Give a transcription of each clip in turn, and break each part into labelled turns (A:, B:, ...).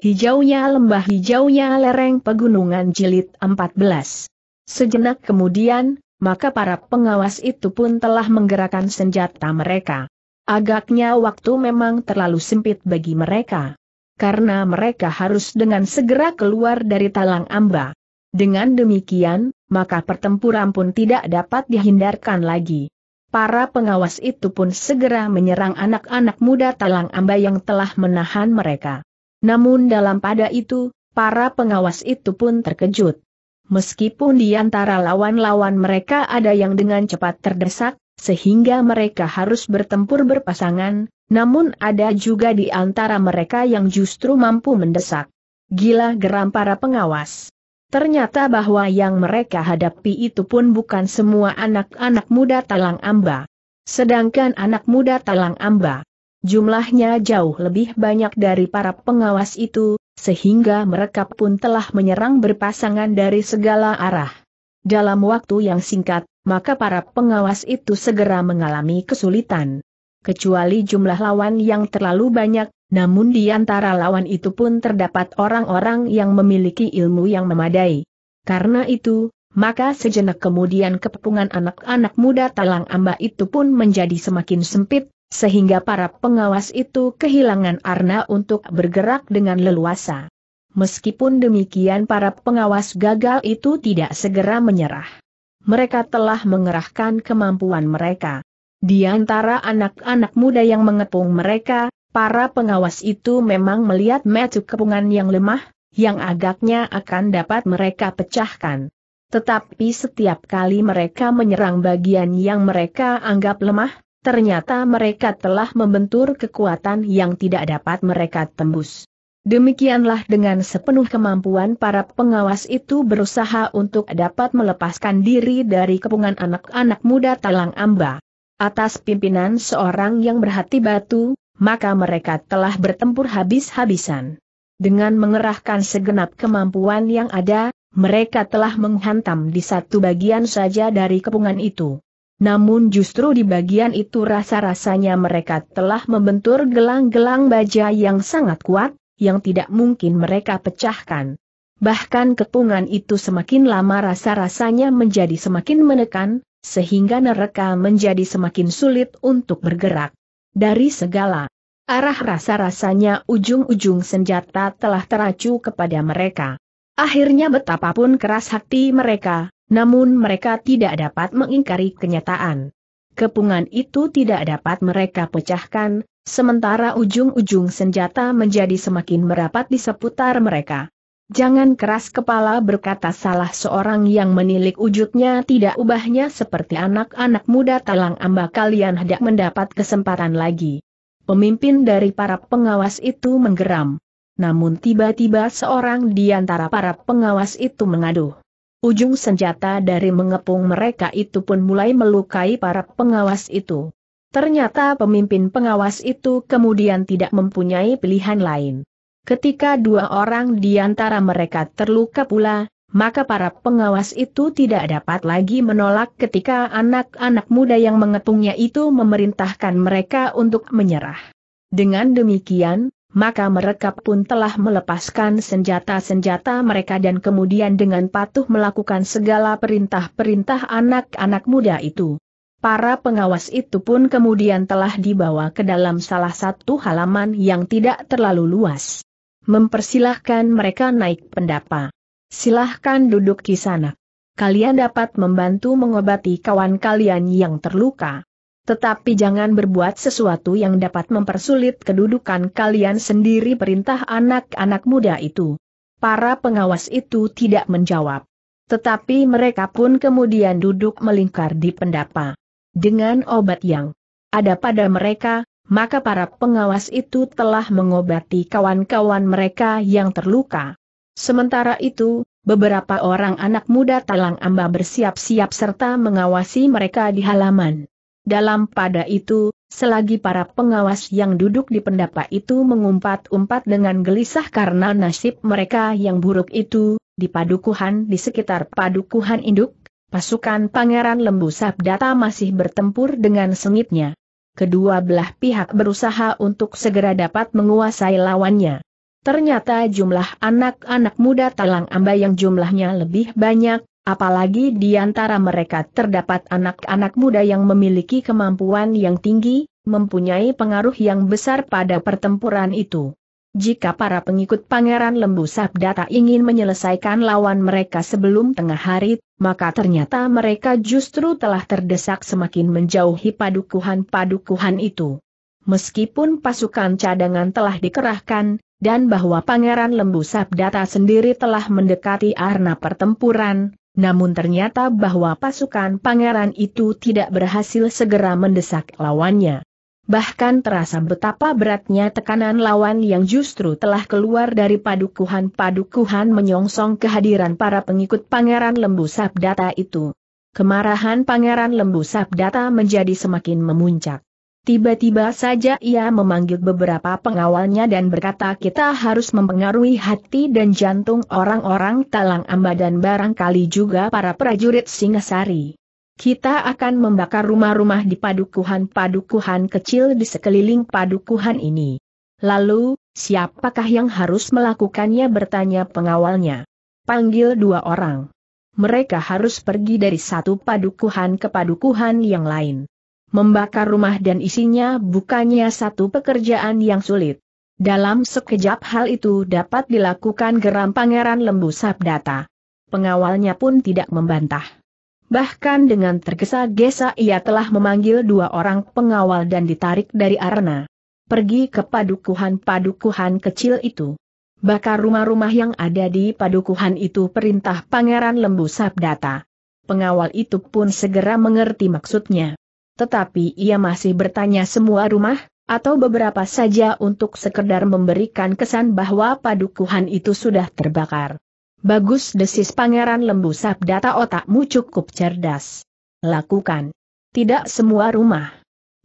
A: Hijaunya lembah hijaunya lereng pegunungan jilid 14. Sejenak kemudian, maka para pengawas itu pun telah menggerakkan senjata mereka. Agaknya waktu memang terlalu sempit bagi mereka. Karena mereka harus dengan segera keluar dari talang amba. Dengan demikian, maka pertempuran pun tidak dapat dihindarkan lagi. Para pengawas itu pun segera menyerang anak-anak muda talang amba yang telah menahan mereka. Namun dalam pada itu, para pengawas itu pun terkejut. Meskipun di antara lawan-lawan mereka ada yang dengan cepat terdesak, sehingga mereka harus bertempur berpasangan, namun ada juga di antara mereka yang justru mampu mendesak. Gila geram para pengawas. Ternyata bahwa yang mereka hadapi itu pun bukan semua anak-anak muda talang amba. Sedangkan anak muda talang amba Jumlahnya jauh lebih banyak dari para pengawas itu, sehingga mereka pun telah menyerang berpasangan dari segala arah. Dalam waktu yang singkat, maka para pengawas itu segera mengalami kesulitan. Kecuali jumlah lawan yang terlalu banyak, namun di antara lawan itu pun terdapat orang-orang yang memiliki ilmu yang memadai. Karena itu, maka sejenak kemudian kepungan anak-anak muda talang amba itu pun menjadi semakin sempit, sehingga para pengawas itu kehilangan arna untuk bergerak dengan leluasa. Meskipun demikian para pengawas gagal itu tidak segera menyerah. Mereka telah mengerahkan kemampuan mereka. Di antara anak-anak muda yang mengepung mereka, para pengawas itu memang melihat metu kepungan yang lemah, yang agaknya akan dapat mereka pecahkan. Tetapi setiap kali mereka menyerang bagian yang mereka anggap lemah, Ternyata mereka telah membentur kekuatan yang tidak dapat mereka tembus. Demikianlah dengan sepenuh kemampuan para pengawas itu berusaha untuk dapat melepaskan diri dari kepungan anak-anak muda Talang Amba. Atas pimpinan seorang yang berhati batu, maka mereka telah bertempur habis-habisan. Dengan mengerahkan segenap kemampuan yang ada, mereka telah menghantam di satu bagian saja dari kepungan itu. Namun justru di bagian itu rasa-rasanya mereka telah membentur gelang-gelang baja yang sangat kuat, yang tidak mungkin mereka pecahkan. Bahkan kepungan itu semakin lama rasa-rasanya menjadi semakin menekan, sehingga nereka menjadi semakin sulit untuk bergerak. Dari segala arah rasa-rasanya ujung-ujung senjata telah teracu kepada mereka. Akhirnya betapapun keras hati mereka, namun mereka tidak dapat mengingkari kenyataan. Kepungan itu tidak dapat mereka pecahkan, sementara ujung-ujung senjata menjadi semakin merapat di seputar mereka. Jangan keras kepala berkata salah seorang yang menilik wujudnya tidak ubahnya seperti anak-anak muda talang amba kalian hendak mendapat kesempatan lagi. Pemimpin dari para pengawas itu menggeram. Namun tiba-tiba seorang di antara para pengawas itu mengaduh. Ujung senjata dari mengepung mereka itu pun mulai melukai para pengawas itu. Ternyata pemimpin pengawas itu kemudian tidak mempunyai pilihan lain. Ketika dua orang di antara mereka terluka pula, maka para pengawas itu tidak dapat lagi menolak ketika anak-anak muda yang mengepungnya itu memerintahkan mereka untuk menyerah. Dengan demikian, maka mereka pun telah melepaskan senjata-senjata mereka dan kemudian dengan patuh melakukan segala perintah-perintah anak-anak muda itu. Para pengawas itu pun kemudian telah dibawa ke dalam salah satu halaman yang tidak terlalu luas. Mempersilahkan mereka naik pendapa. Silahkan duduk di sana. Kalian dapat membantu mengobati kawan kalian yang terluka. Tetapi jangan berbuat sesuatu yang dapat mempersulit kedudukan kalian sendiri perintah anak-anak muda itu. Para pengawas itu tidak menjawab. Tetapi mereka pun kemudian duduk melingkar di pendapa. Dengan obat yang ada pada mereka, maka para pengawas itu telah mengobati kawan-kawan mereka yang terluka. Sementara itu, beberapa orang anak muda talang amba bersiap-siap serta mengawasi mereka di halaman. Dalam pada itu, selagi para pengawas yang duduk di pendapa itu mengumpat-umpat dengan gelisah karena nasib mereka yang buruk itu, di padukuhan di sekitar padukuhan induk, pasukan Pangeran Lembu Sabdata masih bertempur dengan sengitnya. Kedua belah pihak berusaha untuk segera dapat menguasai lawannya. Ternyata jumlah anak-anak muda Talang Amba yang jumlahnya lebih banyak, apalagi di antara mereka terdapat anak-anak muda yang memiliki kemampuan yang tinggi, mempunyai pengaruh yang besar pada pertempuran itu. Jika para pengikut Pangeran Lembu Sabdata ingin menyelesaikan lawan mereka sebelum tengah hari, maka ternyata mereka justru telah terdesak semakin menjauhi padukuhan-padukuhan itu. Meskipun pasukan cadangan telah dikerahkan, dan bahwa Pangeran Lembu Sabdata sendiri telah mendekati arena pertempuran, namun ternyata bahwa pasukan pangeran itu tidak berhasil segera mendesak lawannya. Bahkan terasa betapa beratnya tekanan lawan yang justru telah keluar dari padukuhan-padukuhan menyongsong kehadiran para pengikut Pangeran Lembu Sabdata itu. Kemarahan Pangeran Lembu Sabdata menjadi semakin memuncak. Tiba-tiba saja ia memanggil beberapa pengawalnya dan berkata kita harus mempengaruhi hati dan jantung orang-orang Talang Amba dan barangkali juga para prajurit Singasari. Kita akan membakar rumah-rumah di padukuhan-padukuhan kecil di sekeliling padukuhan ini. Lalu, siapakah yang harus melakukannya bertanya pengawalnya. Panggil dua orang. Mereka harus pergi dari satu padukuhan ke padukuhan yang lain. Membakar rumah dan isinya bukannya satu pekerjaan yang sulit. Dalam sekejap hal itu dapat dilakukan geram Pangeran Lembu Sabdata. Pengawalnya pun tidak membantah. Bahkan dengan tergesa-gesa ia telah memanggil dua orang pengawal dan ditarik dari arena. Pergi ke padukuhan-padukuhan kecil itu. Bakar rumah-rumah yang ada di padukuhan itu perintah Pangeran Lembu Sabdata. Pengawal itu pun segera mengerti maksudnya tetapi ia masih bertanya semua rumah, atau beberapa saja untuk sekedar memberikan kesan bahwa padukuhan itu sudah terbakar. Bagus desis pangeran lembu sabdata otakmu cukup cerdas. Lakukan. Tidak semua rumah.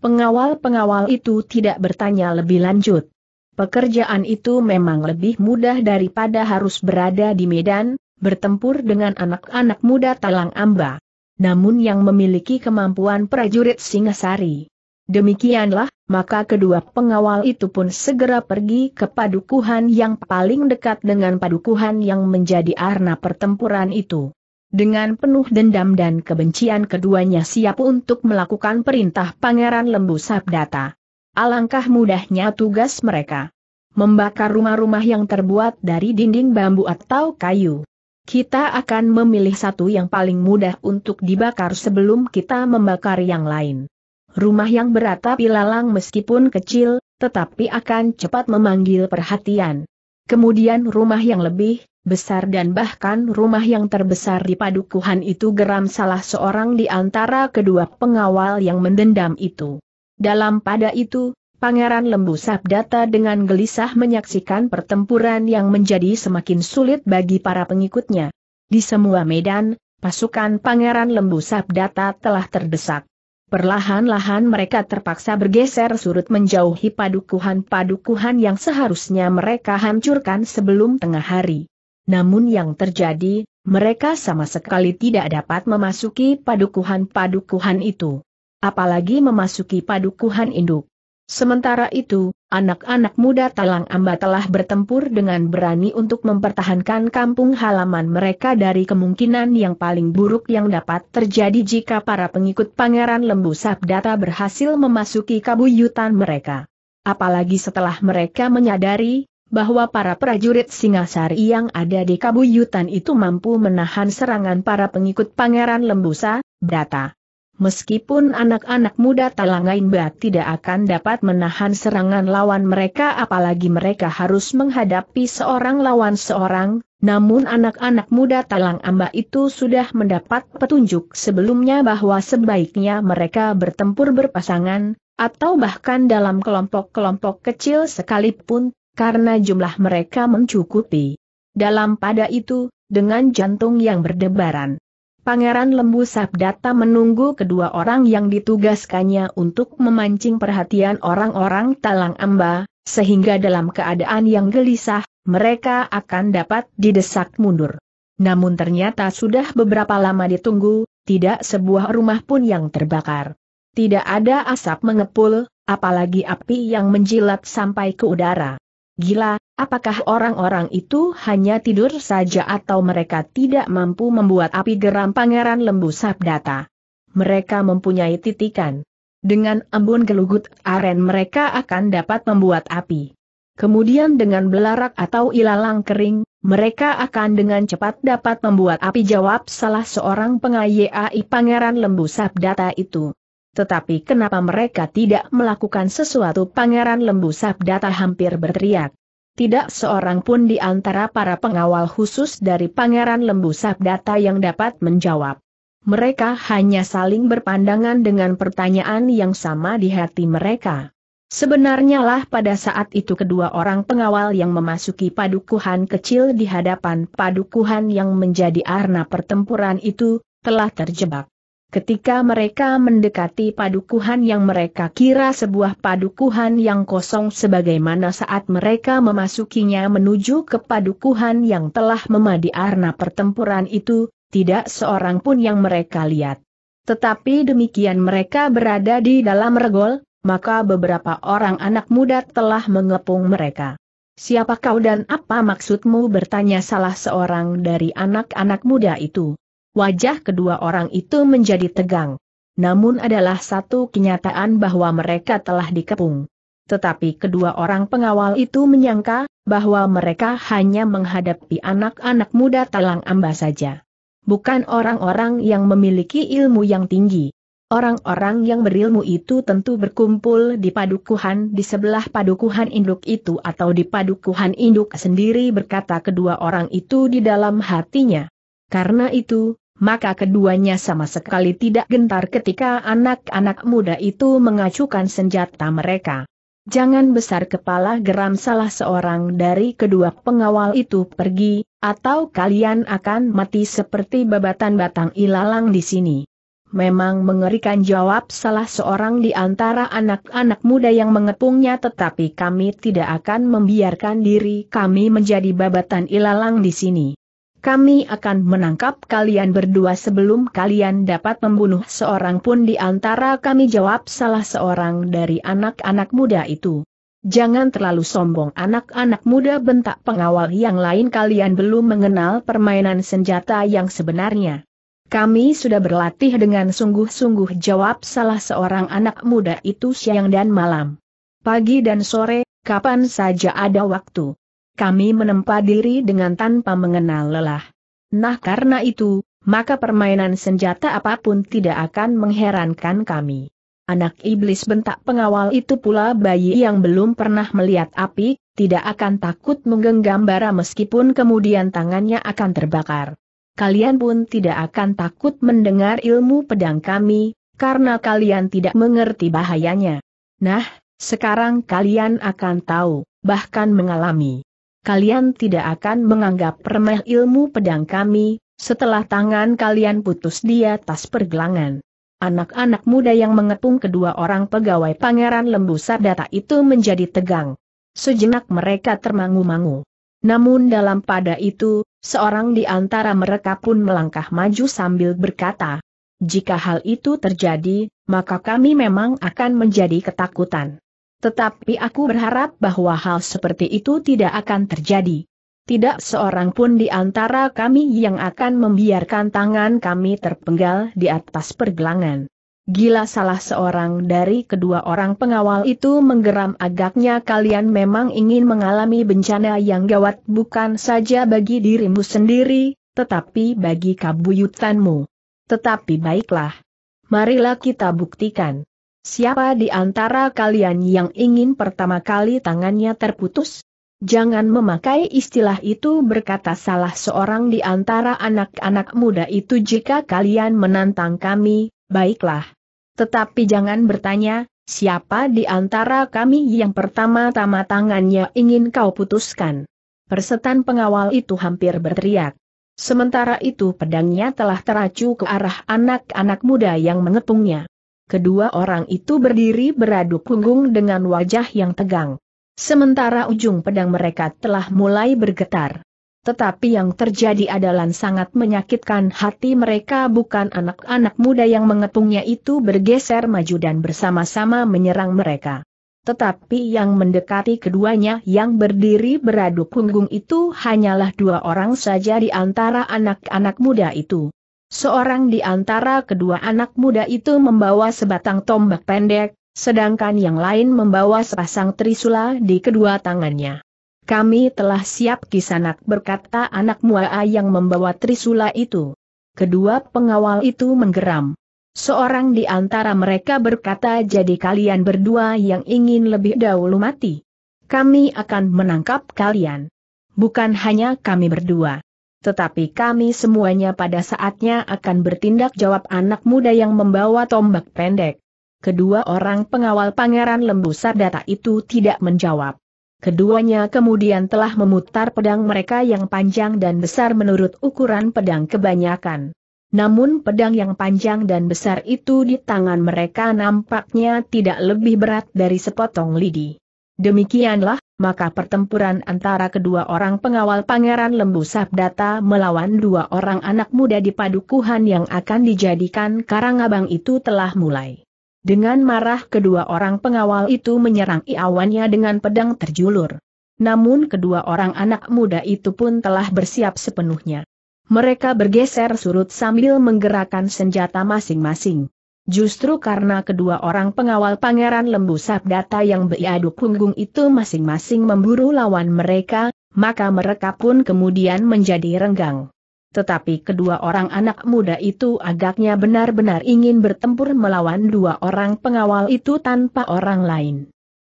A: Pengawal-pengawal itu tidak bertanya lebih lanjut. Pekerjaan itu memang lebih mudah daripada harus berada di medan, bertempur dengan anak-anak muda talang amba namun yang memiliki kemampuan prajurit Singasari. Demikianlah, maka kedua pengawal itu pun segera pergi ke padukuhan yang paling dekat dengan padukuhan yang menjadi arna pertempuran itu. Dengan penuh dendam dan kebencian keduanya siap untuk melakukan perintah Pangeran Lembu Sabdata. Alangkah mudahnya tugas mereka. Membakar rumah-rumah yang terbuat dari dinding bambu atau kayu. Kita akan memilih satu yang paling mudah untuk dibakar sebelum kita membakar yang lain. Rumah yang beratapi lalang meskipun kecil, tetapi akan cepat memanggil perhatian. Kemudian rumah yang lebih besar dan bahkan rumah yang terbesar di padukuhan itu geram salah seorang di antara kedua pengawal yang mendendam itu. Dalam pada itu, Pangeran Lembu Sabdata dengan gelisah menyaksikan pertempuran yang menjadi semakin sulit bagi para pengikutnya. Di semua medan, pasukan Pangeran Lembu Sabdata telah terdesak. Perlahan-lahan mereka terpaksa bergeser surut menjauhi padukuhan-padukuhan yang seharusnya mereka hancurkan sebelum tengah hari. Namun yang terjadi, mereka sama sekali tidak dapat memasuki padukuhan-padukuhan itu. Apalagi memasuki padukuhan induk. Sementara itu, anak-anak muda Talang Amba telah bertempur dengan berani untuk mempertahankan kampung halaman mereka dari kemungkinan yang paling buruk yang dapat terjadi jika para pengikut Pangeran Lembu Sabdata berhasil memasuki kabuyutan mereka. Apalagi setelah mereka menyadari, bahwa para prajurit Singasari yang ada di kabuyutan itu mampu menahan serangan para pengikut Pangeran Lembusa, Data. Meskipun anak-anak muda Talangaimba tidak akan dapat menahan serangan lawan mereka apalagi mereka harus menghadapi seorang lawan seorang, namun anak-anak muda Talang Talangamba itu sudah mendapat petunjuk sebelumnya bahwa sebaiknya mereka bertempur berpasangan, atau bahkan dalam kelompok-kelompok kecil sekalipun, karena jumlah mereka mencukupi. Dalam pada itu, dengan jantung yang berdebaran. Pangeran Lembu Sabdata menunggu kedua orang yang ditugaskannya untuk memancing perhatian orang-orang Talang Amba, sehingga dalam keadaan yang gelisah, mereka akan dapat didesak mundur. Namun ternyata sudah beberapa lama ditunggu, tidak sebuah rumah pun yang terbakar. Tidak ada asap mengepul, apalagi api yang menjilat sampai ke udara. Gila, apakah orang-orang itu hanya tidur saja atau mereka tidak mampu membuat api geram pangeran lembu sabdata? Mereka mempunyai titikan. Dengan embun gelugut aren mereka akan dapat membuat api. Kemudian dengan belarak atau ilalang kering, mereka akan dengan cepat dapat membuat api jawab salah seorang pengayai pangeran lembu sabdata itu. Tetapi kenapa mereka tidak melakukan sesuatu Pangeran Lembu Sabdata hampir berteriak. Tidak seorang pun di antara para pengawal khusus dari Pangeran Lembu Sabdata yang dapat menjawab. Mereka hanya saling berpandangan dengan pertanyaan yang sama di hati mereka. Sebenarnya lah pada saat itu kedua orang pengawal yang memasuki padukuhan kecil di hadapan padukuhan yang menjadi arna pertempuran itu, telah terjebak. Ketika mereka mendekati padukuhan yang mereka kira sebuah padukuhan yang kosong sebagaimana saat mereka memasukinya menuju ke padukuhan yang telah memadi arna pertempuran itu, tidak seorang pun yang mereka lihat. Tetapi demikian mereka berada di dalam regol, maka beberapa orang anak muda telah mengepung mereka. Siapa kau dan apa maksudmu bertanya salah seorang dari anak-anak muda itu wajah kedua orang itu menjadi tegang. Namun adalah satu kenyataan bahwa mereka telah dikepung. Tetapi kedua orang pengawal itu menyangka bahwa mereka hanya menghadapi anak-anak muda talang amba saja. Bukan orang-orang yang memiliki ilmu yang tinggi. Orang-orang yang berilmu itu tentu berkumpul di padukuhan di sebelah padukuhan induk itu atau di padukuhan induk sendiri berkata kedua orang itu di dalam hatinya. Karena itu, maka keduanya sama sekali tidak gentar ketika anak-anak muda itu mengacukan senjata mereka. Jangan besar kepala geram salah seorang dari kedua pengawal itu pergi, atau kalian akan mati seperti babatan batang ilalang di sini. Memang mengerikan jawab salah seorang di antara anak-anak muda yang mengepungnya tetapi kami tidak akan membiarkan diri kami menjadi babatan ilalang di sini kami akan menangkap kalian berdua sebelum kalian dapat membunuh seorang pun di antara kami jawab salah seorang dari anak-anak muda itu. Jangan terlalu sombong anak-anak muda bentak pengawal yang lain kalian belum mengenal permainan senjata yang sebenarnya. Kami sudah berlatih dengan sungguh-sungguh jawab salah seorang anak muda itu siang dan malam. Pagi dan sore, kapan saja ada waktu kami menempa diri dengan tanpa mengenal lelah. Nah karena itu, maka permainan senjata apapun tidak akan mengherankan kami. Anak iblis bentak pengawal itu pula bayi yang belum pernah melihat api, tidak akan takut menggenggam bara meskipun kemudian tangannya akan terbakar. Kalian pun tidak akan takut mendengar ilmu pedang kami, karena kalian tidak mengerti bahayanya. Nah, sekarang kalian akan tahu, bahkan mengalami kalian tidak akan menganggap remeh ilmu pedang kami, setelah tangan kalian putus di atas pergelangan. Anak-anak muda yang mengepung kedua orang pegawai pangeran lembu sardata itu menjadi tegang. Sejenak mereka termangu-mangu. Namun dalam pada itu, seorang di antara mereka pun melangkah maju sambil berkata, jika hal itu terjadi, maka kami memang akan menjadi ketakutan. Tetapi aku berharap bahwa hal seperti itu tidak akan terjadi. Tidak seorang pun di antara kami yang akan membiarkan tangan kami terpenggal di atas pergelangan. Gila salah seorang dari kedua orang pengawal itu menggeram agaknya kalian memang ingin mengalami bencana yang gawat bukan saja bagi dirimu sendiri, tetapi bagi kabuyutanmu. Tetapi baiklah. Marilah kita buktikan. Siapa di antara kalian yang ingin pertama kali tangannya terputus? Jangan memakai istilah itu berkata salah seorang di antara anak-anak muda itu jika kalian menantang kami, baiklah. Tetapi jangan bertanya, siapa di antara kami yang pertama-tama tangannya ingin kau putuskan. Persetan pengawal itu hampir berteriak. Sementara itu pedangnya telah teracu ke arah anak-anak muda yang mengepungnya kedua orang itu berdiri beradu punggung dengan wajah yang tegang. Sementara ujung pedang mereka telah mulai bergetar. Tetapi yang terjadi adalah sangat menyakitkan hati mereka bukan anak-anak muda yang mengepungnya itu bergeser maju dan bersama-sama menyerang mereka. Tetapi yang mendekati keduanya yang berdiri beradu punggung itu hanyalah dua orang saja di antara anak-anak muda itu. Seorang di antara kedua anak muda itu membawa sebatang tombak pendek, sedangkan yang lain membawa sepasang trisula di kedua tangannya. Kami telah siap kisanak berkata anak mua'a yang membawa trisula itu. Kedua pengawal itu menggeram. Seorang di antara mereka berkata jadi kalian berdua yang ingin lebih dahulu mati. Kami akan menangkap kalian. Bukan hanya kami berdua tetapi kami semuanya pada saatnya akan bertindak jawab anak muda yang membawa tombak pendek. Kedua orang pengawal pangeran lembu sardata itu tidak menjawab. Keduanya kemudian telah memutar pedang mereka yang panjang dan besar menurut ukuran pedang kebanyakan. Namun pedang yang panjang dan besar itu di tangan mereka nampaknya tidak lebih berat dari sepotong lidi. Demikianlah, maka pertempuran antara kedua orang pengawal Pangeran Lembu Sabdata melawan dua orang anak muda di padukuhan yang akan dijadikan Karangabang itu telah mulai. Dengan marah kedua orang pengawal itu menyerang iawannya dengan pedang terjulur. Namun kedua orang anak muda itu pun telah bersiap sepenuhnya. Mereka bergeser surut sambil menggerakkan senjata masing-masing. Justru karena kedua orang pengawal Pangeran Lembu Sabdata yang beadu punggung itu masing-masing memburu lawan mereka, maka mereka pun kemudian menjadi renggang. Tetapi kedua orang anak muda itu agaknya benar-benar ingin bertempur melawan dua orang pengawal itu tanpa orang lain.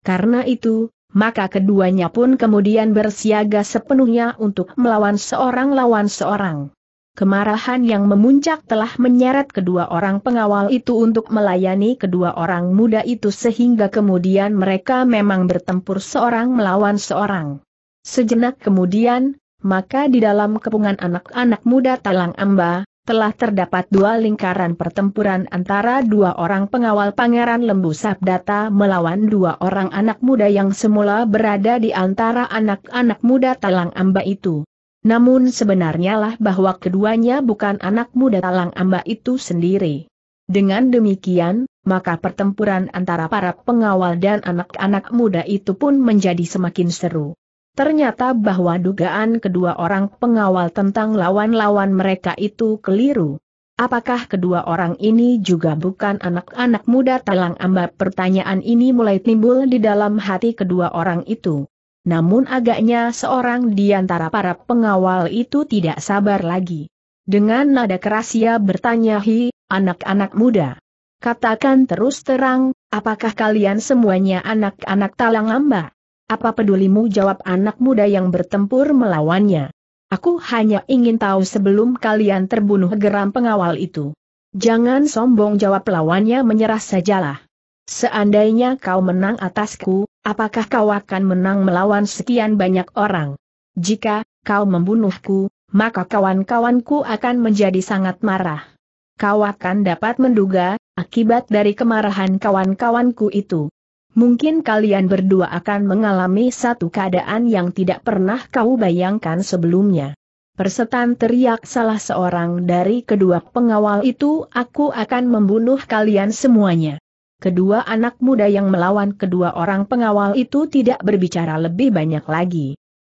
A: Karena itu, maka keduanya pun kemudian bersiaga sepenuhnya untuk melawan seorang lawan seorang. Kemarahan yang memuncak telah menyeret kedua orang pengawal itu untuk melayani kedua orang muda itu sehingga kemudian mereka memang bertempur seorang melawan seorang. Sejenak kemudian, maka di dalam kepungan anak-anak muda Talang Amba, telah terdapat dua lingkaran pertempuran antara dua orang pengawal Pangeran Lembu Sabdata melawan dua orang anak muda yang semula berada di antara anak-anak muda Talang Amba itu. Namun sebenarnya lah bahwa keduanya bukan anak muda talang amba itu sendiri. Dengan demikian, maka pertempuran antara para pengawal dan anak-anak muda itu pun menjadi semakin seru. Ternyata bahwa dugaan kedua orang pengawal tentang lawan-lawan mereka itu keliru. Apakah kedua orang ini juga bukan anak-anak muda talang amba? Pertanyaan ini mulai timbul di dalam hati kedua orang itu namun agaknya seorang di antara para pengawal itu tidak sabar lagi. Dengan nada keras ia bertanya Hi, anak-anak muda. Katakan terus terang, apakah kalian semuanya anak-anak talang amba? Apa pedulimu jawab anak muda yang bertempur melawannya? Aku hanya ingin tahu sebelum kalian terbunuh geram pengawal itu. Jangan sombong jawab lawannya menyerah sajalah. Seandainya kau menang atasku, Apakah kau akan menang melawan sekian banyak orang? Jika kau membunuhku, maka kawan-kawanku akan menjadi sangat marah. Kau akan dapat menduga akibat dari kemarahan kawan-kawanku itu. Mungkin kalian berdua akan mengalami satu keadaan yang tidak pernah kau bayangkan sebelumnya. Persetan teriak salah seorang dari kedua pengawal itu, aku akan membunuh kalian semuanya kedua anak muda yang melawan kedua orang pengawal itu tidak berbicara lebih banyak lagi.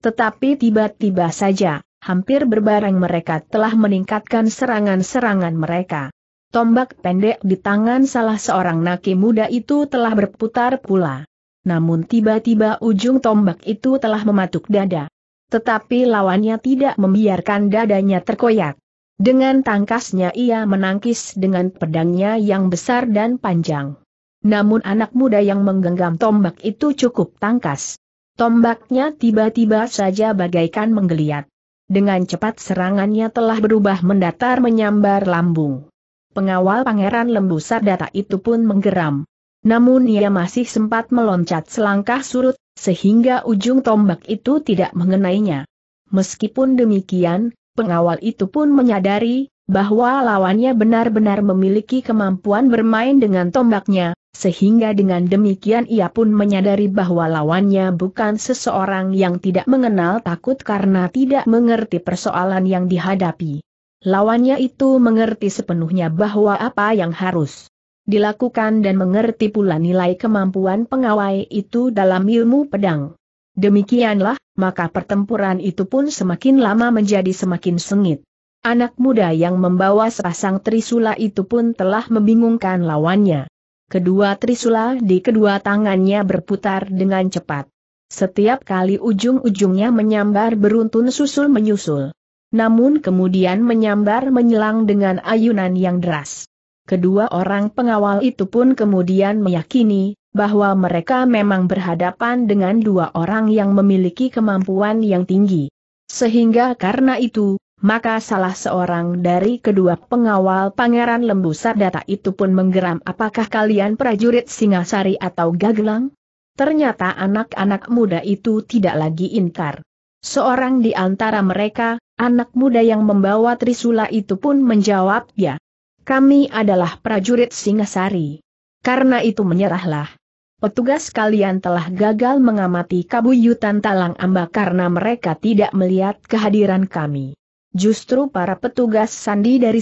A: Tetapi tiba-tiba saja, hampir berbareng mereka telah meningkatkan serangan-serangan mereka. Tombak pendek di tangan salah seorang naki muda itu telah berputar pula. Namun tiba-tiba ujung tombak itu telah mematuk dada. Tetapi lawannya tidak membiarkan dadanya terkoyak. Dengan tangkasnya ia menangkis dengan pedangnya yang besar dan panjang. Namun anak muda yang menggenggam tombak itu cukup tangkas. Tombaknya tiba-tiba saja bagaikan menggeliat. Dengan cepat serangannya telah berubah mendatar menyambar lambung. Pengawal pangeran lembu sardata itu pun menggeram. Namun ia masih sempat meloncat selangkah surut, sehingga ujung tombak itu tidak mengenainya. Meskipun demikian, pengawal itu pun menyadari bahwa lawannya benar-benar memiliki kemampuan bermain dengan tombaknya, sehingga dengan demikian ia pun menyadari bahwa lawannya bukan seseorang yang tidak mengenal takut karena tidak mengerti persoalan yang dihadapi. Lawannya itu mengerti sepenuhnya bahwa apa yang harus dilakukan dan mengerti pula nilai kemampuan pengawai itu dalam ilmu pedang. Demikianlah, maka pertempuran itu pun semakin lama menjadi semakin sengit. Anak muda yang membawa sepasang trisula itu pun telah membingungkan lawannya. Kedua trisula di kedua tangannya berputar dengan cepat. Setiap kali ujung-ujungnya menyambar beruntun susul menyusul. Namun kemudian menyambar menyelang dengan ayunan yang deras. Kedua orang pengawal itu pun kemudian meyakini bahwa mereka memang berhadapan dengan dua orang yang memiliki kemampuan yang tinggi. Sehingga karena itu, maka salah seorang dari kedua pengawal Pangeran Lembu Sardata itu pun menggeram apakah kalian prajurit Singasari atau Gagelang? Ternyata anak-anak muda itu tidak lagi inkar. Seorang di antara mereka, anak muda yang membawa Trisula itu pun menjawab ya. Kami adalah prajurit Singasari. Karena itu menyerahlah. Petugas kalian telah gagal mengamati kabuyutan talang amba karena mereka tidak melihat kehadiran kami. Justru para petugas sandi dari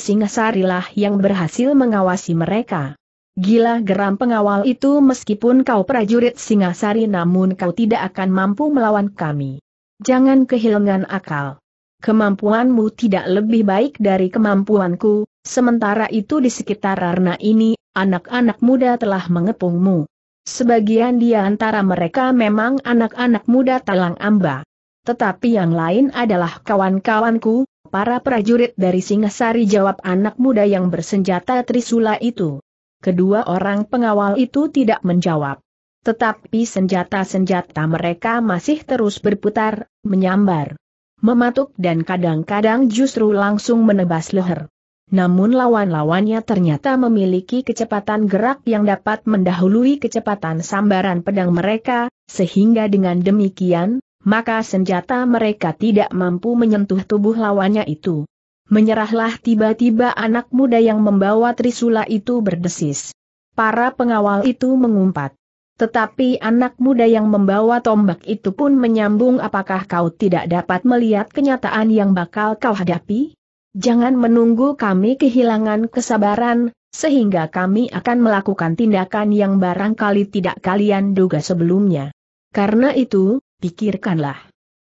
A: lah yang berhasil mengawasi mereka. Gila geram pengawal itu meskipun kau prajurit Singasari namun kau tidak akan mampu melawan kami. Jangan kehilangan akal. Kemampuanmu tidak lebih baik dari kemampuanku, sementara itu di sekitar Rarna ini, anak-anak muda telah mengepungmu. Sebagian di antara mereka memang anak-anak muda talang amba tetapi yang lain adalah kawan-kawanku, para prajurit dari Singasari jawab anak muda yang bersenjata Trisula itu. Kedua orang pengawal itu tidak menjawab. Tetapi senjata-senjata mereka masih terus berputar, menyambar, mematuk dan kadang-kadang justru langsung menebas leher. Namun lawan-lawannya ternyata memiliki kecepatan gerak yang dapat mendahului kecepatan sambaran pedang mereka, sehingga dengan demikian, maka senjata mereka tidak mampu menyentuh tubuh lawannya itu. Menyerahlah tiba-tiba anak muda yang membawa trisula itu berdesis. Para pengawal itu mengumpat. Tetapi anak muda yang membawa tombak itu pun menyambung apakah kau tidak dapat melihat kenyataan yang bakal kau hadapi? Jangan menunggu kami kehilangan kesabaran, sehingga kami akan melakukan tindakan yang barangkali tidak kalian duga sebelumnya. Karena itu, pikirkanlah.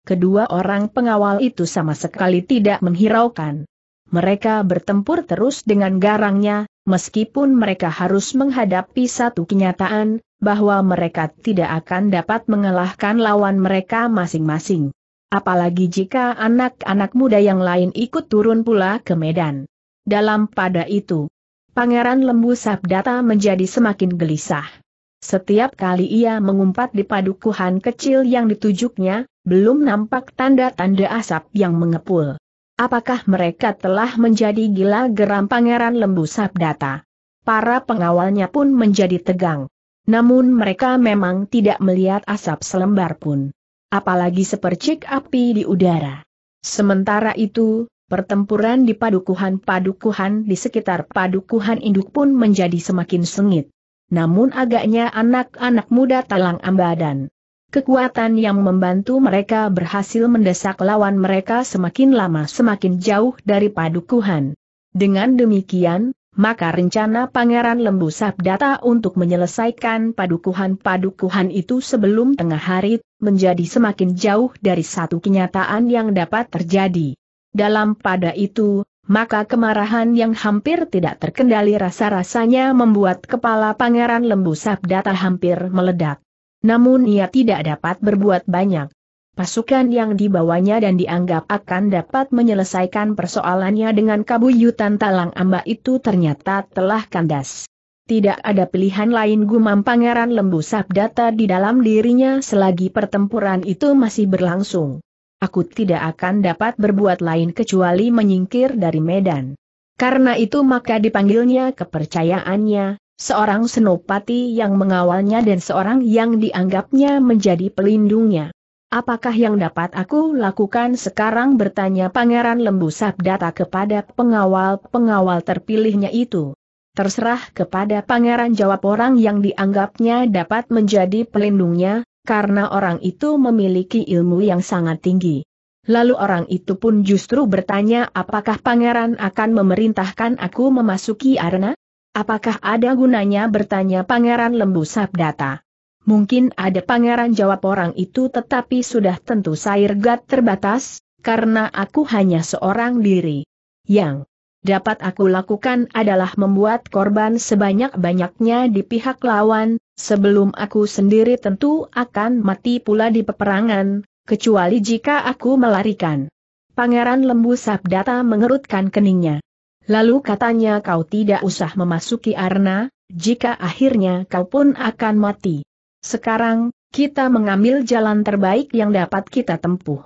A: Kedua orang pengawal itu sama sekali tidak menghiraukan. Mereka bertempur terus dengan garangnya, meskipun mereka harus menghadapi satu kenyataan, bahwa mereka tidak akan dapat mengalahkan lawan mereka masing-masing. Apalagi jika anak-anak muda yang lain ikut turun pula ke medan. Dalam pada itu, Pangeran Lembu Sabdata menjadi semakin gelisah. Setiap kali ia mengumpat di padukuhan kecil yang ditujuknya, belum nampak tanda-tanda asap yang mengepul. Apakah mereka telah menjadi gila geram pangeran lembu sabdata? Para pengawalnya pun menjadi tegang. Namun mereka memang tidak melihat asap selembar pun. Apalagi sepercik api di udara. Sementara itu, pertempuran di padukuhan-padukuhan di sekitar padukuhan induk pun menjadi semakin sengit namun agaknya anak-anak muda talang ambadan. Kekuatan yang membantu mereka berhasil mendesak lawan mereka semakin lama semakin jauh dari padukuhan. Dengan demikian, maka rencana Pangeran Lembu Sabdata untuk menyelesaikan padukuhan-padukuhan itu sebelum tengah hari, menjadi semakin jauh dari satu kenyataan yang dapat terjadi. Dalam pada itu, maka kemarahan yang hampir tidak terkendali rasa-rasanya membuat kepala Pangeran Lembu Sabdata hampir meledak. Namun ia tidak dapat berbuat banyak. Pasukan yang dibawanya dan dianggap akan dapat menyelesaikan persoalannya dengan kabuyutan talang amba itu ternyata telah kandas. Tidak ada pilihan lain gumam Pangeran Lembu Sabdata di dalam dirinya selagi pertempuran itu masih berlangsung aku tidak akan dapat berbuat lain kecuali menyingkir dari Medan. Karena itu maka dipanggilnya kepercayaannya, seorang senopati yang mengawalnya dan seorang yang dianggapnya menjadi pelindungnya. Apakah yang dapat aku lakukan sekarang bertanya Pangeran Lembu Sabdata kepada pengawal-pengawal terpilihnya itu. Terserah kepada pangeran jawab orang yang dianggapnya dapat menjadi pelindungnya, karena orang itu memiliki ilmu yang sangat tinggi. Lalu orang itu pun justru bertanya apakah pangeran akan memerintahkan aku memasuki arena? Apakah ada gunanya bertanya pangeran lembu sabdata? Mungkin ada pangeran jawab orang itu tetapi sudah tentu sair gat terbatas, karena aku hanya seorang diri. Yang dapat aku lakukan adalah membuat korban sebanyak-banyaknya di pihak lawan, sebelum aku sendiri tentu akan mati pula di peperangan, kecuali jika aku melarikan. Pangeran Lembu Sabdata mengerutkan keningnya. Lalu katanya kau tidak usah memasuki arna, jika akhirnya kau pun akan mati. Sekarang, kita mengambil jalan terbaik yang dapat kita tempuh.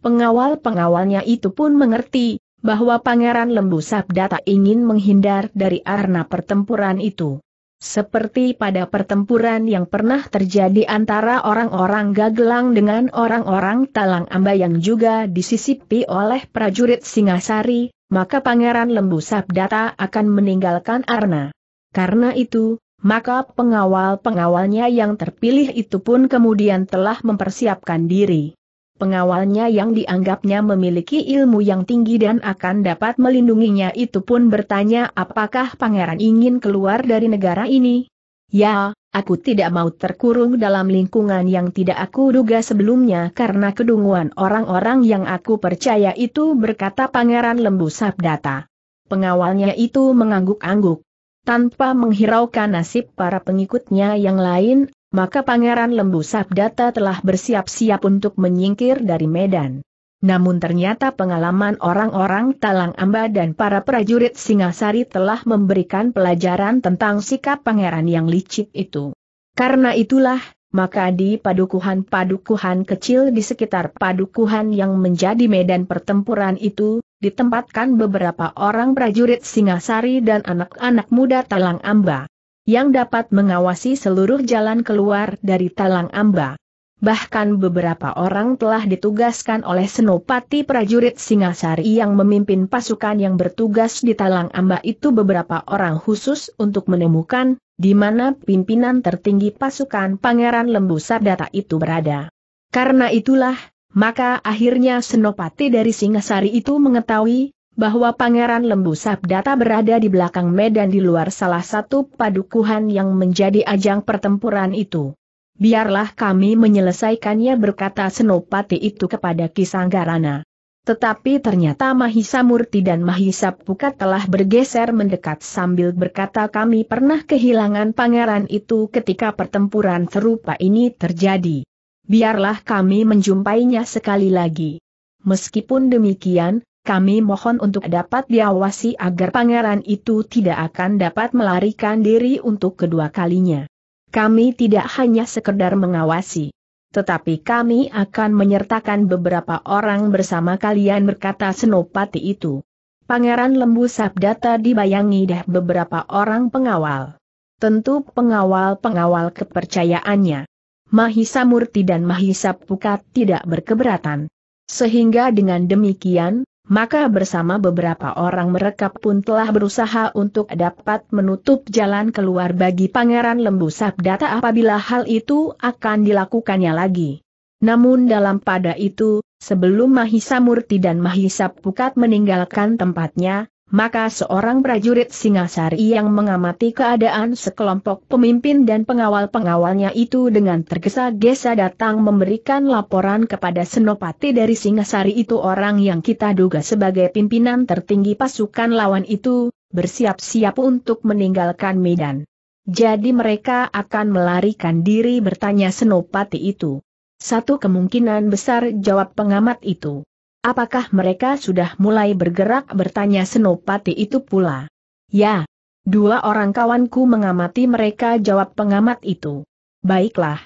A: Pengawal-pengawalnya itu pun mengerti, bahwa Pangeran Lembu Sabda tak ingin menghindar dari arna pertempuran itu. Seperti pada pertempuran yang pernah terjadi antara orang-orang Gagelang dengan orang-orang Talang Amba yang juga disisipi oleh prajurit Singasari, maka Pangeran Lembu Sabdata akan meninggalkan Arna. Karena itu, maka pengawal-pengawalnya yang terpilih itu pun kemudian telah mempersiapkan diri. Pengawalnya yang dianggapnya memiliki ilmu yang tinggi dan akan dapat melindunginya itu pun bertanya apakah pangeran ingin keluar dari negara ini. Ya, aku tidak mau terkurung dalam lingkungan yang tidak aku duga sebelumnya karena kedunguan orang-orang yang aku percaya itu berkata pangeran lembu sabdata. Pengawalnya itu mengangguk-angguk. Tanpa menghiraukan nasib para pengikutnya yang lain, maka Pangeran Lembu Sabdata telah bersiap-siap untuk menyingkir dari Medan. Namun ternyata pengalaman orang-orang Talang Amba dan para prajurit Singasari telah memberikan pelajaran tentang sikap pangeran yang licik itu. Karena itulah, maka di padukuhan-padukuhan kecil di sekitar padukuhan yang menjadi medan pertempuran itu, ditempatkan beberapa orang prajurit Singasari dan anak-anak muda Talang Amba yang dapat mengawasi seluruh jalan keluar dari Talang Amba. Bahkan beberapa orang telah ditugaskan oleh Senopati prajurit Singasari yang memimpin pasukan yang bertugas di Talang Amba itu beberapa orang khusus untuk menemukan di mana pimpinan tertinggi pasukan Pangeran Lembu Sardata itu berada. Karena itulah, maka akhirnya Senopati dari Singasari itu mengetahui bahwa Pangeran Lembu Sabdata berada di belakang medan di luar salah satu padukuhan yang menjadi ajang pertempuran itu. Biarlah kami menyelesaikannya berkata Senopati itu kepada Kisanggarana. Tetapi ternyata Mahisa Murti dan Mahisa Pukat telah bergeser mendekat sambil berkata kami pernah kehilangan pangeran itu ketika pertempuran serupa ini terjadi. Biarlah kami menjumpainya sekali lagi. Meskipun demikian, kami mohon untuk dapat diawasi agar pangeran itu tidak akan dapat melarikan diri untuk kedua kalinya. Kami tidak hanya sekedar mengawasi. Tetapi kami akan menyertakan beberapa orang bersama kalian berkata senopati itu. Pangeran Lembu Sabdata dibayangi dah beberapa orang pengawal. Tentu pengawal-pengawal kepercayaannya. Mahisa Murti dan Mahisa Pukat tidak berkeberatan. Sehingga dengan demikian, maka bersama beberapa orang mereka pun telah berusaha untuk dapat menutup jalan keluar bagi Pangeran Lembu Sabdata apabila hal itu akan dilakukannya lagi. Namun dalam pada itu, sebelum Mahisa Murti dan Mahisa Pukat meninggalkan tempatnya, maka seorang prajurit Singasari yang mengamati keadaan sekelompok pemimpin dan pengawal-pengawalnya itu dengan tergesa-gesa datang memberikan laporan kepada Senopati dari Singasari itu orang yang kita duga sebagai pimpinan tertinggi pasukan lawan itu, bersiap-siap untuk meninggalkan Medan. Jadi mereka akan melarikan diri bertanya Senopati itu. Satu kemungkinan besar jawab pengamat itu. Apakah mereka sudah mulai bergerak bertanya Senopati itu pula? Ya. Dua orang kawanku mengamati mereka jawab pengamat itu. Baiklah.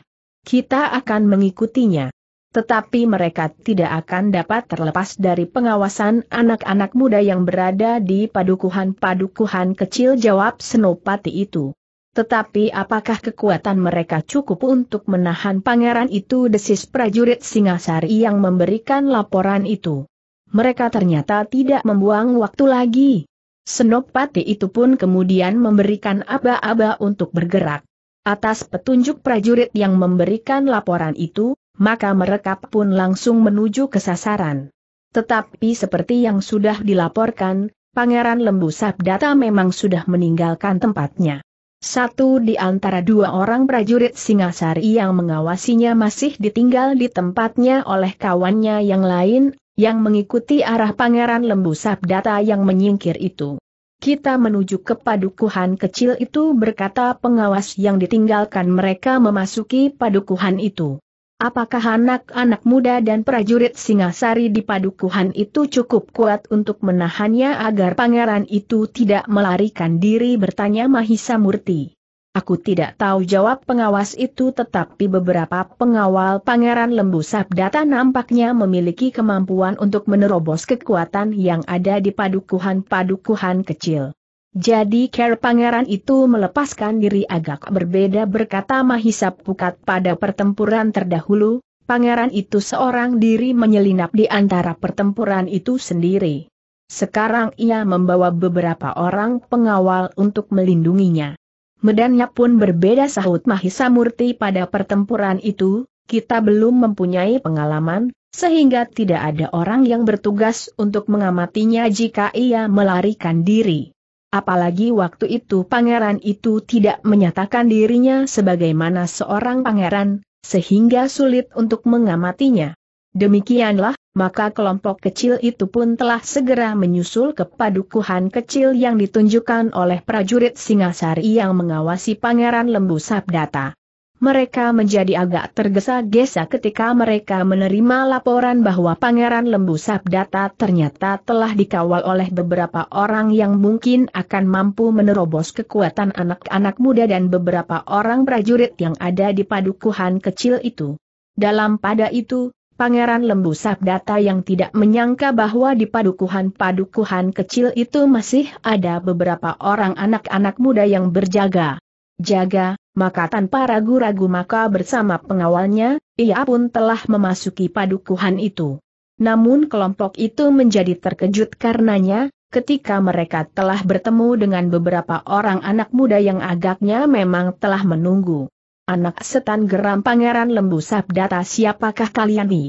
A: Kita akan mengikutinya. Tetapi mereka tidak akan dapat terlepas dari pengawasan anak-anak muda yang berada di padukuhan-padukuhan kecil jawab Senopati itu. Tetapi apakah kekuatan mereka cukup untuk menahan pangeran itu desis prajurit Singasari yang memberikan laporan itu? Mereka ternyata tidak membuang waktu lagi. Senopati itu pun kemudian memberikan aba-aba untuk bergerak. Atas petunjuk prajurit yang memberikan laporan itu, maka mereka pun langsung menuju ke sasaran. Tetapi seperti yang sudah dilaporkan, Pangeran Lembu Sabdata memang sudah meninggalkan tempatnya. Satu di antara dua orang prajurit Singasari yang mengawasinya masih ditinggal di tempatnya oleh kawannya yang lain, yang mengikuti arah Pangeran Lembu Sabdata yang menyingkir itu. Kita menuju ke padukuhan kecil itu berkata pengawas yang ditinggalkan mereka memasuki padukuhan itu. Apakah anak-anak muda dan prajurit Singasari di padukuhan itu cukup kuat untuk menahannya agar pangeran itu tidak melarikan diri bertanya Mahisa Murti. Aku tidak tahu jawab pengawas itu tetapi beberapa pengawal pangeran lembu sabdata nampaknya memiliki kemampuan untuk menerobos kekuatan yang ada di padukuhan-padukuhan kecil. Jadi care pangeran itu melepaskan diri agak berbeda berkata Mahisa Pukat pada pertempuran terdahulu, pangeran itu seorang diri menyelinap di antara pertempuran itu sendiri. Sekarang ia membawa beberapa orang pengawal untuk melindunginya. Medannya pun berbeda sahut Mahisa Murti pada pertempuran itu, kita belum mempunyai pengalaman, sehingga tidak ada orang yang bertugas untuk mengamatinya jika ia melarikan diri. Apalagi waktu itu pangeran itu tidak menyatakan dirinya sebagaimana seorang pangeran, sehingga sulit untuk mengamatinya. Demikianlah, maka kelompok kecil itu pun telah segera menyusul ke padukuhan kecil yang ditunjukkan oleh prajurit Singasari yang mengawasi pangeran Lembu Sabdata mereka menjadi agak tergesa-gesa ketika mereka menerima laporan bahwa Pangeran Lembu Sabdata ternyata telah dikawal oleh beberapa orang yang mungkin akan mampu menerobos kekuatan anak-anak muda dan beberapa orang prajurit yang ada di padukuhan kecil itu. Dalam pada itu, Pangeran Lembu Sabdata yang tidak menyangka bahwa di padukuhan-padukuhan kecil itu masih ada beberapa orang anak-anak muda yang berjaga. Jaga, maka tanpa ragu-ragu maka bersama pengawalnya, ia pun telah memasuki padukuhan itu. Namun kelompok itu menjadi terkejut karenanya, ketika mereka telah bertemu dengan beberapa orang anak muda yang agaknya memang telah menunggu. Anak setan geram pangeran lembu sabdata siapakah kalian ni?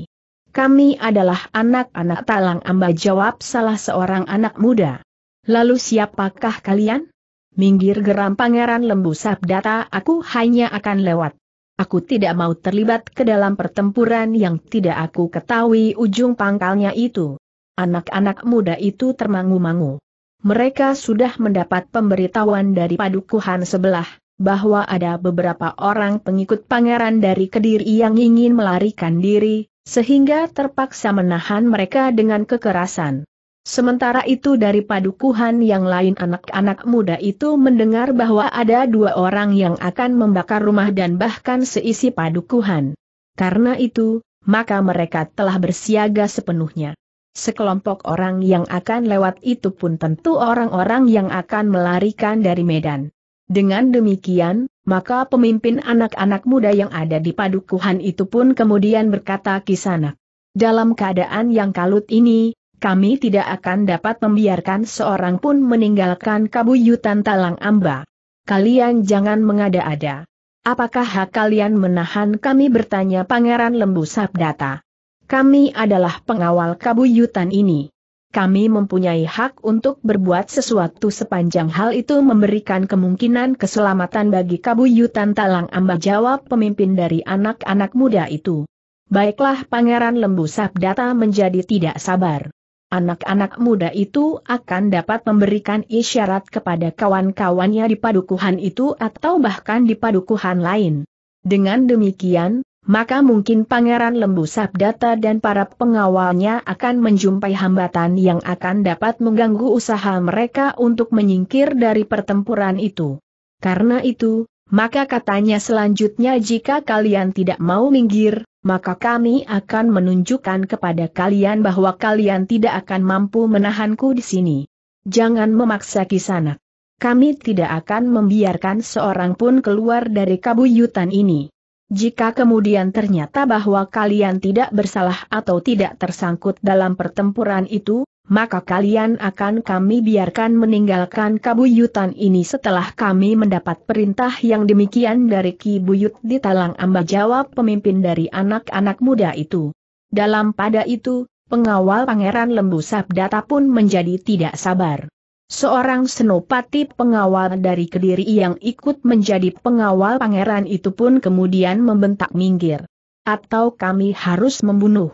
A: Kami adalah anak-anak talang amba jawab salah seorang anak muda. Lalu siapakah kalian? Minggir geram pangeran lembu sabdata aku hanya akan lewat. Aku tidak mau terlibat ke dalam pertempuran yang tidak aku ketahui ujung pangkalnya itu. Anak-anak muda itu termangu-mangu. Mereka sudah mendapat pemberitahuan dari padukuhan sebelah, bahwa ada beberapa orang pengikut pangeran dari Kediri yang ingin melarikan diri, sehingga terpaksa menahan mereka dengan kekerasan. Sementara itu dari padukuhan yang lain anak-anak muda itu mendengar bahwa ada dua orang yang akan membakar rumah dan bahkan seisi padukuhan. Karena itu, maka mereka telah bersiaga sepenuhnya. Sekelompok orang yang akan lewat itu pun tentu orang-orang yang akan melarikan dari medan. Dengan demikian, maka pemimpin anak-anak muda yang ada di padukuhan itu pun kemudian berkata kisanak. Dalam keadaan yang kalut ini, kami tidak akan dapat membiarkan seorang pun meninggalkan kabuyutan talang amba. Kalian jangan mengada-ada. Apakah hak kalian menahan kami bertanya Pangeran Lembu Sabdata? Kami adalah pengawal kabuyutan ini. Kami mempunyai hak untuk berbuat sesuatu sepanjang hal itu memberikan kemungkinan keselamatan bagi kabuyutan talang amba jawab pemimpin dari anak-anak muda itu. Baiklah Pangeran Lembu Sabdata menjadi tidak sabar anak-anak muda itu akan dapat memberikan isyarat kepada kawan-kawannya di padukuhan itu atau bahkan di padukuhan lain. Dengan demikian, maka mungkin Pangeran Lembu Sabdata dan para pengawalnya akan menjumpai hambatan yang akan dapat mengganggu usaha mereka untuk menyingkir dari pertempuran itu. Karena itu, maka katanya selanjutnya jika kalian tidak mau minggir, maka kami akan menunjukkan kepada kalian bahwa kalian tidak akan mampu menahanku di sini. Jangan memaksa kisanak. Kami tidak akan membiarkan seorang pun keluar dari kabuyutan ini. Jika kemudian ternyata bahwa kalian tidak bersalah atau tidak tersangkut dalam pertempuran itu, maka kalian akan kami biarkan meninggalkan kabuyutan ini setelah kami mendapat perintah yang demikian dari Ki Buyut di Talang Amba jawab pemimpin dari anak-anak muda itu. Dalam pada itu, pengawal Pangeran Lembu Sabdata pun menjadi tidak sabar. Seorang senopati pengawal dari Kediri yang ikut menjadi pengawal pangeran itu pun kemudian membentak minggir. Atau kami harus membunuh.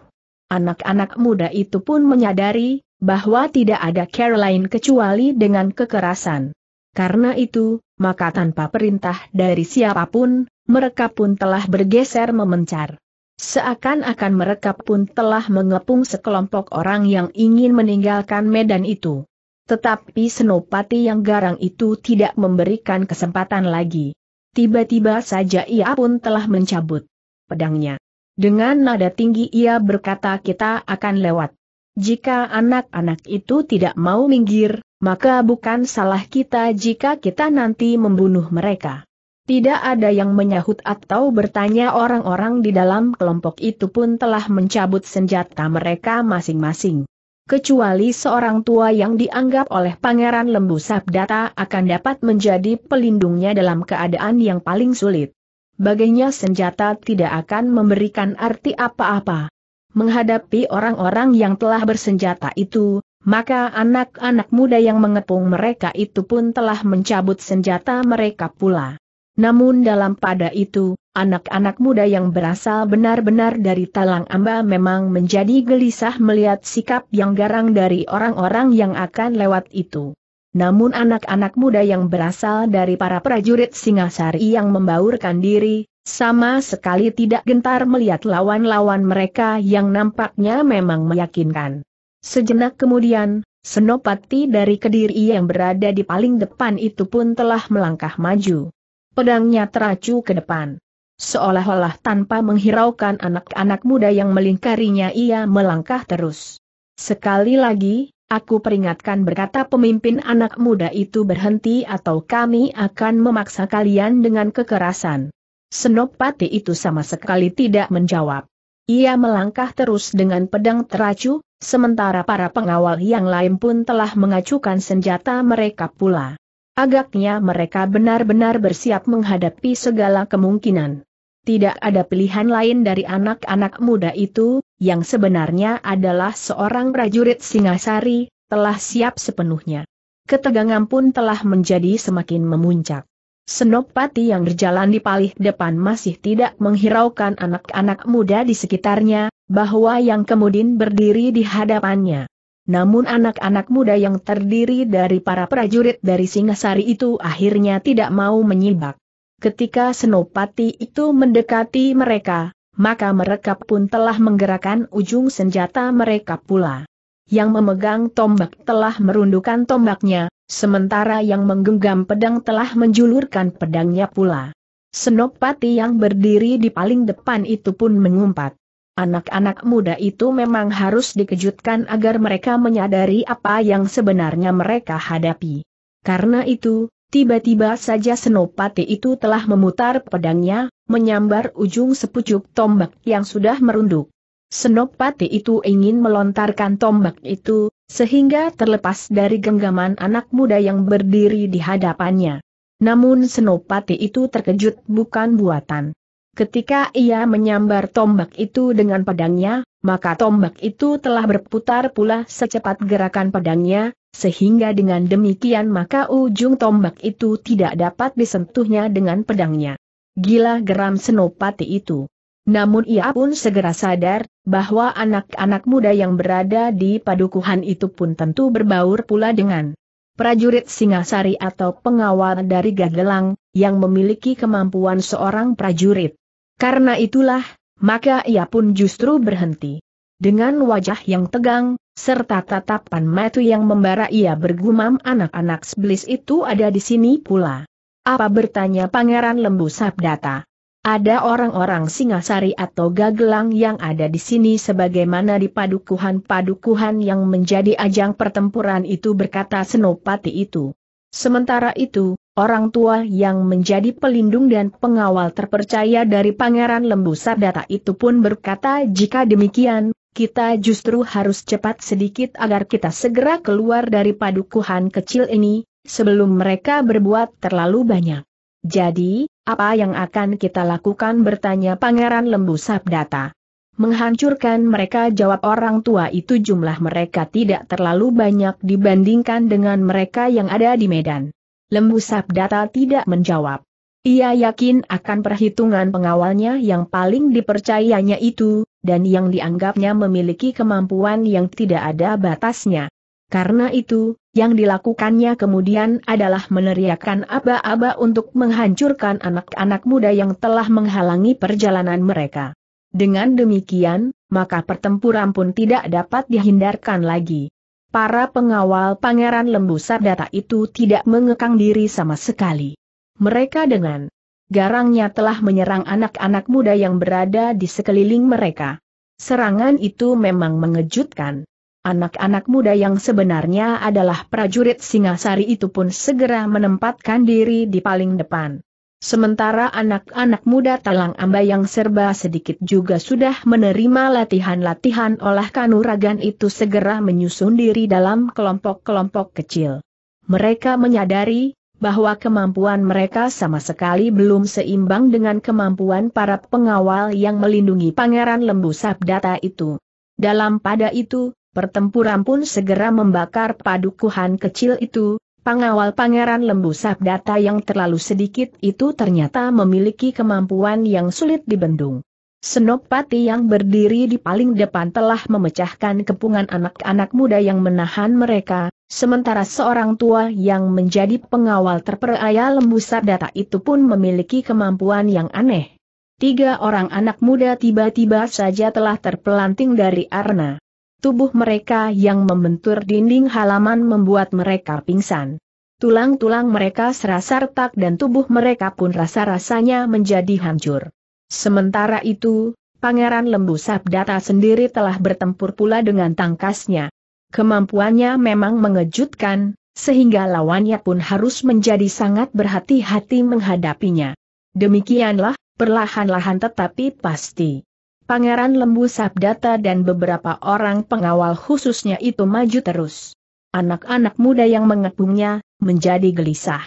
A: Anak-anak muda itu pun menyadari, bahwa tidak ada Caroline kecuali dengan kekerasan. Karena itu, maka tanpa perintah dari siapapun, mereka pun telah bergeser memencar. Seakan-akan mereka pun telah mengepung sekelompok orang yang ingin meninggalkan medan itu. Tetapi Senopati yang garang itu tidak memberikan kesempatan lagi. Tiba-tiba saja ia pun telah mencabut pedangnya. Dengan nada tinggi ia berkata kita akan lewat. Jika anak-anak itu tidak mau minggir, maka bukan salah kita jika kita nanti membunuh mereka. Tidak ada yang menyahut atau bertanya orang-orang di dalam kelompok itu pun telah mencabut senjata mereka masing-masing. Kecuali seorang tua yang dianggap oleh Pangeran Lembu Sabdata akan dapat menjadi pelindungnya dalam keadaan yang paling sulit baginya senjata tidak akan memberikan arti apa-apa menghadapi orang-orang yang telah bersenjata itu, maka anak-anak muda yang mengepung mereka itu pun telah mencabut senjata mereka pula. Namun dalam pada itu, anak-anak muda yang berasal benar-benar dari Talang Amba memang menjadi gelisah melihat sikap yang garang dari orang-orang yang akan lewat itu. Namun anak-anak muda yang berasal dari para prajurit Singasari yang membaurkan diri, sama sekali tidak gentar melihat lawan-lawan mereka yang nampaknya memang meyakinkan. Sejenak kemudian, Senopati dari Kediri yang berada di paling depan itu pun telah melangkah maju. Pedangnya teracu ke depan. Seolah-olah tanpa menghiraukan anak-anak muda yang melingkarinya ia melangkah terus. Sekali lagi, aku peringatkan berkata pemimpin anak muda itu berhenti atau kami akan memaksa kalian dengan kekerasan. Senopati itu sama sekali tidak menjawab. Ia melangkah terus dengan pedang teracu, sementara para pengawal yang lain pun telah mengacukan senjata mereka pula. Agaknya mereka benar-benar bersiap menghadapi segala kemungkinan. Tidak ada pilihan lain dari anak-anak muda itu, yang sebenarnya adalah seorang prajurit Singasari, telah siap sepenuhnya. Ketegangan pun telah menjadi semakin memuncak. Senopati yang berjalan di palih depan masih tidak menghiraukan anak-anak muda di sekitarnya, bahwa yang kemudian berdiri di hadapannya. Namun anak-anak muda yang terdiri dari para prajurit dari Singasari itu akhirnya tidak mau menyibak. Ketika Senopati itu mendekati mereka, maka mereka pun telah menggerakkan ujung senjata mereka pula. Yang memegang tombak telah merundukkan tombaknya, sementara yang menggenggam pedang telah menjulurkan pedangnya pula. Senopati yang berdiri di paling depan itu pun mengumpat. Anak-anak muda itu memang harus dikejutkan agar mereka menyadari apa yang sebenarnya mereka hadapi. Karena itu, tiba-tiba saja Senopati itu telah memutar pedangnya, menyambar ujung sepucuk tombak yang sudah merunduk. Senopati itu ingin melontarkan tombak itu, sehingga terlepas dari genggaman anak muda yang berdiri di hadapannya. Namun Senopati itu terkejut bukan buatan. Ketika ia menyambar tombak itu dengan pedangnya, maka tombak itu telah berputar pula secepat gerakan pedangnya, sehingga dengan demikian maka ujung tombak itu tidak dapat disentuhnya dengan pedangnya. Gila geram senopati itu. Namun ia pun segera sadar, bahwa anak-anak muda yang berada di padukuhan itu pun tentu berbaur pula dengan prajurit Singasari atau pengawal dari Gagelang, yang memiliki kemampuan seorang prajurit. Karena itulah, maka ia pun justru berhenti. Dengan wajah yang tegang, serta tatapan mata yang membara ia bergumam anak-anak sebelis itu ada di sini pula. Apa bertanya Pangeran Lembu Sabdata? Ada orang-orang Singasari atau Gagelang yang ada di sini sebagaimana di padukuhan-padukuhan yang menjadi ajang pertempuran itu berkata Senopati itu. Sementara itu, orang tua yang menjadi pelindung dan pengawal terpercaya dari Pangeran Lembu Sardata itu pun berkata jika demikian, kita justru harus cepat sedikit agar kita segera keluar dari padukuhan kecil ini, sebelum mereka berbuat terlalu banyak. Jadi, apa yang akan kita lakukan bertanya Pangeran Lembu Sabdata. Menghancurkan mereka jawab orang tua itu jumlah mereka tidak terlalu banyak dibandingkan dengan mereka yang ada di Medan. Lembu Sabdata tidak menjawab. Ia yakin akan perhitungan pengawalnya yang paling dipercayanya itu, dan yang dianggapnya memiliki kemampuan yang tidak ada batasnya. Karena itu, yang dilakukannya kemudian adalah meneriakkan aba-aba untuk menghancurkan anak-anak muda yang telah menghalangi perjalanan mereka. Dengan demikian, maka pertempuran pun tidak dapat dihindarkan lagi. Para pengawal Pangeran Lembu Sardata itu tidak mengekang diri sama sekali. Mereka dengan garangnya telah menyerang anak-anak muda yang berada di sekeliling mereka. Serangan itu memang mengejutkan. Anak-anak muda yang sebenarnya adalah prajurit Singasari itu pun segera menempatkan diri di paling depan. Sementara anak-anak muda Talang Amba yang serba sedikit juga sudah menerima latihan-latihan olah kanuragan itu segera menyusun diri dalam kelompok-kelompok kecil. Mereka menyadari bahwa kemampuan mereka sama sekali belum seimbang dengan kemampuan para pengawal yang melindungi Pangeran Lembu Sabdata itu. Dalam pada itu, pertempuran pun segera membakar padukuhan kecil itu, pengawal pangeran lembu sabdata yang terlalu sedikit itu ternyata memiliki kemampuan yang sulit dibendung. Senopati yang berdiri di paling depan telah memecahkan kepungan anak-anak muda yang menahan mereka, sementara seorang tua yang menjadi pengawal terperaya lembu sabdata itu pun memiliki kemampuan yang aneh. Tiga orang anak muda tiba-tiba saja telah terpelanting dari arna. Tubuh mereka yang membentur dinding halaman membuat mereka pingsan. Tulang-tulang mereka serasa retak dan tubuh mereka pun rasa-rasanya menjadi hancur. Sementara itu, Pangeran Lembu Sabdata sendiri telah bertempur pula dengan tangkasnya. Kemampuannya memang mengejutkan, sehingga lawannya pun harus menjadi sangat berhati-hati menghadapinya. Demikianlah, perlahan-lahan tetapi pasti. Pangeran Lembu Sabdata dan beberapa orang pengawal khususnya itu maju terus. Anak-anak muda yang mengepungnya, menjadi gelisah.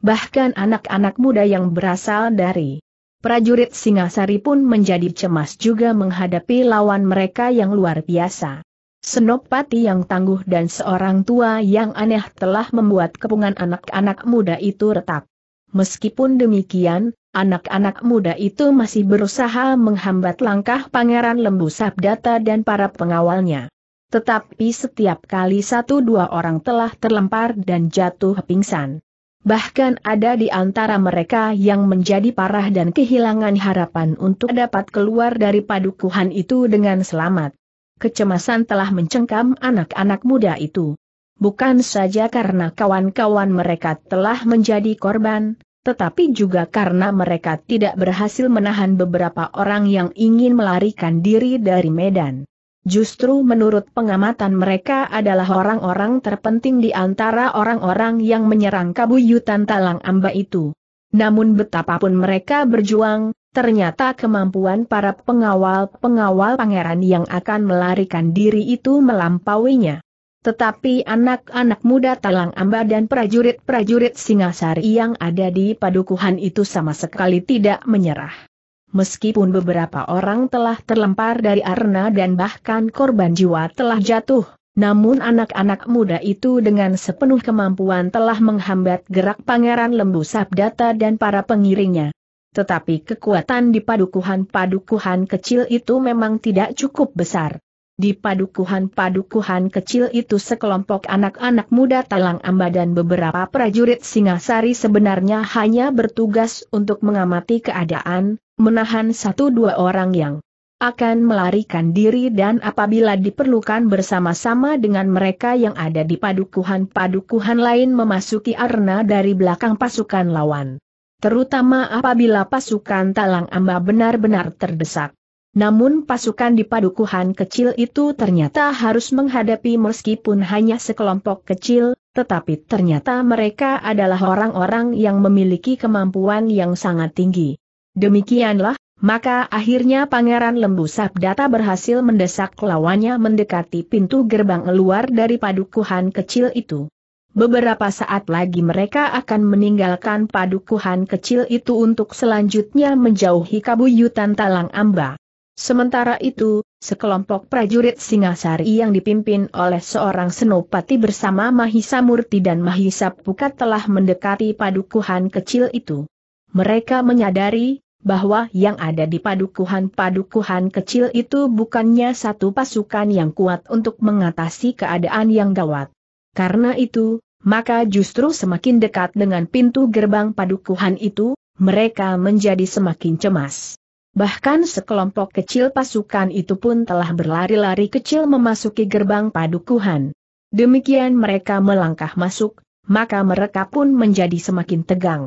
A: Bahkan anak-anak muda yang berasal dari prajurit Singasari pun menjadi cemas juga menghadapi lawan mereka yang luar biasa. Senopati yang tangguh dan seorang tua yang aneh telah membuat kepungan anak-anak muda itu retak. Meskipun demikian, anak-anak muda itu masih berusaha menghambat langkah Pangeran Lembu Sabdata dan para pengawalnya. Tetapi setiap kali satu dua orang telah terlempar dan jatuh pingsan. Bahkan ada di antara mereka yang menjadi parah dan kehilangan harapan untuk dapat keluar dari padukuhan itu dengan selamat. Kecemasan telah mencengkam anak-anak muda itu bukan saja karena kawan-kawan mereka telah menjadi korban, tetapi juga karena mereka tidak berhasil menahan beberapa orang yang ingin melarikan diri dari Medan. Justru menurut pengamatan mereka adalah orang-orang terpenting di antara orang-orang yang menyerang kabuyutan Talang Amba itu. Namun betapapun mereka berjuang, ternyata kemampuan para pengawal-pengawal pangeran yang akan melarikan diri itu melampauinya. Tetapi anak-anak muda Talang Amba dan prajurit-prajurit Singasari yang ada di padukuhan itu sama sekali tidak menyerah. Meskipun beberapa orang telah terlempar dari arena dan bahkan korban jiwa telah jatuh, namun anak-anak muda itu dengan sepenuh kemampuan telah menghambat gerak Pangeran Lembu Sabdata dan para pengiringnya. Tetapi kekuatan di padukuhan-padukuhan kecil itu memang tidak cukup besar. Di padukuhan-padukuhan kecil itu sekelompok anak-anak muda talang amba dan beberapa prajurit Singasari sebenarnya hanya bertugas untuk mengamati keadaan, menahan satu dua orang yang akan melarikan diri dan apabila diperlukan bersama-sama dengan mereka yang ada di padukuhan-padukuhan lain memasuki arena dari belakang pasukan lawan. Terutama apabila pasukan Talang Amba benar-benar terdesak. Namun pasukan di padukuhan kecil itu ternyata harus menghadapi meskipun hanya sekelompok kecil, tetapi ternyata mereka adalah orang-orang yang memiliki kemampuan yang sangat tinggi. Demikianlah, maka akhirnya Pangeran Lembu Sabdata berhasil mendesak lawannya mendekati pintu gerbang luar dari padukuhan kecil itu. Beberapa saat lagi mereka akan meninggalkan padukuhan kecil itu untuk selanjutnya menjauhi kabuyutan Talang Amba. Sementara itu, sekelompok prajurit Singasari yang dipimpin oleh seorang senopati bersama Mahisa Murti dan Mahisa Pukat telah mendekati padukuhan kecil itu. Mereka menyadari bahwa yang ada di padukuhan-padukuhan kecil itu bukannya satu pasukan yang kuat untuk mengatasi keadaan yang gawat. Karena itu, maka justru semakin dekat dengan pintu gerbang padukuhan itu, mereka menjadi semakin cemas. Bahkan sekelompok kecil pasukan itu pun telah berlari-lari kecil memasuki gerbang padukuhan. Demikian mereka melangkah masuk, maka mereka pun menjadi semakin tegang.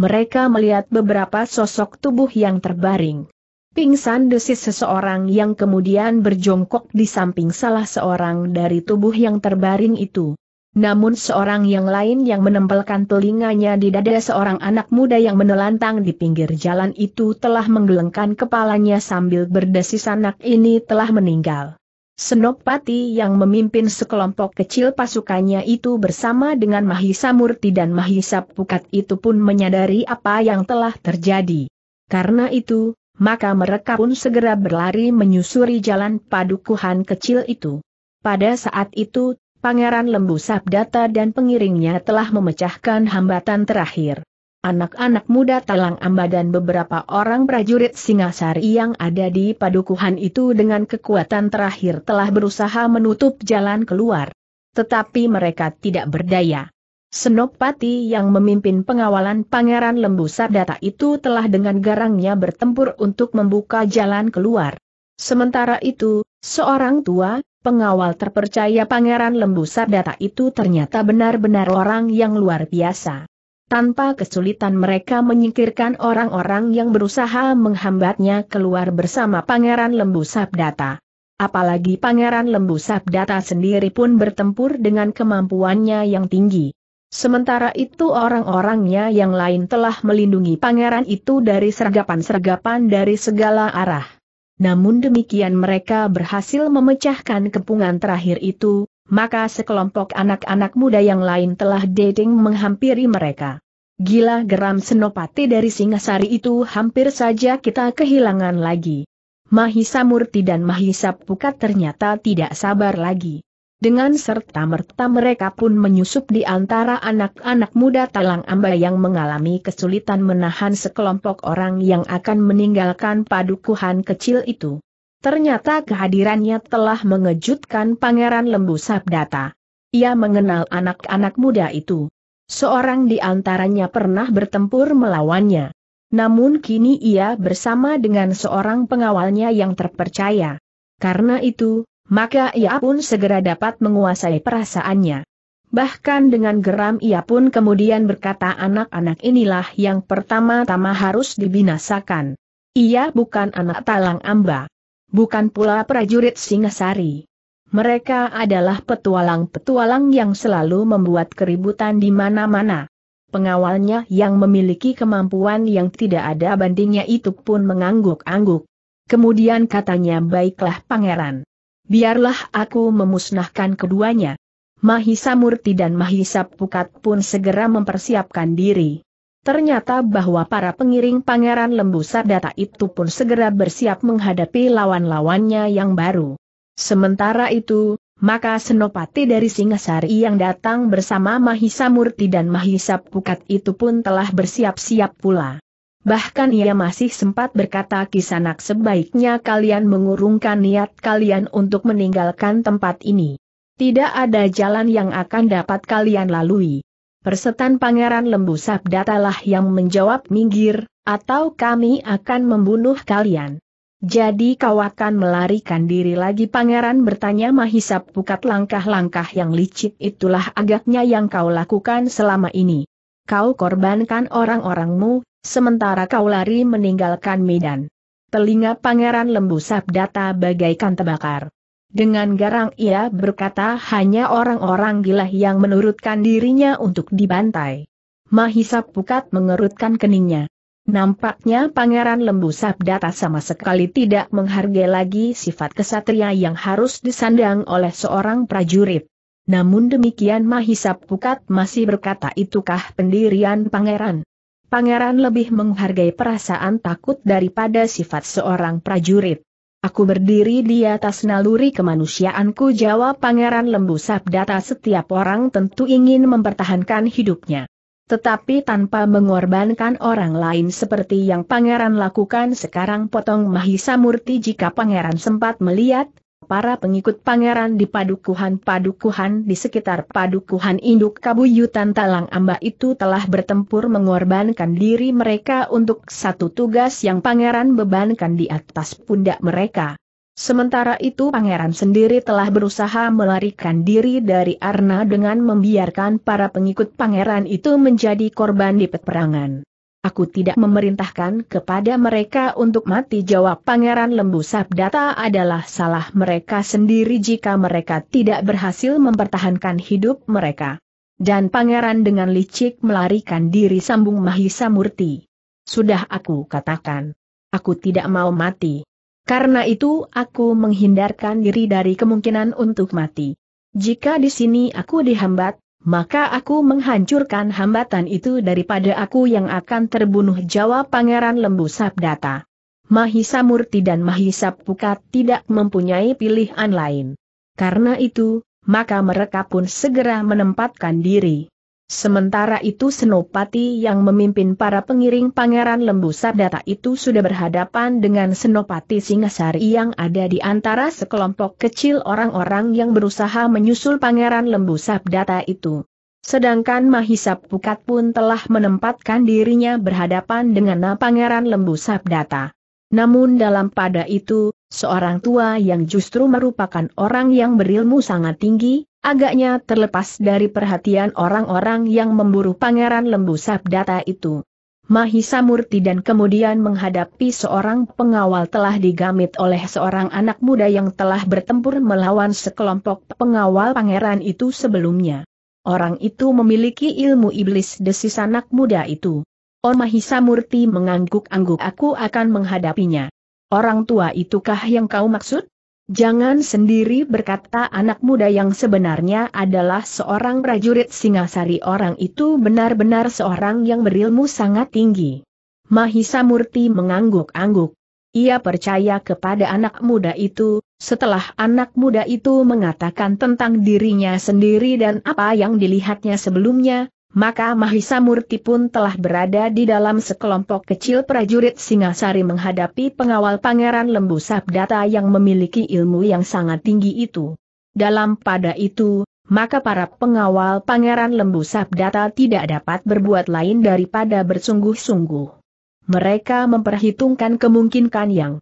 A: Mereka melihat beberapa sosok tubuh yang terbaring. Pingsan desis seseorang yang kemudian berjongkok di samping salah seorang dari tubuh yang terbaring itu. Namun seorang yang lain yang menempelkan telinganya di dada seorang anak muda yang menelantang di pinggir jalan itu telah menggelengkan kepalanya sambil berdesis anak ini telah meninggal. Senopati yang memimpin sekelompok kecil pasukannya itu bersama dengan Mahisa Murti dan Mahisa Pukat itu pun menyadari apa yang telah terjadi. Karena itu, maka mereka pun segera berlari menyusuri jalan padukuhan kecil itu. Pada saat itu, Pangeran Lembu Sabdata dan pengiringnya telah memecahkan hambatan terakhir. Anak-anak muda Talang Amba dan beberapa orang prajurit Singasari yang ada di padukuhan itu dengan kekuatan terakhir telah berusaha menutup jalan keluar. Tetapi mereka tidak berdaya. Senopati yang memimpin pengawalan Pangeran Lembu Sabdata itu telah dengan garangnya bertempur untuk membuka jalan keluar. Sementara itu, seorang tua, Pengawal terpercaya Pangeran Lembu Sardata itu ternyata benar-benar orang yang luar biasa. Tanpa kesulitan mereka menyingkirkan orang-orang yang berusaha menghambatnya keluar bersama Pangeran Lembu Sabdata. Apalagi Pangeran Lembu Sabdata sendiri pun bertempur dengan kemampuannya yang tinggi. Sementara itu orang-orangnya yang lain telah melindungi pangeran itu dari sergapan-sergapan dari segala arah namun demikian mereka berhasil memecahkan kepungan terakhir itu, maka sekelompok anak-anak muda yang lain telah dating menghampiri mereka. Gila geram senopati dari Singasari itu hampir saja kita kehilangan lagi. Mahisa Murti dan Mahisa Pukat ternyata tidak sabar lagi. Dengan serta merta mereka pun menyusup di antara anak-anak muda Talang Amba yang mengalami kesulitan menahan sekelompok orang yang akan meninggalkan padukuhan kecil itu. Ternyata kehadirannya telah mengejutkan Pangeran Lembu Sabdata. Ia mengenal anak-anak muda itu. Seorang di antaranya pernah bertempur melawannya. Namun kini ia bersama dengan seorang pengawalnya yang terpercaya. Karena itu, maka ia pun segera dapat menguasai perasaannya. Bahkan dengan geram ia pun kemudian berkata anak-anak inilah yang pertama-tama harus dibinasakan. Ia bukan anak talang amba. Bukan pula prajurit Singasari. Mereka adalah petualang-petualang yang selalu membuat keributan di mana-mana. Pengawalnya yang memiliki kemampuan yang tidak ada bandingnya itu pun mengangguk-angguk. Kemudian katanya baiklah pangeran biarlah aku memusnahkan keduanya. Mahisa Murti dan Mahisa Pukat pun segera mempersiapkan diri. Ternyata bahwa para pengiring Pangeran Lembu Sardata itu pun segera bersiap menghadapi lawan-lawannya yang baru. Sementara itu, maka Senopati dari Singasari yang datang bersama Mahisa Murti dan Mahisa Pukat itu pun telah bersiap-siap pula. Bahkan ia masih sempat berkata kisanak sebaiknya kalian mengurungkan niat kalian untuk meninggalkan tempat ini. Tidak ada jalan yang akan dapat kalian lalui. Persetan Pangeran Lembu Sabdatalah yang menjawab minggir, atau kami akan membunuh kalian. Jadi kau akan melarikan diri lagi pangeran bertanya Mahisap pukat langkah-langkah yang licik itulah agaknya yang kau lakukan selama ini. Kau korbankan orang-orangmu, sementara kau lari meninggalkan Medan. Telinga pangeran lembu sabdata bagaikan terbakar. Dengan garang ia berkata hanya orang-orang gila yang menurutkan dirinya untuk dibantai. Mahisa Pukat mengerutkan keningnya. Nampaknya pangeran lembu sabdata sama sekali tidak menghargai lagi sifat kesatria yang harus disandang oleh seorang prajurit. Namun demikian Mahisa Pukat masih berkata itukah pendirian pangeran. Pangeran lebih menghargai perasaan takut daripada sifat seorang prajurit. Aku berdiri di atas naluri kemanusiaanku jawab pangeran lembu sabdata setiap orang tentu ingin mempertahankan hidupnya. Tetapi tanpa mengorbankan orang lain seperti yang pangeran lakukan sekarang potong Mahisa Murti jika pangeran sempat melihat, para pengikut pangeran di padukuhan-padukuhan di sekitar padukuhan induk kabuyutan talang amba itu telah bertempur mengorbankan diri mereka untuk satu tugas yang pangeran bebankan di atas pundak mereka. Sementara itu pangeran sendiri telah berusaha melarikan diri dari Arna dengan membiarkan para pengikut pangeran itu menjadi korban di peperangan. Aku tidak memerintahkan kepada mereka untuk mati jawab Pangeran Lembu Sabdata adalah salah mereka sendiri jika mereka tidak berhasil mempertahankan hidup mereka. Dan Pangeran dengan licik melarikan diri sambung Mahisa Murti. Sudah aku katakan. Aku tidak mau mati. Karena itu aku menghindarkan diri dari kemungkinan untuk mati. Jika di sini aku dihambat, maka aku menghancurkan hambatan itu daripada aku yang akan terbunuh jawab Pangeran Lembu Sabdata. Mahisa Murti dan Mahisa Pukat tidak mempunyai pilihan lain. Karena itu, maka mereka pun segera menempatkan diri Sementara itu Senopati yang memimpin para pengiring Pangeran Lembu Sabdata itu sudah berhadapan dengan Senopati Singasari yang ada di antara sekelompok kecil orang-orang yang berusaha menyusul Pangeran Lembu Sabdata itu. Sedangkan Mahisap Pukat pun telah menempatkan dirinya berhadapan dengan Pangeran Lembu Sabdata. Namun dalam pada itu, seorang tua yang justru merupakan orang yang berilmu sangat tinggi, Agaknya terlepas dari perhatian orang-orang yang memburu pangeran lembu sabdata itu. Mahisa Murti dan kemudian menghadapi seorang pengawal telah digamit oleh seorang anak muda yang telah bertempur melawan sekelompok pengawal pangeran itu sebelumnya. Orang itu memiliki ilmu iblis desis anak muda itu. Oh Mahisa Murti mengangguk-angguk aku akan menghadapinya. Orang tua itukah yang kau maksud? Jangan sendiri berkata anak muda yang sebenarnya adalah seorang prajurit Singasari orang itu benar-benar seorang yang berilmu sangat tinggi. Mahisa Murti mengangguk-angguk. Ia percaya kepada anak muda itu, setelah anak muda itu mengatakan tentang dirinya sendiri dan apa yang dilihatnya sebelumnya, maka Mahisa Murti pun telah berada di dalam sekelompok kecil prajurit Singasari menghadapi pengawal Pangeran Lembu Sabdata yang memiliki ilmu yang sangat tinggi itu. Dalam pada itu, maka para pengawal Pangeran Lembu Sabdata tidak dapat berbuat lain daripada bersungguh-sungguh. Mereka memperhitungkan kemungkinan yang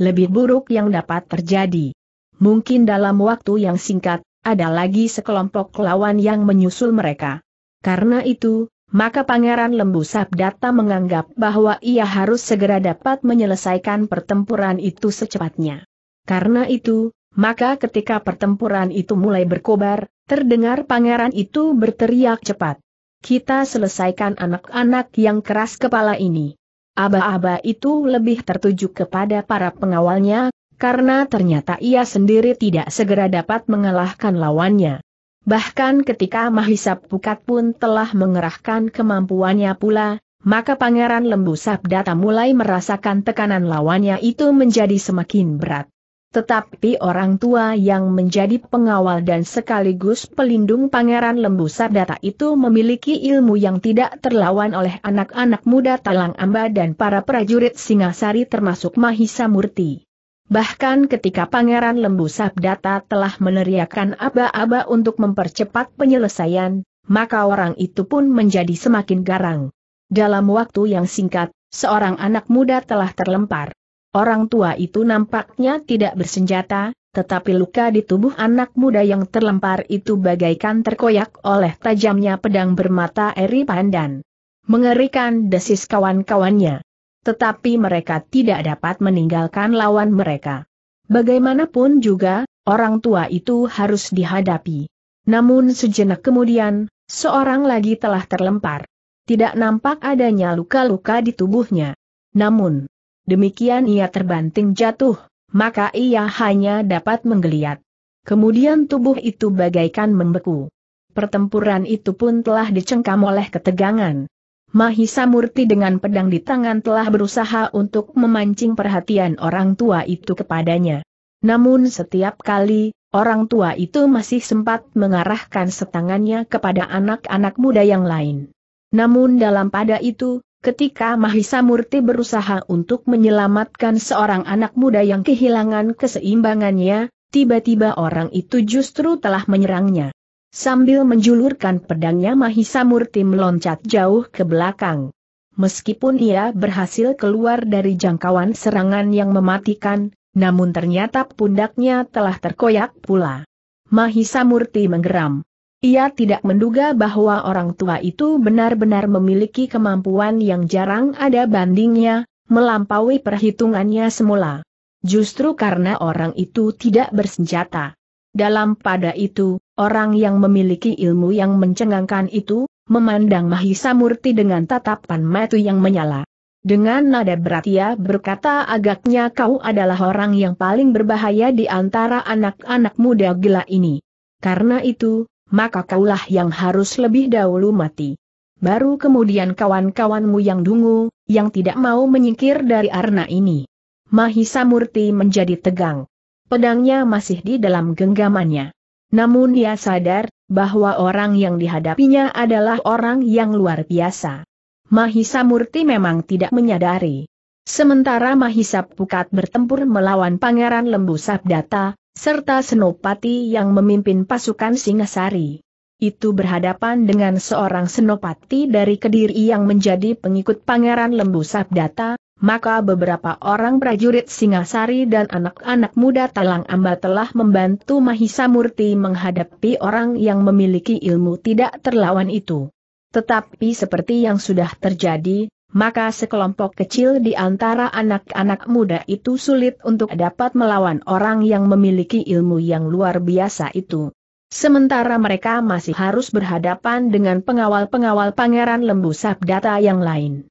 A: lebih buruk yang dapat terjadi. Mungkin dalam waktu yang singkat, ada lagi sekelompok lawan yang menyusul mereka. Karena itu, maka Pangeran Lembu Sabdata menganggap bahwa ia harus segera dapat menyelesaikan pertempuran itu secepatnya. Karena itu, maka ketika pertempuran itu mulai berkobar, terdengar pangeran itu berteriak cepat. Kita selesaikan anak-anak yang keras kepala ini. Aba-aba itu lebih tertuju kepada para pengawalnya, karena ternyata ia sendiri tidak segera dapat mengalahkan lawannya. Bahkan ketika Mahisa Pukat pun telah mengerahkan kemampuannya pula, maka Pangeran Lembu Sabdata mulai merasakan tekanan lawannya itu menjadi semakin berat. Tetapi orang tua yang menjadi pengawal dan sekaligus pelindung Pangeran Lembu Sabdata itu memiliki ilmu yang tidak terlawan oleh anak-anak muda Talang Amba dan para prajurit Singasari termasuk Mahisa Murti. Bahkan ketika Pangeran Lembu Sabdata telah meneriakan aba-aba untuk mempercepat penyelesaian, maka orang itu pun menjadi semakin garang. Dalam waktu yang singkat, seorang anak muda telah terlempar. Orang tua itu nampaknya tidak bersenjata, tetapi luka di tubuh anak muda yang terlempar itu bagaikan terkoyak oleh tajamnya pedang bermata eri pandan. Mengerikan desis kawan-kawannya tetapi mereka tidak dapat meninggalkan lawan mereka. Bagaimanapun juga, orang tua itu harus dihadapi. Namun sejenak kemudian, seorang lagi telah terlempar. Tidak nampak adanya luka-luka di tubuhnya. Namun, demikian ia terbanting jatuh, maka ia hanya dapat menggeliat. Kemudian tubuh itu bagaikan membeku. Pertempuran itu pun telah dicengkam oleh ketegangan. Mahisa Murti dengan pedang di tangan telah berusaha untuk memancing perhatian orang tua itu kepadanya. Namun setiap kali, orang tua itu masih sempat mengarahkan setangannya kepada anak-anak muda yang lain. Namun dalam pada itu, ketika Mahisa Murti berusaha untuk menyelamatkan seorang anak muda yang kehilangan keseimbangannya, tiba-tiba orang itu justru telah menyerangnya. Sambil menjulurkan pedangnya Mahisa Murti meloncat jauh ke belakang. Meskipun ia berhasil keluar dari jangkauan serangan yang mematikan, namun ternyata pundaknya telah terkoyak pula. Mahisa Murti menggeram. Ia tidak menduga bahwa orang tua itu benar-benar memiliki kemampuan yang jarang ada bandingnya, melampaui perhitungannya semula. Justru karena orang itu tidak bersenjata. Dalam pada itu, orang yang memiliki ilmu yang mencengangkan itu, memandang Mahisa Murti dengan tatapan mata yang menyala. Dengan nada berat ia berkata agaknya kau adalah orang yang paling berbahaya di antara anak-anak muda gila ini. Karena itu, maka kaulah yang harus lebih dahulu mati. Baru kemudian kawan-kawanmu yang dungu, yang tidak mau menyingkir dari arna ini. Mahisa Murti menjadi tegang. Pedangnya masih di dalam genggamannya. Namun dia sadar, bahwa orang yang dihadapinya adalah orang yang luar biasa. Mahisa Murti memang tidak menyadari. Sementara Mahisa Pukat bertempur melawan Pangeran Lembu Sabdata, serta Senopati yang memimpin pasukan Singasari. Itu berhadapan dengan seorang Senopati dari Kediri yang menjadi pengikut Pangeran Lembu Sabdata, maka beberapa orang prajurit Singasari dan anak-anak muda Talang Amba telah membantu Mahisa Murti menghadapi orang yang memiliki ilmu tidak terlawan itu. Tetapi seperti yang sudah terjadi, maka sekelompok kecil di antara anak-anak muda itu sulit untuk dapat melawan orang yang memiliki ilmu yang luar biasa itu. Sementara mereka masih harus berhadapan dengan pengawal-pengawal Pangeran Lembu Sabdata yang lain.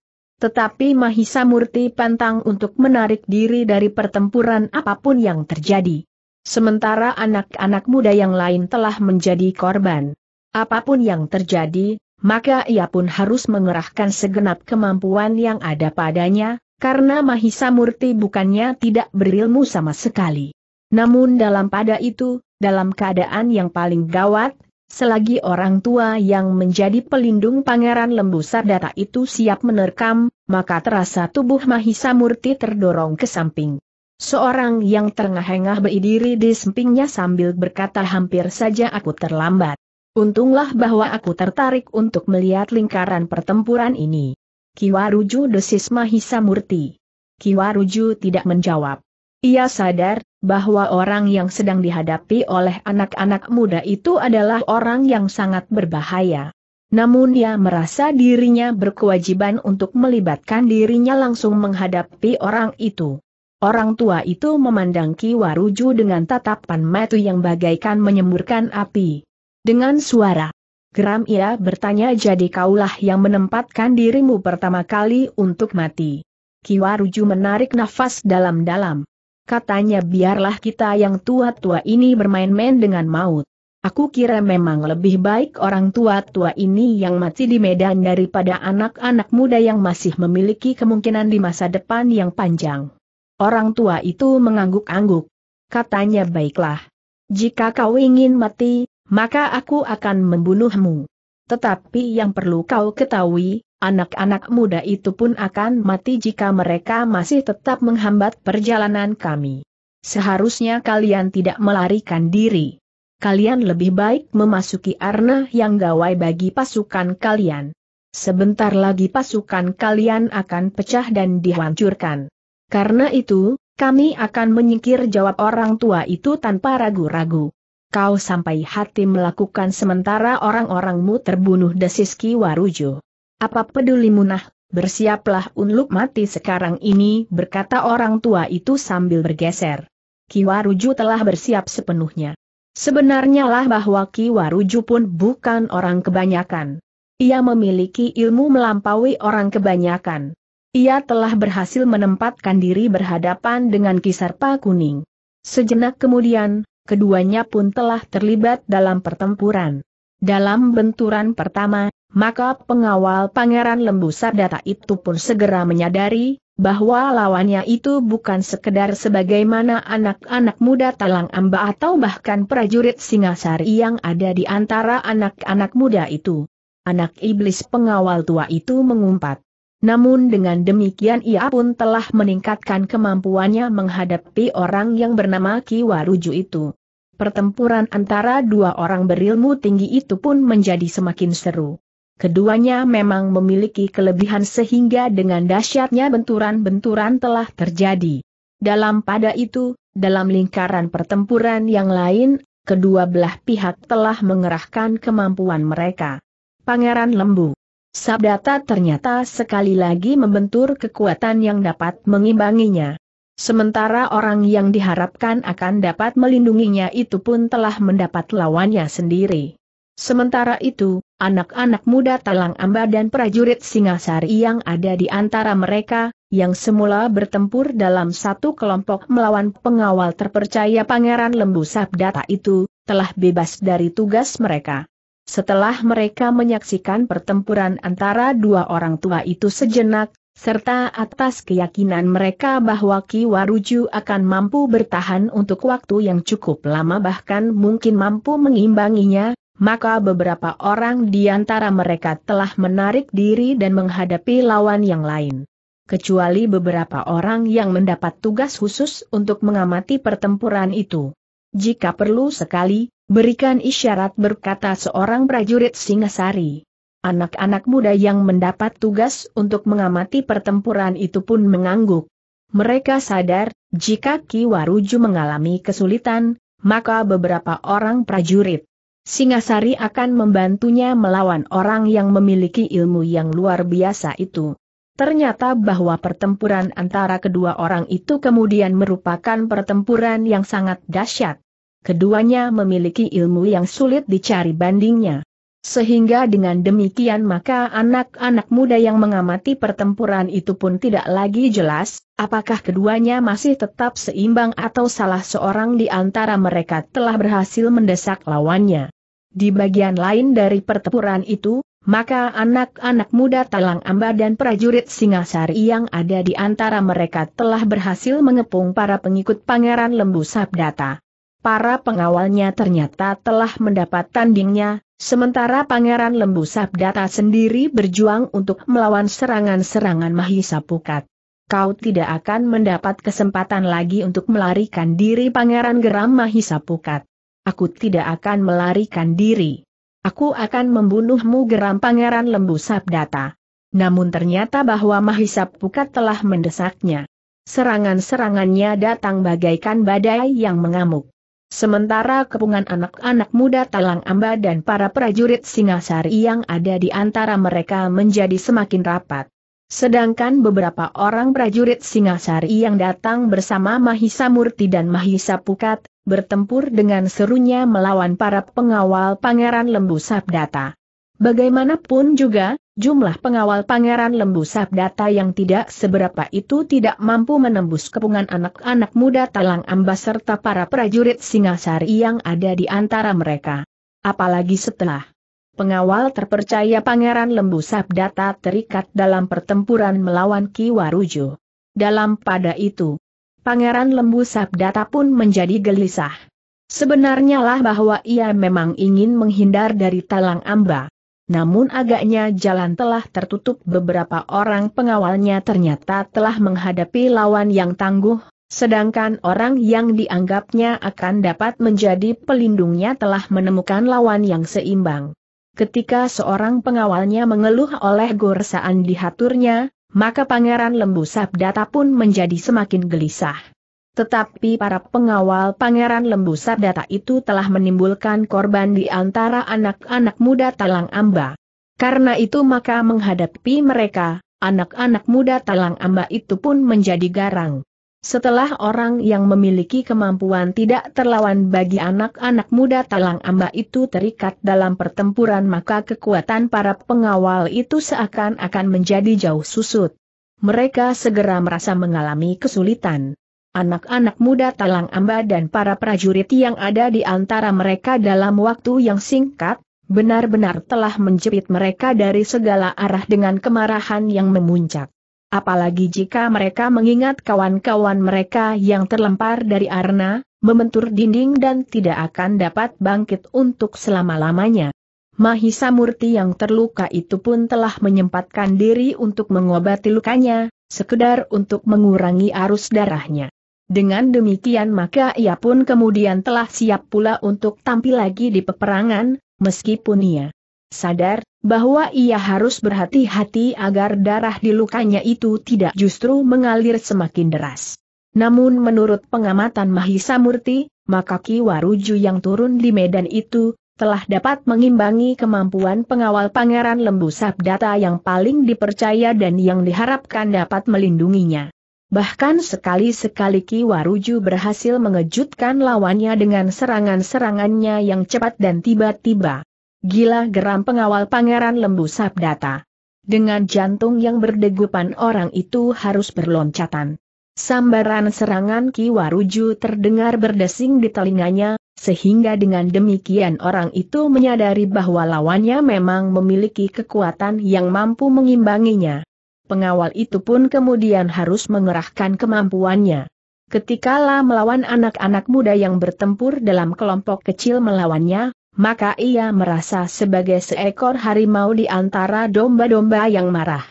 A: Tetapi Mahisa Murti pantang untuk menarik diri dari pertempuran apapun yang terjadi. Sementara anak-anak muda yang lain telah menjadi korban. Apapun yang terjadi, maka ia pun harus mengerahkan segenap kemampuan yang ada padanya, karena Mahisa Murti bukannya tidak berilmu sama sekali. Namun dalam pada itu, dalam keadaan yang paling gawat, selagi orang tua yang menjadi pelindung Pangeran Lembu Sardata itu siap menerkam, maka terasa tubuh Mahisa Murti terdorong ke samping. Seorang yang terengah-engah berdiri di sampingnya sambil berkata hampir saja aku terlambat. Untunglah bahwa aku tertarik untuk melihat lingkaran pertempuran ini. Kiwaruju desis Mahisa Murti. Kiwaruju tidak menjawab. Ia sadar bahwa orang yang sedang dihadapi oleh anak-anak muda itu adalah orang yang sangat berbahaya. Namun ia merasa dirinya berkewajiban untuk melibatkan dirinya langsung menghadapi orang itu. Orang tua itu memandang Ki Waruju dengan tatapan mata yang bagaikan menyemburkan api. Dengan suara geram ia bertanya jadi kaulah yang menempatkan dirimu pertama kali untuk mati. Ki Waruju menarik nafas dalam-dalam. Katanya biarlah kita yang tua-tua ini bermain-main dengan maut. Aku kira memang lebih baik orang tua-tua ini yang mati di medan daripada anak-anak muda yang masih memiliki kemungkinan di masa depan yang panjang. Orang tua itu mengangguk-angguk. Katanya baiklah. Jika kau ingin mati, maka aku akan membunuhmu. Tetapi yang perlu kau ketahui, anak-anak muda itu pun akan mati jika mereka masih tetap menghambat perjalanan kami. Seharusnya kalian tidak melarikan diri kalian lebih baik memasuki arna yang gawai bagi pasukan kalian. Sebentar lagi pasukan kalian akan pecah dan dihancurkan. Karena itu, kami akan menyingkir jawab orang tua itu tanpa ragu-ragu. Kau sampai hati melakukan sementara orang-orangmu terbunuh desiski Kiwarujo. Apa peduli munah, bersiaplah unluk mati sekarang ini berkata orang tua itu sambil bergeser. Kiwarujo telah bersiap sepenuhnya. Sebenarnya lah bahwa Waruju pun bukan orang kebanyakan. Ia memiliki ilmu melampaui orang kebanyakan. Ia telah berhasil menempatkan diri berhadapan dengan Kisarpa Kuning. Sejenak kemudian, keduanya pun telah terlibat dalam pertempuran. Dalam benturan pertama, maka pengawal Pangeran Lembu Sardata itu pun segera menyadari, bahwa lawannya itu bukan sekedar sebagaimana anak-anak muda Talang Amba atau bahkan prajurit Singasari yang ada di antara anak-anak muda itu. Anak iblis pengawal tua itu mengumpat. Namun dengan demikian ia pun telah meningkatkan kemampuannya menghadapi orang yang bernama Ki Waruju itu pertempuran antara dua orang berilmu tinggi itu pun menjadi semakin seru. Keduanya memang memiliki kelebihan sehingga dengan dahsyatnya benturan-benturan telah terjadi. Dalam pada itu, dalam lingkaran pertempuran yang lain, kedua belah pihak telah mengerahkan kemampuan mereka. Pangeran Lembu Sabdata ternyata sekali lagi membentur kekuatan yang dapat mengimbanginya. Sementara orang yang diharapkan akan dapat melindunginya itu pun telah mendapat lawannya sendiri. Sementara itu, anak-anak muda Talang Amba dan prajurit Singasari yang ada di antara mereka, yang semula bertempur dalam satu kelompok melawan pengawal terpercaya Pangeran Lembu Sabdata itu, telah bebas dari tugas mereka. Setelah mereka menyaksikan pertempuran antara dua orang tua itu sejenak, serta atas keyakinan mereka bahwa Kiwaruju akan mampu bertahan untuk waktu yang cukup lama bahkan mungkin mampu mengimbanginya, maka beberapa orang di antara mereka telah menarik diri dan menghadapi lawan yang lain. Kecuali beberapa orang yang mendapat tugas khusus untuk mengamati pertempuran itu. Jika perlu sekali, berikan isyarat berkata seorang prajurit Singasari. Anak-anak muda yang mendapat tugas untuk mengamati pertempuran itu pun mengangguk. Mereka sadar, jika Ki Waruju mengalami kesulitan, maka beberapa orang prajurit Singasari akan membantunya melawan orang yang memiliki ilmu yang luar biasa itu. Ternyata bahwa pertempuran antara kedua orang itu kemudian merupakan pertempuran yang sangat dahsyat. Keduanya memiliki ilmu yang sulit dicari bandingnya. Sehingga dengan demikian maka anak-anak muda yang mengamati pertempuran itu pun tidak lagi jelas, apakah keduanya masih tetap seimbang atau salah seorang di antara mereka telah berhasil mendesak lawannya. Di bagian lain dari pertempuran itu, maka anak-anak muda Talang Amba dan prajurit Singasari yang ada di antara mereka telah berhasil mengepung para pengikut Pangeran Lembu Sabdata para pengawalnya ternyata telah mendapat tandingnya, sementara Pangeran Lembu Sabdata sendiri berjuang untuk melawan serangan-serangan Mahisa Pukat. Kau tidak akan mendapat kesempatan lagi untuk melarikan diri Pangeran Geram Mahisa Pukat. Aku tidak akan melarikan diri. Aku akan membunuhmu geram Pangeran Lembu Sabdata. Namun ternyata bahwa Mahisa Pukat telah mendesaknya. Serangan-serangannya datang bagaikan badai yang mengamuk. Sementara kepungan anak-anak muda Talang Amba dan para prajurit Singasari yang ada di antara mereka menjadi semakin rapat. Sedangkan beberapa orang prajurit Singasari yang datang bersama Mahisa Murti dan Mahisa Pukat, bertempur dengan serunya melawan para pengawal Pangeran Lembu Sabdata. Bagaimanapun juga, jumlah pengawal Pangeran Lembu Sabdata yang tidak seberapa itu tidak mampu menembus kepungan anak-anak muda Talang Ambas serta para prajurit Singasari yang ada di antara mereka. Apalagi setelah pengawal terpercaya Pangeran Lembu Sabdata terikat dalam pertempuran melawan Ki Kiwarujo. Dalam pada itu, Pangeran Lembu Sabdata pun menjadi gelisah. Sebenarnya lah bahwa ia memang ingin menghindar dari Talang Amba, namun agaknya jalan telah tertutup beberapa orang pengawalnya ternyata telah menghadapi lawan yang tangguh, sedangkan orang yang dianggapnya akan dapat menjadi pelindungnya telah menemukan lawan yang seimbang. Ketika seorang pengawalnya mengeluh oleh gorsaan di haturnya, maka Pangeran Lembu Sabdata pun menjadi semakin gelisah. Tetapi para pengawal Pangeran Lembu Sabdata itu telah menimbulkan korban di antara anak-anak muda Talang Amba. Karena itu maka menghadapi mereka, anak-anak muda Talang Amba itu pun menjadi garang. Setelah orang yang memiliki kemampuan tidak terlawan bagi anak-anak muda Talang Amba itu terikat dalam pertempuran maka kekuatan para pengawal itu seakan-akan menjadi jauh susut. Mereka segera merasa mengalami kesulitan anak-anak muda Talang Amba dan para prajurit yang ada di antara mereka dalam waktu yang singkat, benar-benar telah menjepit mereka dari segala arah dengan kemarahan yang memuncak. Apalagi jika mereka mengingat kawan-kawan mereka yang terlempar dari arna, membentur dinding dan tidak akan dapat bangkit untuk selama-lamanya. Mahisa Murti yang terluka itu pun telah menyempatkan diri untuk mengobati lukanya, sekedar untuk mengurangi arus darahnya. Dengan demikian maka ia pun kemudian telah siap pula untuk tampil lagi di peperangan, meskipun ia sadar bahwa ia harus berhati-hati agar darah di lukanya itu tidak justru mengalir semakin deras. Namun menurut pengamatan Mahisa Murti, maka Ki Waruju yang turun di medan itu, telah dapat mengimbangi kemampuan pengawal Pangeran Lembu Sabdata yang paling dipercaya dan yang diharapkan dapat melindunginya. Bahkan sekali-sekali Ki Waruju berhasil mengejutkan lawannya dengan serangan-serangannya yang cepat dan tiba-tiba. Gila geram pengawal pangeran lembu sabdata. Dengan jantung yang berdegupan orang itu harus berloncatan. Sambaran serangan Ki Waruju terdengar berdesing di telinganya, sehingga dengan demikian orang itu menyadari bahwa lawannya memang memiliki kekuatan yang mampu mengimbanginya pengawal itu pun kemudian harus mengerahkan kemampuannya. Ketika lah melawan anak-anak muda yang bertempur dalam kelompok kecil melawannya, maka ia merasa sebagai seekor harimau di antara domba-domba yang marah.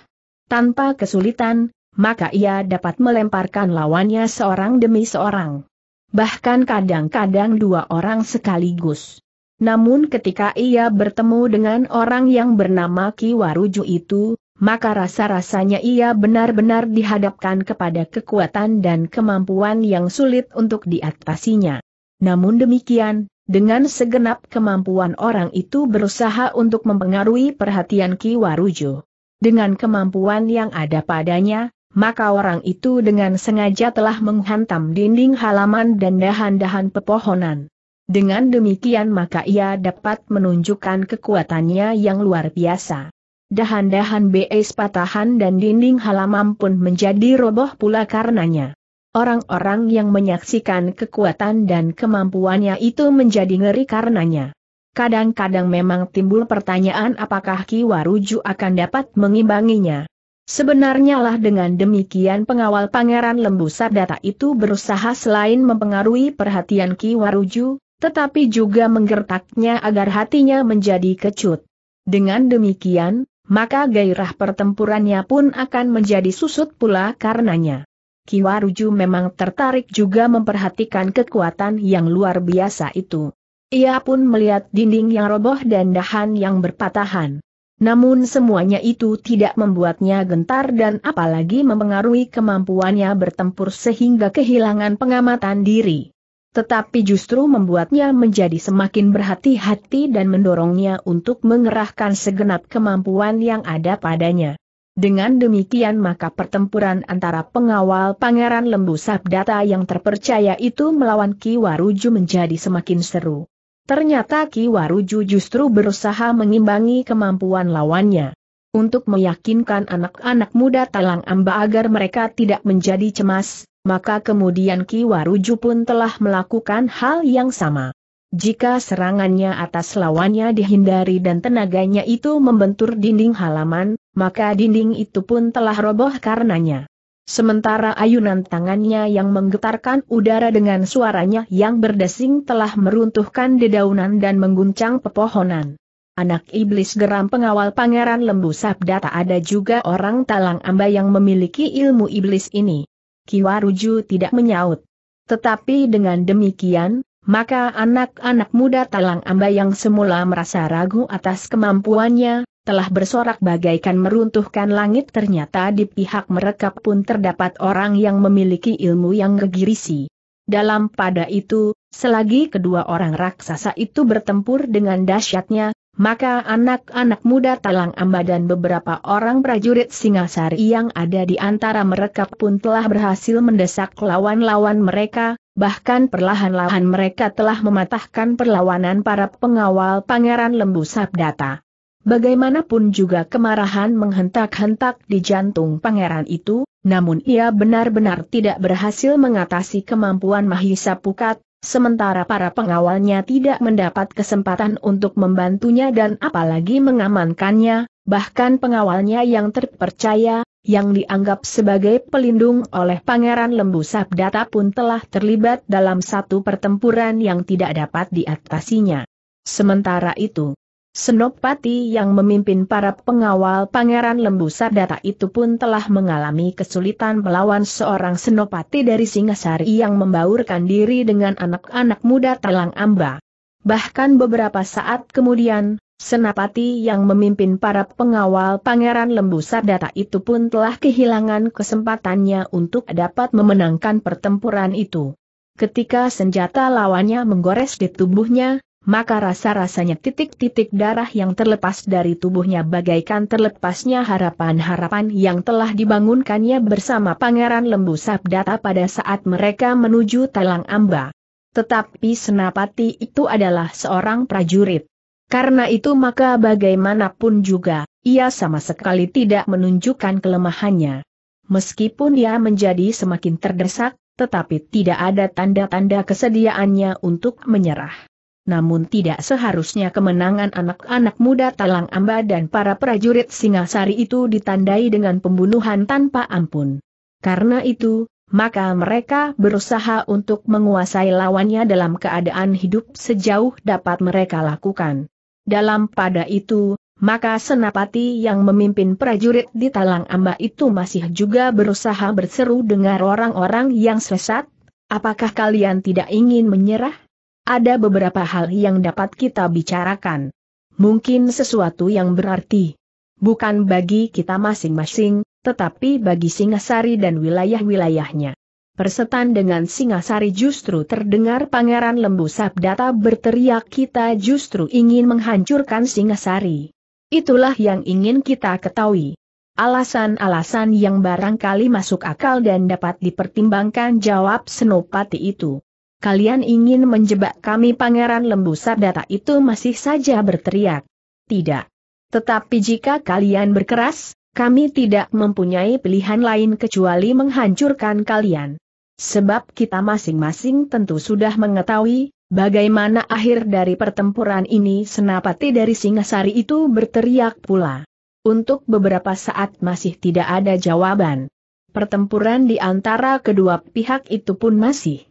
A: Tanpa kesulitan, maka ia dapat melemparkan lawannya seorang demi seorang. Bahkan kadang-kadang dua orang sekaligus. Namun ketika ia bertemu dengan orang yang bernama Kiwaruju itu, maka rasa-rasanya ia benar-benar dihadapkan kepada kekuatan dan kemampuan yang sulit untuk diatasinya. Namun demikian, dengan segenap kemampuan orang itu berusaha untuk mempengaruhi perhatian Ki Warujo. Dengan kemampuan yang ada padanya, maka orang itu dengan sengaja telah menghantam dinding halaman dan dahan-dahan pepohonan. Dengan demikian maka ia dapat menunjukkan kekuatannya yang luar biasa dahan-dahan BS patahan dan dinding halaman pun menjadi roboh pula karenanya. Orang-orang yang menyaksikan kekuatan dan kemampuannya itu menjadi ngeri karenanya. Kadang-kadang memang timbul pertanyaan apakah Ki Waruju akan dapat mengimbanginya. Sebenarnya lah dengan demikian pengawal pangeran lembu sardata itu berusaha selain mempengaruhi perhatian Ki Waruju, tetapi juga menggertaknya agar hatinya menjadi kecut. Dengan demikian, maka gairah pertempurannya pun akan menjadi susut pula karenanya. Kiwaruju memang tertarik juga memperhatikan kekuatan yang luar biasa itu. Ia pun melihat dinding yang roboh dan dahan yang berpatahan. Namun semuanya itu tidak membuatnya gentar dan apalagi mempengaruhi kemampuannya bertempur sehingga kehilangan pengamatan diri tetapi justru membuatnya menjadi semakin berhati-hati dan mendorongnya untuk mengerahkan segenap kemampuan yang ada padanya. Dengan demikian maka pertempuran antara pengawal Pangeran Lembu Sabdata yang terpercaya itu melawan Ki Waruju menjadi semakin seru. Ternyata Ki Waruju justru berusaha mengimbangi kemampuan lawannya. Untuk meyakinkan anak-anak muda Talang Amba agar mereka tidak menjadi cemas, maka kemudian Ki Waruju pun telah melakukan hal yang sama. Jika serangannya atas lawannya dihindari dan tenaganya itu membentur dinding halaman, maka dinding itu pun telah roboh karenanya. Sementara ayunan tangannya yang menggetarkan udara dengan suaranya yang berdesing telah meruntuhkan dedaunan dan mengguncang pepohonan. Anak iblis geram pengawal pangeran lembu sabda tak ada juga orang talang amba yang memiliki ilmu iblis ini. Kiwaruju tidak menyaut. Tetapi dengan demikian, maka anak-anak muda Talang Amba yang semula merasa ragu atas kemampuannya, telah bersorak bagaikan meruntuhkan langit ternyata di pihak mereka pun terdapat orang yang memiliki ilmu yang gegirisi. Dalam pada itu, selagi kedua orang raksasa itu bertempur dengan dahsyatnya, maka anak-anak muda Talang Amba dan beberapa orang prajurit Singasari yang ada di antara mereka pun telah berhasil mendesak lawan-lawan mereka, bahkan perlahan-lahan mereka telah mematahkan perlawanan para pengawal Pangeran Lembu Sabdata. Bagaimanapun juga kemarahan menghentak-hentak di jantung pangeran itu, namun ia benar-benar tidak berhasil mengatasi kemampuan Mahisa Pukat, Sementara para pengawalnya tidak mendapat kesempatan untuk membantunya dan apalagi mengamankannya, bahkan pengawalnya yang terpercaya, yang dianggap sebagai pelindung oleh Pangeran Lembu Sabdata pun telah terlibat dalam satu pertempuran yang tidak dapat diatasinya. Sementara itu, Senopati yang memimpin para pengawal Pangeran Lembu Sardata itu pun telah mengalami kesulitan melawan seorang senopati dari Singasari yang membaurkan diri dengan anak-anak muda Talang Amba. Bahkan beberapa saat kemudian, senopati yang memimpin para pengawal Pangeran Lembu Sardata itu pun telah kehilangan kesempatannya untuk dapat memenangkan pertempuran itu. Ketika senjata lawannya menggores di tubuhnya, maka rasa-rasanya titik-titik darah yang terlepas dari tubuhnya bagaikan terlepasnya harapan-harapan yang telah dibangunkannya bersama Pangeran Lembu Sabdata pada saat mereka menuju Talang Amba. Tetapi Senapati itu adalah seorang prajurit. Karena itu maka bagaimanapun juga, ia sama sekali tidak menunjukkan kelemahannya. Meskipun ia menjadi semakin terdesak, tetapi tidak ada tanda-tanda kesediaannya untuk menyerah namun tidak seharusnya kemenangan anak-anak muda Talang Amba dan para prajurit Singasari itu ditandai dengan pembunuhan tanpa ampun. Karena itu, maka mereka berusaha untuk menguasai lawannya dalam keadaan hidup sejauh dapat mereka lakukan. Dalam pada itu, maka Senapati yang memimpin prajurit di Talang Amba itu masih juga berusaha berseru dengan orang-orang yang sesat, apakah kalian tidak ingin menyerah? Ada beberapa hal yang dapat kita bicarakan. Mungkin sesuatu yang berarti. Bukan bagi kita masing-masing, tetapi bagi Singasari dan wilayah-wilayahnya. Persetan dengan Singasari justru terdengar Pangeran Lembu Sabdata berteriak kita justru ingin menghancurkan Singasari. Itulah yang ingin kita ketahui. Alasan-alasan yang barangkali masuk akal dan dapat dipertimbangkan jawab Senopati itu. Kalian ingin menjebak kami Pangeran Lembu Sabdata itu masih saja berteriak. Tidak. Tetapi jika kalian berkeras, kami tidak mempunyai pilihan lain kecuali menghancurkan kalian. Sebab kita masing-masing tentu sudah mengetahui, bagaimana akhir dari pertempuran ini senapati dari Singasari itu berteriak pula. Untuk beberapa saat masih tidak ada jawaban. Pertempuran di antara kedua pihak itu pun masih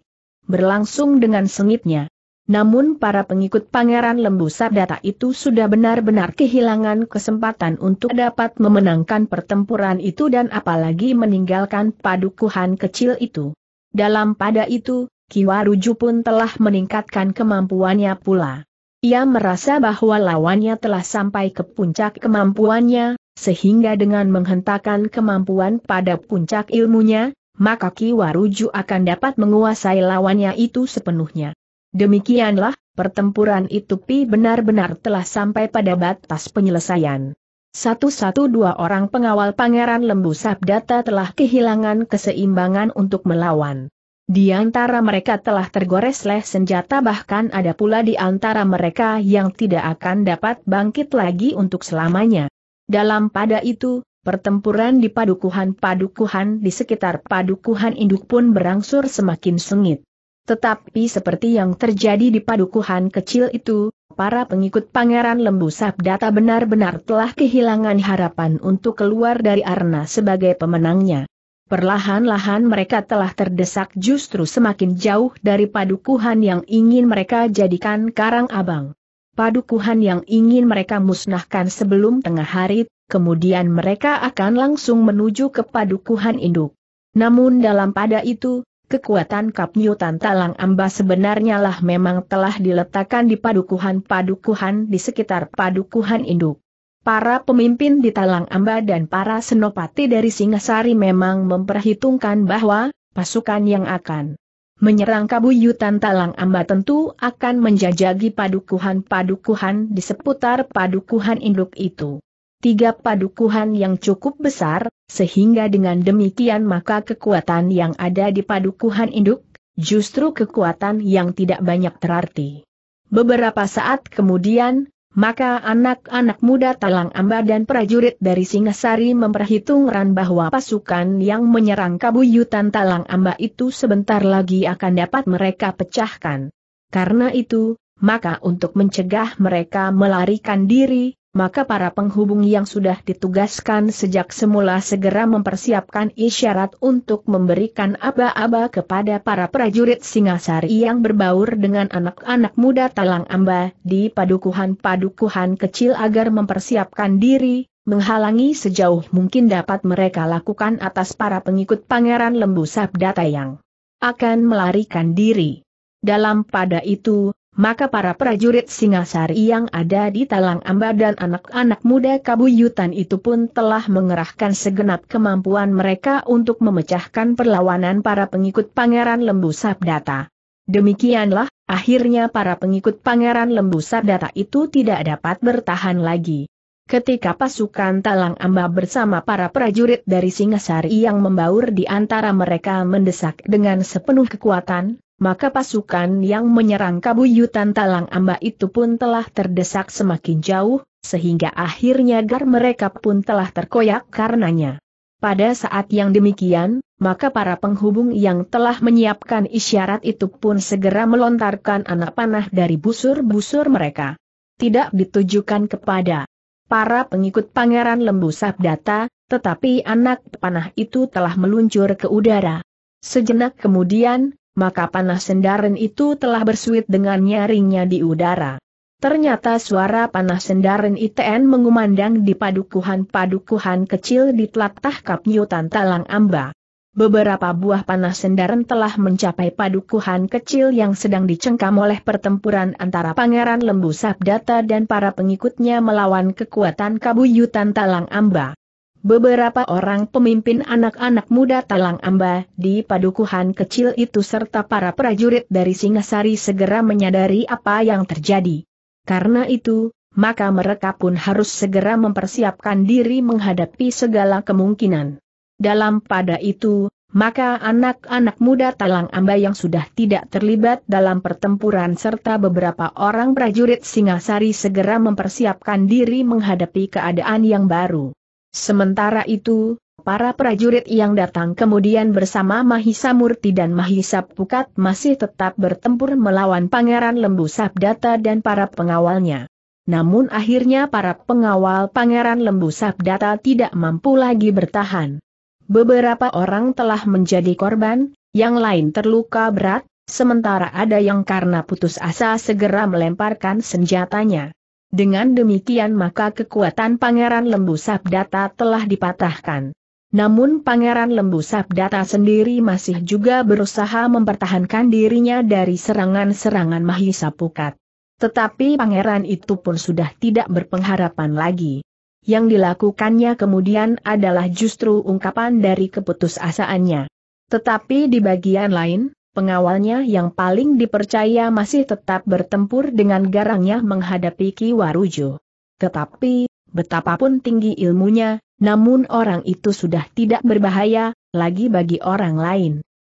A: berlangsung dengan sengitnya. Namun para pengikut Pangeran Lembu Sabdata itu sudah benar-benar kehilangan kesempatan untuk dapat memenangkan pertempuran itu dan apalagi meninggalkan padukuhan kecil itu. Dalam pada itu, Kiwaruju pun telah meningkatkan kemampuannya pula. Ia merasa bahwa lawannya telah sampai ke puncak kemampuannya, sehingga dengan menghentakkan kemampuan pada puncak ilmunya, maka Ki Waruju akan dapat menguasai lawannya itu sepenuhnya. Demikianlah, pertempuran itu Pi benar-benar telah sampai pada batas penyelesaian. Satu-satu dua orang pengawal Pangeran Lembu Sabdata telah kehilangan keseimbangan untuk melawan. Di antara mereka telah tergores leh senjata bahkan ada pula di antara mereka yang tidak akan dapat bangkit lagi untuk selamanya. Dalam pada itu, Pertempuran di padukuhan-padukuhan di sekitar padukuhan induk pun berangsur semakin sengit. Tetapi seperti yang terjadi di padukuhan kecil itu, para pengikut Pangeran Lembu Sabdata benar-benar telah kehilangan harapan untuk keluar dari arena sebagai pemenangnya. Perlahan-lahan mereka telah terdesak justru semakin jauh dari padukuhan yang ingin mereka jadikan karang abang. Padukuhan yang ingin mereka musnahkan sebelum tengah hari kemudian mereka akan langsung menuju ke padukuhan induk. Namun dalam pada itu, kekuatan Kapnyutan Talang Amba sebenarnya lah memang telah diletakkan di padukuhan-padukuhan di sekitar padukuhan induk. Para pemimpin di Talang Amba dan para senopati dari Singasari memang memperhitungkan bahwa pasukan yang akan menyerang Kabuyutan Talang Amba tentu akan menjajagi padukuhan-padukuhan di seputar padukuhan induk itu tiga padukuhan yang cukup besar, sehingga dengan demikian maka kekuatan yang ada di padukuhan induk, justru kekuatan yang tidak banyak terarti. Beberapa saat kemudian, maka anak-anak muda Talang Amba dan prajurit dari Singasari memperhitungkan bahwa pasukan yang menyerang kabuyutan Talang Amba itu sebentar lagi akan dapat mereka pecahkan. Karena itu, maka untuk mencegah mereka melarikan diri, maka para penghubung yang sudah ditugaskan sejak semula segera mempersiapkan isyarat untuk memberikan aba-aba kepada para prajurit Singasari yang berbaur dengan anak-anak muda Talang Amba di padukuhan-padukuhan kecil agar mempersiapkan diri, menghalangi sejauh mungkin dapat mereka lakukan atas para pengikut Pangeran Lembu Sabda Tayang. Akan melarikan diri. Dalam pada itu, maka para prajurit Singasari yang ada di Talang Amba dan anak-anak muda Kabuyutan itu pun telah mengerahkan segenap kemampuan mereka untuk memecahkan perlawanan para pengikut Pangeran Lembu Sabdata. Demikianlah, akhirnya para pengikut Pangeran Lembu Sabdata itu tidak dapat bertahan lagi. Ketika pasukan Talang Amba bersama para prajurit dari Singasari yang membaur di antara mereka mendesak dengan sepenuh kekuatan, maka pasukan yang menyerang kabuyutan Talang Amba itu pun telah terdesak semakin jauh, sehingga akhirnya gar mereka pun telah terkoyak karenanya. Pada saat yang demikian, maka para penghubung yang telah menyiapkan isyarat itu pun segera melontarkan anak panah dari busur-busur mereka. Tidak ditujukan kepada para pengikut Pangeran Lembu Sabdata, tetapi anak panah itu telah meluncur ke udara. Sejenak kemudian, maka panah sendaren itu telah bersuit dengan nyaringnya di udara. Ternyata suara panah sendaren ITN mengumandang di padukuhan-padukuhan kecil di telatah kapnyutan talang amba. Beberapa buah panah sendaren telah mencapai padukuhan kecil yang sedang dicengkam oleh pertempuran antara Pangeran Lembu Sabdata dan para pengikutnya melawan kekuatan kabuyutan talang amba. Beberapa orang pemimpin anak-anak muda Talang Amba di padukuhan kecil itu serta para prajurit dari Singasari segera menyadari apa yang terjadi. Karena itu, maka mereka pun harus segera mempersiapkan diri menghadapi segala kemungkinan. Dalam pada itu, maka anak-anak muda Talang Amba yang sudah tidak terlibat dalam pertempuran serta beberapa orang prajurit Singasari segera mempersiapkan diri menghadapi keadaan yang baru. Sementara itu, para prajurit yang datang kemudian bersama Mahisa Murti dan Mahisa Pukat masih tetap bertempur melawan Pangeran Lembu Sabdata dan para pengawalnya. Namun akhirnya para pengawal Pangeran Lembu Sabdata tidak mampu lagi bertahan. Beberapa orang telah menjadi korban, yang lain terluka berat, sementara ada yang karena putus asa segera melemparkan senjatanya. Dengan demikian maka kekuatan Pangeran Lembu Sabdata telah dipatahkan. Namun Pangeran Lembu Sabdata sendiri masih juga berusaha mempertahankan dirinya dari serangan-serangan Mahisa Pukat. Tetapi pangeran itu pun sudah tidak berpengharapan lagi. Yang dilakukannya kemudian adalah justru ungkapan dari keputusasaannya. Tetapi di bagian lain, Pengawalnya yang paling dipercaya masih tetap bertempur dengan garangnya menghadapi Ki Warujo. Tetapi, betapapun tinggi ilmunya, namun orang itu sudah tidak berbahaya, lagi bagi orang lain.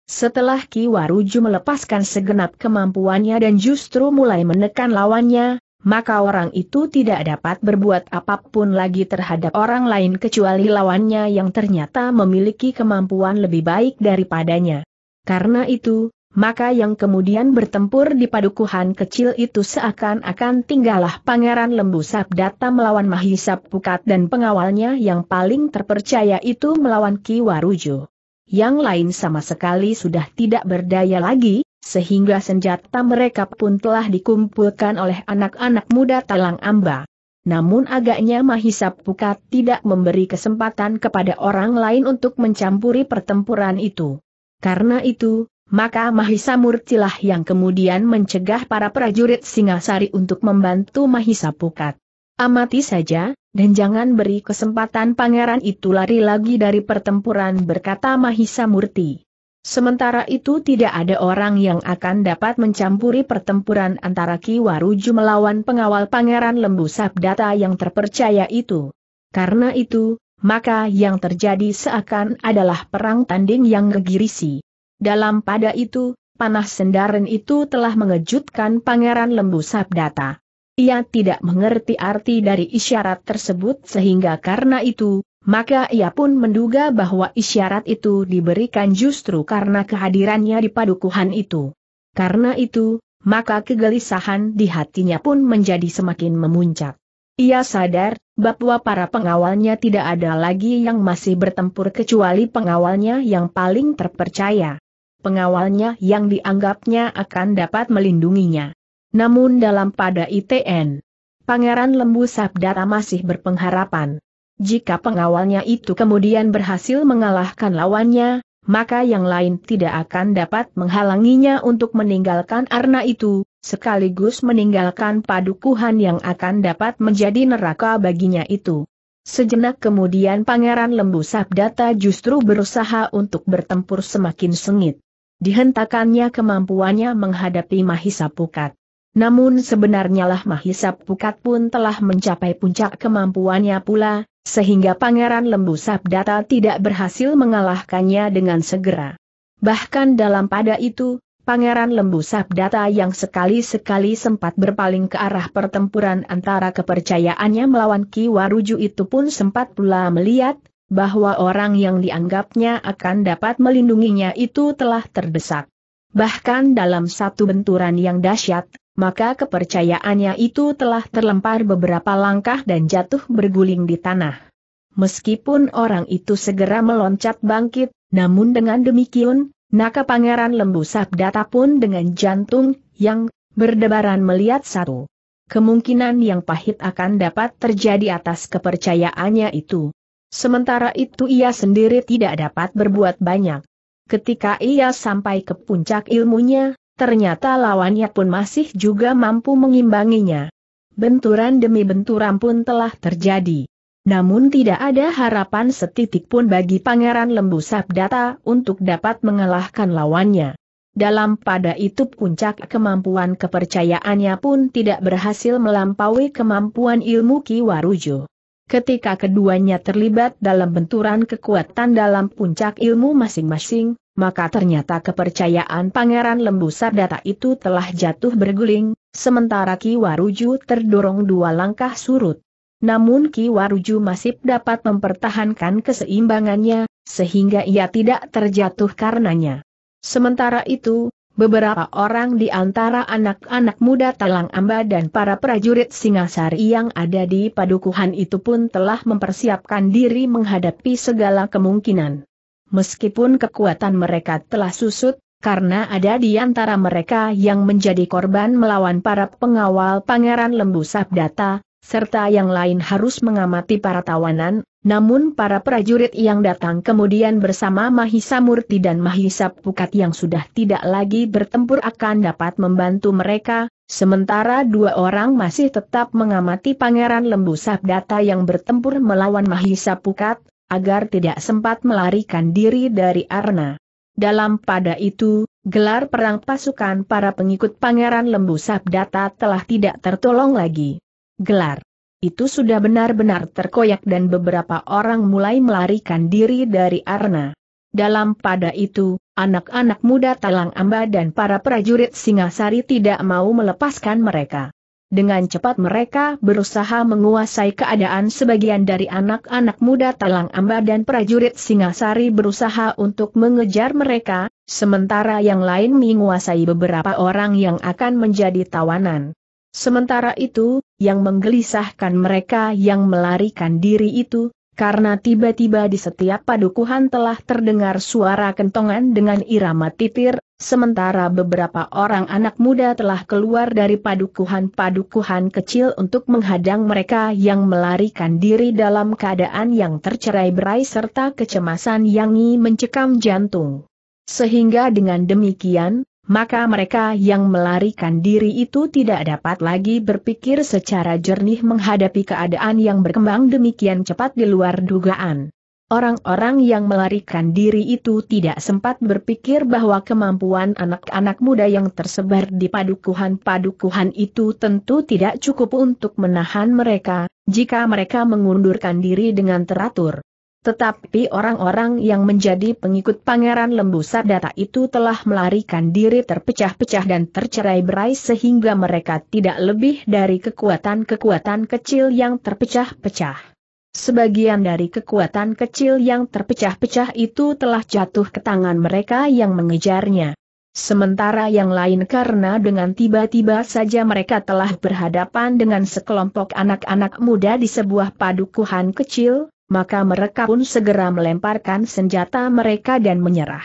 A: Setelah Ki Warujo melepaskan segenap kemampuannya dan justru mulai menekan lawannya, maka orang itu tidak dapat berbuat apapun lagi terhadap orang lain kecuali lawannya yang ternyata memiliki kemampuan lebih baik daripadanya. Karena itu, maka yang kemudian bertempur di padukuhan kecil itu seakan-akan tinggallah Pangeran Lembu Sabdata melawan Mahisap Pukat dan pengawalnya yang paling terpercaya itu melawan Kiwarujo. Yang lain sama sekali sudah tidak berdaya lagi, sehingga senjata mereka pun telah dikumpulkan oleh anak-anak muda Talang Amba. Namun agaknya Mahisap Pukat tidak memberi kesempatan kepada orang lain untuk mencampuri pertempuran itu. Karena itu, maka Mahisa Murtilah yang kemudian mencegah para prajurit Singasari untuk membantu Mahisa Pukat. Amati saja, dan jangan beri kesempatan pangeran itu lari lagi dari pertempuran berkata Mahisa Murti. Sementara itu tidak ada orang yang akan dapat mencampuri pertempuran antara Ki Waruju melawan pengawal pangeran Lembu Sabdata yang terpercaya itu. Karena itu, maka yang terjadi seakan adalah perang tanding yang gegirisi. Dalam pada itu, panah sendaren itu telah mengejutkan Pangeran Lembu Sabdata. Ia tidak mengerti arti dari isyarat tersebut sehingga karena itu, maka ia pun menduga bahwa isyarat itu diberikan justru karena kehadirannya di padukuhan itu. Karena itu, maka kegelisahan di hatinya pun menjadi semakin memuncak. Ia sadar bahwa para pengawalnya tidak ada lagi yang masih bertempur kecuali pengawalnya yang paling terpercaya. Pengawalnya yang dianggapnya akan dapat melindunginya. Namun dalam pada ITN, Pangeran Lembu Sabdara masih berpengharapan. Jika pengawalnya itu kemudian berhasil mengalahkan lawannya, maka yang lain tidak akan dapat menghalanginya untuk meninggalkan arna itu, sekaligus meninggalkan padukuhan yang akan dapat menjadi neraka baginya itu. Sejenak kemudian Pangeran Lembu Sabdata justru berusaha untuk bertempur semakin sengit. Dihentakannya kemampuannya menghadapi Mahisa Pukat. Namun sebenarnya lah Mahisa Pukat pun telah mencapai puncak kemampuannya pula, sehingga Pangeran Lembu Sabdata tidak berhasil mengalahkannya dengan segera. Bahkan dalam pada itu, Pangeran Lembu Sabdata yang sekali-sekali sempat berpaling ke arah pertempuran antara kepercayaannya melawan Ki Waruju itu pun sempat pula melihat, bahwa orang yang dianggapnya akan dapat melindunginya itu telah terdesak. Bahkan dalam satu benturan yang dahsyat, maka kepercayaannya itu telah terlempar beberapa langkah dan jatuh berguling di tanah. Meskipun orang itu segera meloncat bangkit, namun dengan demikian, Naka Pangeran Lembu Sabdata pun dengan jantung yang berdebaran melihat satu. Kemungkinan yang pahit akan dapat terjadi atas kepercayaannya itu. Sementara itu ia sendiri tidak dapat berbuat banyak. Ketika ia sampai ke puncak ilmunya, ternyata lawannya pun masih juga mampu mengimbanginya. Benturan demi benturan pun telah terjadi. Namun tidak ada harapan setitik pun bagi Pangeran Lembu Sabdata untuk dapat mengalahkan lawannya. Dalam pada itu puncak kemampuan kepercayaannya pun tidak berhasil melampaui kemampuan ilmu Kiwarujo. Ketika keduanya terlibat dalam benturan kekuatan dalam puncak ilmu masing-masing, maka ternyata kepercayaan Pangeran Lembu Sabdata itu telah jatuh berguling, sementara Warujo terdorong dua langkah surut. Namun Ki Waruju masih dapat mempertahankan keseimbangannya, sehingga ia tidak terjatuh karenanya. Sementara itu, beberapa orang di antara anak-anak muda Talang Amba dan para prajurit Singasari yang ada di padukuhan itu pun telah mempersiapkan diri menghadapi segala kemungkinan. Meskipun kekuatan mereka telah susut, karena ada di antara mereka yang menjadi korban melawan para pengawal Pangeran Lembu Sabdata, serta yang lain harus mengamati para tawanan, namun para prajurit yang datang kemudian bersama Mahisa Murti dan Mahisa Pukat yang sudah tidak lagi bertempur akan dapat membantu mereka, sementara dua orang masih tetap mengamati Pangeran Lembu Sabdata yang bertempur melawan Mahisa Pukat, agar tidak sempat melarikan diri dari Arna. Dalam pada itu, gelar perang pasukan para pengikut Pangeran Lembu Sabdata telah tidak tertolong lagi gelar. Itu sudah benar-benar terkoyak dan beberapa orang mulai melarikan diri dari arena. Dalam pada itu, anak-anak muda Talang Amba dan para prajurit Singasari tidak mau melepaskan mereka. Dengan cepat mereka berusaha menguasai keadaan sebagian dari anak-anak muda Talang Amba dan prajurit Singasari berusaha untuk mengejar mereka, sementara yang lain menguasai beberapa orang yang akan menjadi tawanan. Sementara itu, yang menggelisahkan mereka yang melarikan diri itu, karena tiba-tiba di setiap padukuhan telah terdengar suara kentongan dengan irama titir, sementara beberapa orang anak muda telah keluar dari padukuhan-padukuhan kecil untuk menghadang mereka yang melarikan diri dalam keadaan yang tercerai berai serta kecemasan yang mencekam jantung. Sehingga dengan demikian, maka mereka yang melarikan diri itu tidak dapat lagi berpikir secara jernih menghadapi keadaan yang berkembang demikian cepat di luar dugaan. Orang-orang yang melarikan diri itu tidak sempat berpikir bahwa kemampuan anak-anak muda yang tersebar di padukuhan-padukuhan itu tentu tidak cukup untuk menahan mereka, jika mereka mengundurkan diri dengan teratur. Tetapi orang-orang yang menjadi pengikut Pangeran Lembu Sardata itu telah melarikan diri terpecah-pecah dan tercerai-berai sehingga mereka tidak lebih dari kekuatan-kekuatan kecil yang terpecah-pecah. Sebagian dari kekuatan kecil yang terpecah-pecah itu telah jatuh ke tangan mereka yang mengejarnya. Sementara yang lain karena dengan tiba-tiba saja mereka telah berhadapan dengan sekelompok anak-anak muda di sebuah padukuhan kecil, maka mereka pun segera melemparkan senjata mereka dan menyerah.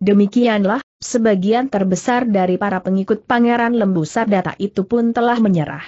A: Demikianlah, sebagian terbesar dari para pengikut Pangeran Lembu Sardata itu pun telah menyerah.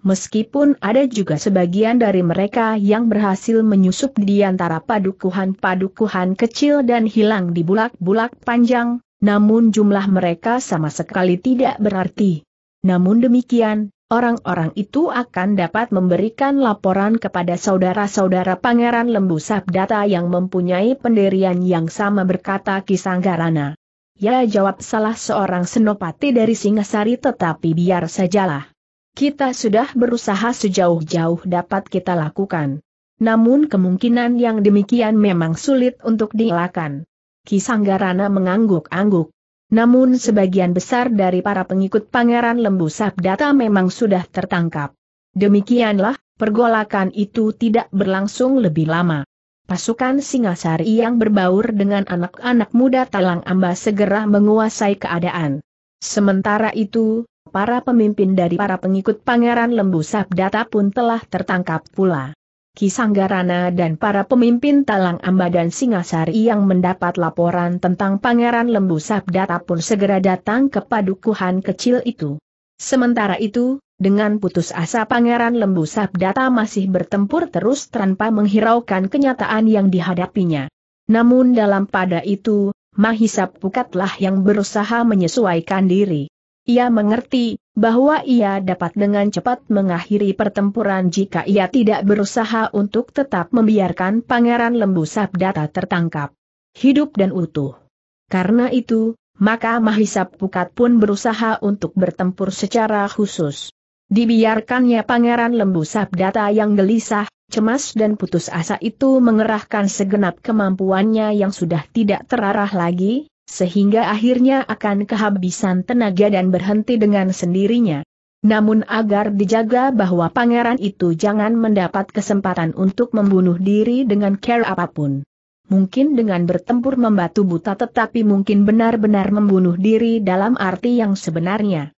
A: Meskipun ada juga sebagian dari mereka yang berhasil menyusup di antara padukuhan-padukuhan kecil dan hilang di bulak-bulak panjang, namun jumlah mereka sama sekali tidak berarti. Namun demikian, Orang-orang itu akan dapat memberikan laporan kepada saudara-saudara Pangeran Lembu Sabdata yang mempunyai pendirian yang sama berkata Kisanggarana. Ya jawab salah seorang senopati dari Singasari tetapi biar sajalah. Kita sudah berusaha sejauh-jauh dapat kita lakukan. Namun kemungkinan yang demikian memang sulit untuk dielakkan. Kisanggarana mengangguk-angguk. Namun sebagian besar dari para pengikut Pangeran Lembu Sabdata memang sudah tertangkap. Demikianlah, pergolakan itu tidak berlangsung lebih lama. Pasukan Singasari yang berbaur dengan anak-anak muda Talang Amba segera menguasai keadaan. Sementara itu, para pemimpin dari para pengikut Pangeran Lembu Sabdata pun telah tertangkap pula. Kisanggarana dan para pemimpin Talang Amba dan Singasari yang mendapat laporan tentang Pangeran Lembu Sabdata pun segera datang ke padukuhan kecil itu. Sementara itu, dengan putus asa Pangeran Lembu Sabdata masih bertempur terus tanpa menghiraukan kenyataan yang dihadapinya. Namun dalam pada itu, Mahisa Pukatlah yang berusaha menyesuaikan diri. Ia mengerti bahwa ia dapat dengan cepat mengakhiri pertempuran jika ia tidak berusaha untuk tetap membiarkan Pangeran Lembu Sabdata tertangkap. Hidup dan utuh. Karena itu, maka Mahisap Pukat pun berusaha untuk bertempur secara khusus. Dibiarkannya Pangeran Lembu Sabdata yang gelisah, cemas dan putus asa itu mengerahkan segenap kemampuannya yang sudah tidak terarah lagi, sehingga akhirnya akan kehabisan tenaga dan berhenti dengan sendirinya. Namun agar dijaga bahwa pangeran itu jangan mendapat kesempatan untuk membunuh diri dengan care apapun. Mungkin dengan bertempur membatu buta tetapi mungkin benar-benar membunuh diri dalam arti yang sebenarnya.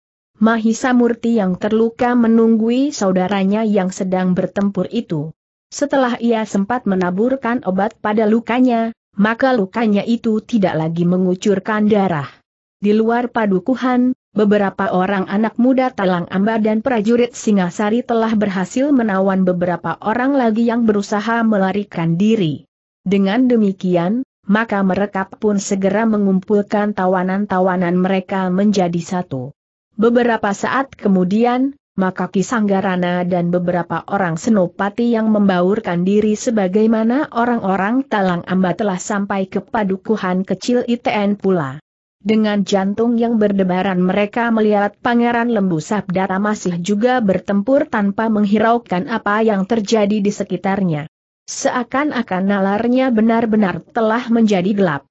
A: Mahisa Murti yang terluka menunggui saudaranya yang sedang bertempur itu. Setelah ia sempat menaburkan obat pada lukanya, maka lukanya itu tidak lagi mengucurkan darah. Di luar padukuhan, beberapa orang anak muda Talang Amba dan prajurit Singasari telah berhasil menawan beberapa orang lagi yang berusaha melarikan diri. Dengan demikian, maka mereka pun segera mengumpulkan tawanan-tawanan mereka menjadi satu. Beberapa saat kemudian, maka Sanggarana dan beberapa orang senopati yang membaurkan diri sebagaimana orang-orang talang amba telah sampai ke padukuhan kecil ITN pula. Dengan jantung yang berdebaran mereka melihat Pangeran Lembu Sabdara masih juga bertempur tanpa menghiraukan apa yang terjadi di sekitarnya. Seakan-akan nalarnya benar-benar telah menjadi gelap.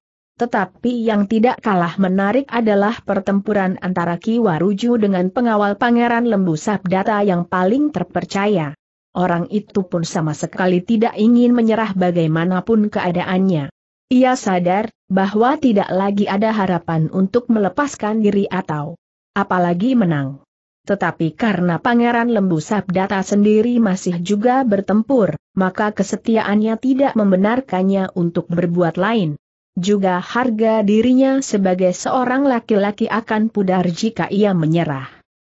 A: Tetapi yang tidak kalah menarik adalah pertempuran antara Ki Waruju dengan pengawal Pangeran Lembu Sabdata yang paling terpercaya. Orang itu pun sama sekali tidak ingin menyerah bagaimanapun keadaannya. Ia sadar bahwa tidak lagi ada harapan untuk melepaskan diri atau apalagi menang. Tetapi karena Pangeran Lembu Sabdata sendiri masih juga bertempur, maka kesetiaannya tidak membenarkannya untuk berbuat lain juga harga dirinya sebagai seorang laki-laki akan pudar jika ia menyerah.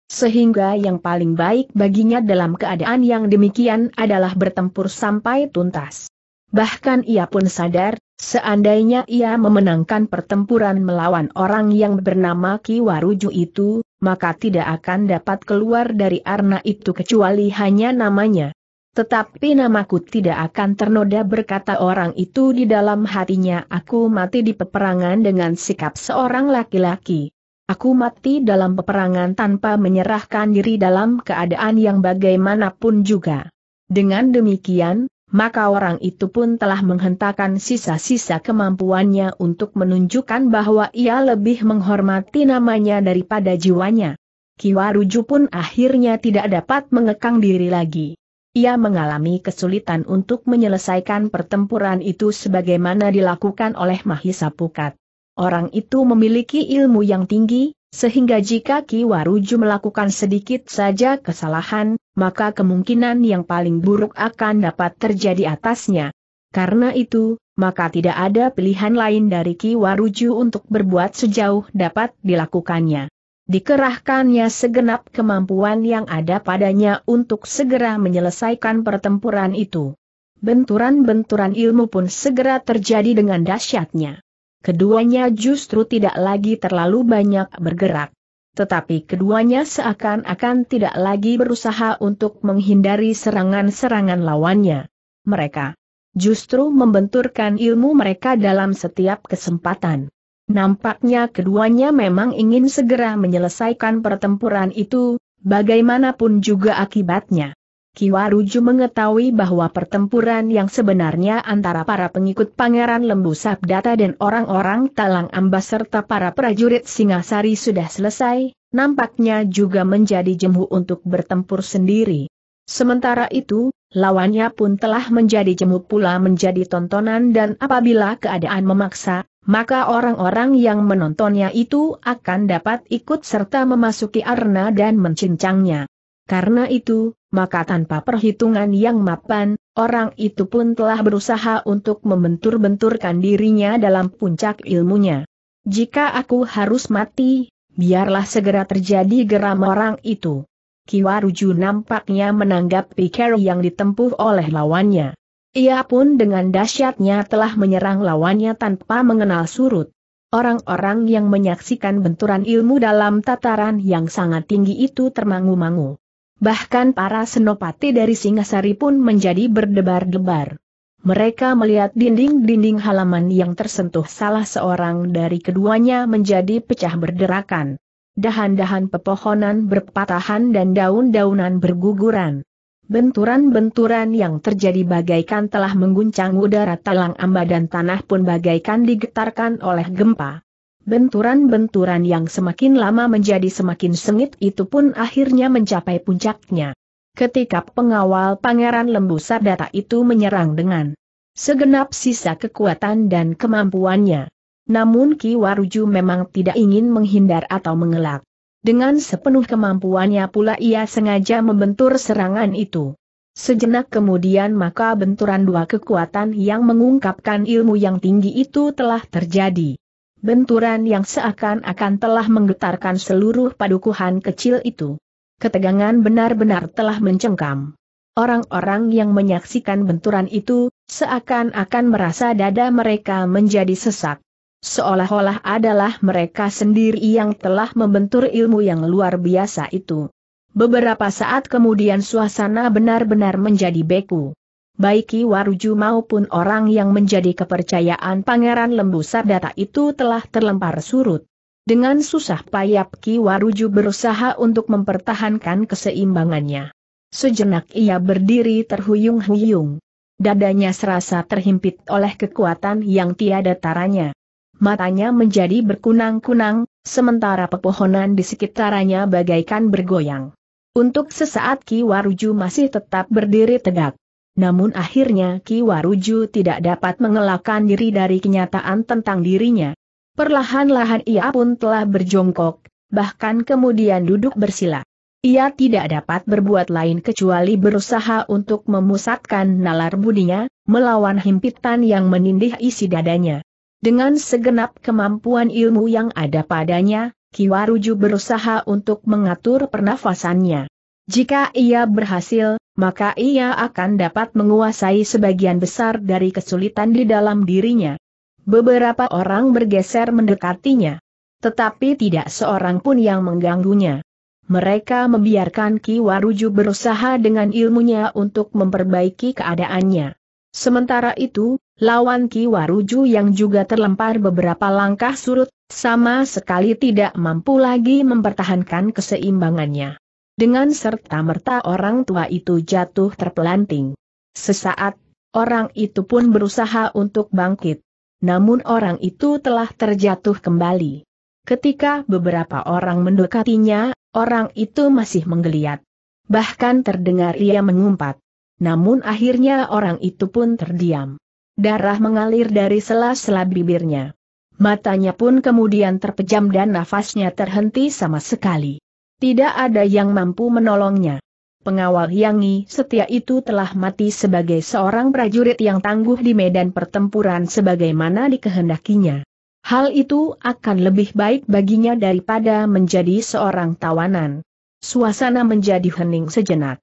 A: Sehingga yang paling baik baginya dalam keadaan yang demikian adalah bertempur sampai tuntas. Bahkan ia pun sadar, seandainya ia memenangkan pertempuran melawan orang yang bernama Ki Waruju itu, maka tidak akan dapat keluar dari arna itu kecuali hanya namanya. Tetapi namaku tidak akan ternoda berkata orang itu di dalam hatinya aku mati di peperangan dengan sikap seorang laki-laki. Aku mati dalam peperangan tanpa menyerahkan diri dalam keadaan yang bagaimanapun juga. Dengan demikian, maka orang itu pun telah menghentakkan sisa-sisa kemampuannya untuk menunjukkan bahwa ia lebih menghormati namanya daripada jiwanya. Kiwaruju pun akhirnya tidak dapat mengekang diri lagi ia mengalami kesulitan untuk menyelesaikan pertempuran itu sebagaimana dilakukan oleh Mahisa Pukat. Orang itu memiliki ilmu yang tinggi, sehingga jika Ki Waruju melakukan sedikit saja kesalahan, maka kemungkinan yang paling buruk akan dapat terjadi atasnya. Karena itu, maka tidak ada pilihan lain dari Ki Waruju untuk berbuat sejauh dapat dilakukannya dikerahkannya segenap kemampuan yang ada padanya untuk segera menyelesaikan pertempuran itu. Benturan-benturan ilmu pun segera terjadi dengan dahsyatnya. Keduanya justru tidak lagi terlalu banyak bergerak. Tetapi keduanya seakan-akan tidak lagi berusaha untuk menghindari serangan-serangan lawannya. Mereka justru membenturkan ilmu mereka dalam setiap kesempatan. Nampaknya keduanya memang ingin segera menyelesaikan pertempuran itu, bagaimanapun juga akibatnya. Kiwaruju mengetahui bahwa pertempuran yang sebenarnya antara para pengikut Pangeran Lembu Sabdata dan orang-orang Talang Ambas serta para prajurit Singasari sudah selesai, nampaknya juga menjadi jemu untuk bertempur sendiri. Sementara itu, lawannya pun telah menjadi jemu pula menjadi tontonan dan apabila keadaan memaksa, maka orang-orang yang menontonnya itu akan dapat ikut serta memasuki arena dan mencincangnya. Karena itu, maka tanpa perhitungan yang mapan, orang itu pun telah berusaha untuk membentur-benturkan dirinya dalam puncak ilmunya. Jika aku harus mati, biarlah segera terjadi geram orang itu. Kiwaruju nampaknya menanggapi cara yang ditempuh oleh lawannya. Ia pun dengan dahsyatnya telah menyerang lawannya tanpa mengenal surut. Orang-orang yang menyaksikan benturan ilmu dalam tataran yang sangat tinggi itu termangu-mangu. Bahkan para senopati dari Singasari pun menjadi berdebar-debar. Mereka melihat dinding-dinding halaman yang tersentuh salah seorang dari keduanya menjadi pecah berderakan. Dahan-dahan pepohonan berpatahan dan daun-daunan berguguran. Benturan-benturan yang terjadi bagaikan telah mengguncang udara talang amba dan tanah pun bagaikan digetarkan oleh gempa. Benturan-benturan yang semakin lama menjadi semakin sengit itu pun akhirnya mencapai puncaknya. Ketika pengawal Pangeran Lembu Sardata itu menyerang dengan segenap sisa kekuatan dan kemampuannya. Namun Ki Waruju memang tidak ingin menghindar atau mengelak. Dengan sepenuh kemampuannya pula ia sengaja membentur serangan itu. Sejenak kemudian maka benturan dua kekuatan yang mengungkapkan ilmu yang tinggi itu telah terjadi. Benturan yang seakan-akan telah menggetarkan seluruh padukuhan kecil itu. Ketegangan benar-benar telah mencengkam. Orang-orang yang menyaksikan benturan itu, seakan-akan merasa dada mereka menjadi sesak seolah-olah adalah mereka sendiri yang telah membentur ilmu yang luar biasa itu. Beberapa saat kemudian suasana benar-benar menjadi beku. Baik Waruju maupun orang yang menjadi kepercayaan Pangeran Lembu Sardata itu telah terlempar surut. Dengan susah payah Ki Waruju berusaha untuk mempertahankan keseimbangannya. Sejenak ia berdiri terhuyung-huyung. Dadanya serasa terhimpit oleh kekuatan yang tiada taranya matanya menjadi berkunang-kunang, sementara pepohonan di sekitarnya bagaikan bergoyang. Untuk sesaat Ki Waruju masih tetap berdiri tegak. Namun akhirnya Ki Waruju tidak dapat mengelakkan diri dari kenyataan tentang dirinya. Perlahan-lahan ia pun telah berjongkok, bahkan kemudian duduk bersila. Ia tidak dapat berbuat lain kecuali berusaha untuk memusatkan nalar budinya, melawan himpitan yang menindih isi dadanya. Dengan segenap kemampuan ilmu yang ada padanya, Ki Waruju berusaha untuk mengatur pernafasannya. Jika ia berhasil, maka ia akan dapat menguasai sebagian besar dari kesulitan di dalam dirinya. Beberapa orang bergeser mendekatinya. Tetapi tidak seorang pun yang mengganggunya. Mereka membiarkan Ki Waruju berusaha dengan ilmunya untuk memperbaiki keadaannya. Sementara itu, lawan Ki Waruju yang juga terlempar beberapa langkah surut, sama sekali tidak mampu lagi mempertahankan keseimbangannya. Dengan serta-merta orang tua itu jatuh terpelanting. Sesaat, orang itu pun berusaha untuk bangkit. Namun orang itu telah terjatuh kembali. Ketika beberapa orang mendekatinya, orang itu masih menggeliat. Bahkan terdengar ia mengumpat namun akhirnya orang itu pun terdiam. Darah mengalir dari sela-sela bibirnya. Matanya pun kemudian terpejam dan nafasnya terhenti sama sekali. Tidak ada yang mampu menolongnya. Pengawal Yangi setia itu telah mati sebagai seorang prajurit yang tangguh di medan pertempuran sebagaimana dikehendakinya. Hal itu akan lebih baik baginya daripada menjadi seorang tawanan. Suasana menjadi hening sejenak.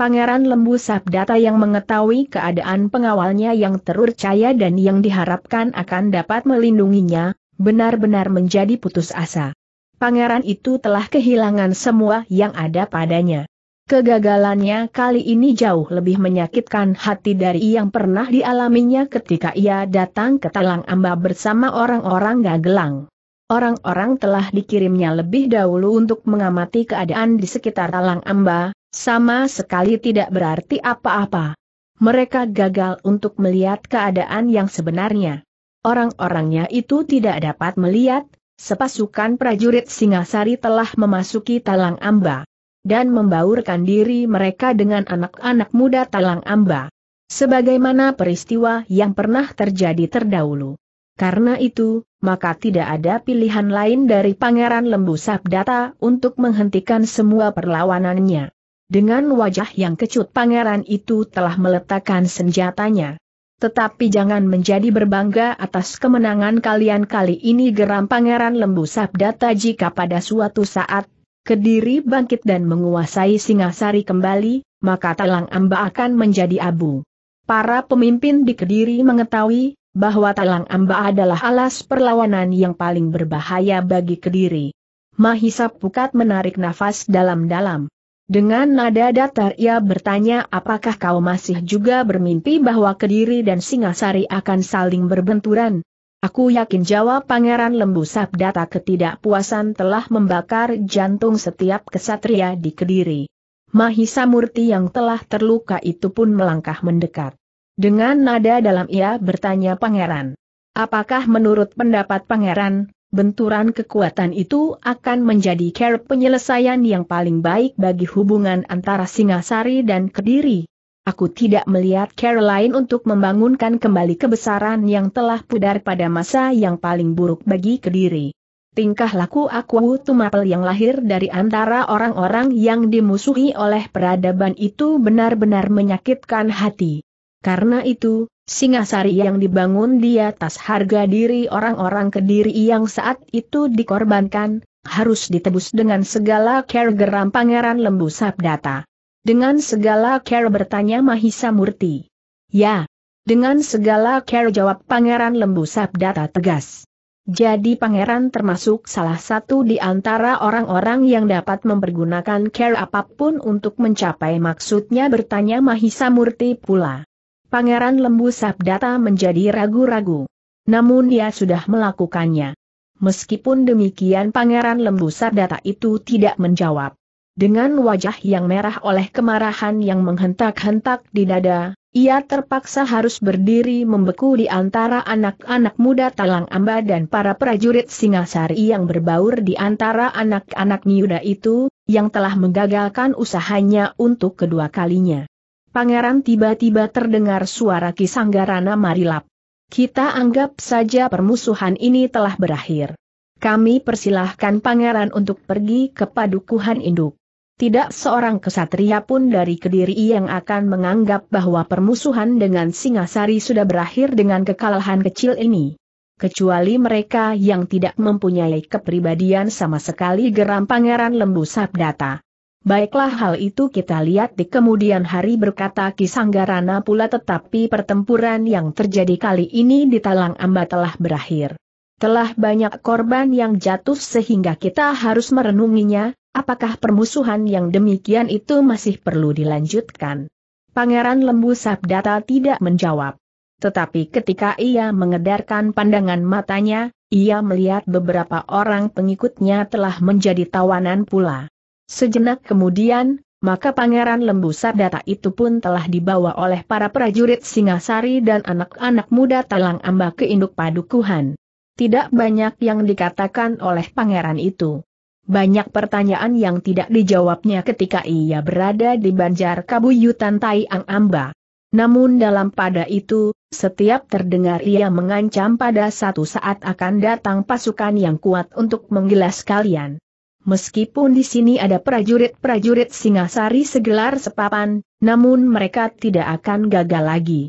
A: Pangeran Lembu Sabdata yang mengetahui keadaan pengawalnya yang terpercaya dan yang diharapkan akan dapat melindunginya, benar-benar menjadi putus asa. Pangeran itu telah kehilangan semua yang ada padanya. Kegagalannya kali ini jauh lebih menyakitkan hati dari yang pernah dialaminya ketika ia datang ke Talang Amba bersama orang-orang Gagelang. Orang-orang telah dikirimnya lebih dahulu untuk mengamati keadaan di sekitar Talang Amba, sama sekali tidak berarti apa-apa. Mereka gagal untuk melihat keadaan yang sebenarnya. Orang-orangnya itu tidak dapat melihat, sepasukan prajurit Singasari telah memasuki Talang Amba. Dan membaurkan diri mereka dengan anak-anak muda Talang Amba. Sebagaimana peristiwa yang pernah terjadi terdahulu. Karena itu, maka tidak ada pilihan lain dari Pangeran Lembu Sabdata untuk menghentikan semua perlawanannya. Dengan wajah yang kecut pangeran itu telah meletakkan senjatanya. Tetapi jangan menjadi berbangga atas kemenangan kalian kali ini geram pangeran lembu sabdata jika pada suatu saat, Kediri bangkit dan menguasai Singasari kembali, maka Talang Amba akan menjadi abu. Para pemimpin di Kediri mengetahui, bahwa Talang Amba adalah alas perlawanan yang paling berbahaya bagi Kediri. Mahisap Pukat menarik nafas dalam-dalam. Dengan nada datar ia bertanya apakah kau masih juga bermimpi bahwa Kediri dan Singasari akan saling berbenturan? Aku yakin jawab Pangeran Lembu Sabdata ketidakpuasan telah membakar jantung setiap kesatria di Kediri. Mahisa Murti yang telah terluka itu pun melangkah mendekat. Dengan nada dalam ia bertanya Pangeran. Apakah menurut pendapat Pangeran, benturan kekuatan itu akan menjadi care penyelesaian yang paling baik bagi hubungan antara Singasari dan Kediri. Aku tidak melihat care lain untuk membangunkan kembali kebesaran yang telah pudar pada masa yang paling buruk bagi Kediri. Tingkah laku aku Tumapel yang lahir dari antara orang-orang yang dimusuhi oleh peradaban itu benar-benar menyakitkan hati. Karena itu, Singasari yang dibangun di atas harga diri orang-orang kediri yang saat itu dikorbankan, harus ditebus dengan segala care geram Pangeran Lembu Sabdata. Dengan segala care bertanya Mahisa Murti. Ya, dengan segala care jawab Pangeran Lembu Sabdata tegas. Jadi pangeran termasuk salah satu di antara orang-orang yang dapat mempergunakan care apapun untuk mencapai maksudnya bertanya Mahisa Murti pula. Pangeran Lembu Sabdata menjadi ragu-ragu. Namun dia sudah melakukannya. Meskipun demikian Pangeran Lembu Sabdata itu tidak menjawab. Dengan wajah yang merah oleh kemarahan yang menghentak-hentak di dada, ia terpaksa harus berdiri membeku di antara anak-anak muda Talang Amba dan para prajurit Singasari yang berbaur di antara anak-anak Niuda itu, yang telah menggagalkan usahanya untuk kedua kalinya. Pangeran tiba-tiba terdengar suara Kisanggarana Marilap. Kita anggap saja permusuhan ini telah berakhir. Kami persilahkan pangeran untuk pergi ke padukuhan induk. Tidak seorang kesatria pun dari Kediri yang akan menganggap bahwa permusuhan dengan Singasari sudah berakhir dengan kekalahan kecil ini. Kecuali mereka yang tidak mempunyai kepribadian sama sekali geram Pangeran Lembu Sabdata. Baiklah hal itu kita lihat di kemudian hari berkata Kisanggarana pula tetapi pertempuran yang terjadi kali ini di Talang Amba telah berakhir. Telah banyak korban yang jatuh sehingga kita harus merenunginya, apakah permusuhan yang demikian itu masih perlu dilanjutkan. Pangeran Lembu Sabdata tidak menjawab. Tetapi ketika ia mengedarkan pandangan matanya, ia melihat beberapa orang pengikutnya telah menjadi tawanan pula. Sejenak kemudian, maka Pangeran Lembu Sardata itu pun telah dibawa oleh para prajurit Singasari dan anak-anak muda Talang Amba ke induk padukuhan. Tidak banyak yang dikatakan oleh pangeran itu. Banyak pertanyaan yang tidak dijawabnya ketika ia berada di Banjar Kabuyutan Taiang Amba. Namun dalam pada itu, setiap terdengar ia mengancam pada satu saat akan datang pasukan yang kuat untuk menggilas kalian. Meskipun di sini ada prajurit-prajurit Singasari segelar sepapan, namun mereka tidak akan gagal lagi.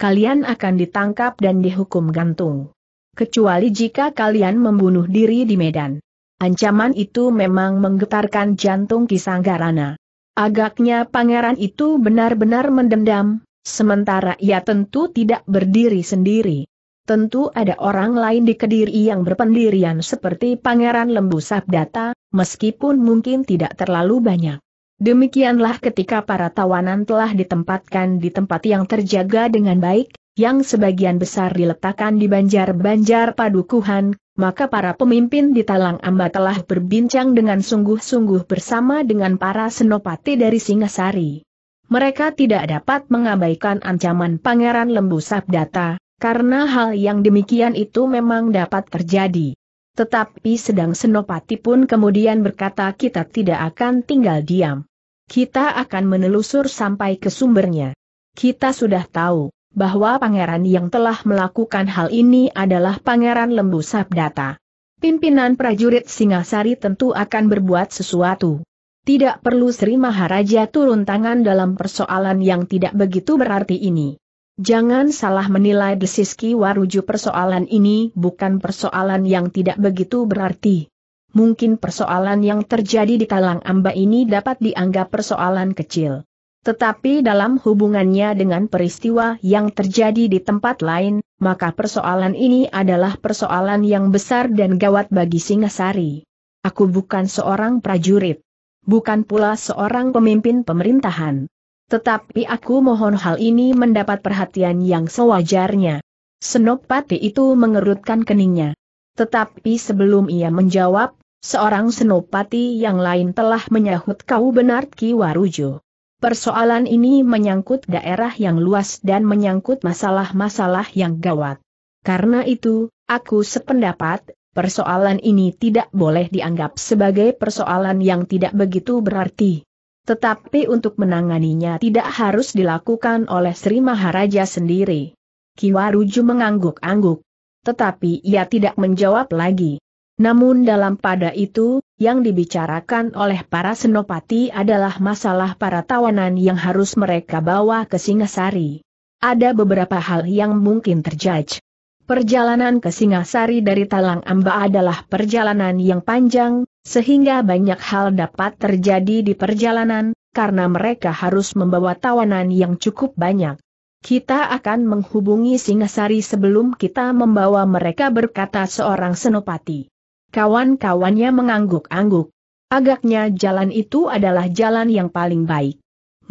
A: Kalian akan ditangkap dan dihukum gantung. Kecuali jika kalian membunuh diri di Medan. Ancaman itu memang menggetarkan jantung Kisanggarana. Agaknya pangeran itu benar-benar mendendam, sementara ia tentu tidak berdiri sendiri. Tentu ada orang lain di Kediri yang berpendirian seperti Pangeran Lembu Sabdata, meskipun mungkin tidak terlalu banyak. Demikianlah ketika para tawanan telah ditempatkan di tempat yang terjaga dengan baik, yang sebagian besar diletakkan di banjar-banjar padukuhan, maka para pemimpin di Talang Amba telah berbincang dengan sungguh-sungguh bersama dengan para senopati dari Singasari. Mereka tidak dapat mengabaikan ancaman Pangeran Lembu Sabdata, karena hal yang demikian itu memang dapat terjadi. Tetapi sedang Senopati pun kemudian berkata kita tidak akan tinggal diam. Kita akan menelusur sampai ke sumbernya. Kita sudah tahu bahwa pangeran yang telah melakukan hal ini adalah Pangeran Lembu Sabdata. Pimpinan prajurit Singasari tentu akan berbuat sesuatu. Tidak perlu Sri Maharaja turun tangan dalam persoalan yang tidak begitu berarti ini. Jangan salah menilai desis Waruju persoalan ini bukan persoalan yang tidak begitu berarti. Mungkin persoalan yang terjadi di Talang Amba ini dapat dianggap persoalan kecil. Tetapi dalam hubungannya dengan peristiwa yang terjadi di tempat lain, maka persoalan ini adalah persoalan yang besar dan gawat bagi Singasari. Aku bukan seorang prajurit. Bukan pula seorang pemimpin pemerintahan. Tetapi aku mohon hal ini mendapat perhatian yang sewajarnya. Senopati itu mengerutkan keningnya. Tetapi sebelum ia menjawab, seorang senopati yang lain telah menyahut kau benar Ki Kiwarujo. Persoalan ini menyangkut daerah yang luas dan menyangkut masalah-masalah yang gawat. Karena itu, aku sependapat, persoalan ini tidak boleh dianggap sebagai persoalan yang tidak begitu berarti. Tetapi untuk menanganinya tidak harus dilakukan oleh Sri Maharaja sendiri. Kiwaruju mengangguk-angguk. Tetapi ia tidak menjawab lagi. Namun dalam pada itu, yang dibicarakan oleh para senopati adalah masalah para tawanan yang harus mereka bawa ke Singasari. Ada beberapa hal yang mungkin terjadi. Perjalanan ke Singasari dari Talang Amba adalah perjalanan yang panjang, sehingga banyak hal dapat terjadi di perjalanan, karena mereka harus membawa tawanan yang cukup banyak. Kita akan menghubungi Singasari sebelum kita membawa mereka berkata seorang senopati. Kawan-kawannya mengangguk-angguk. Agaknya jalan itu adalah jalan yang paling baik.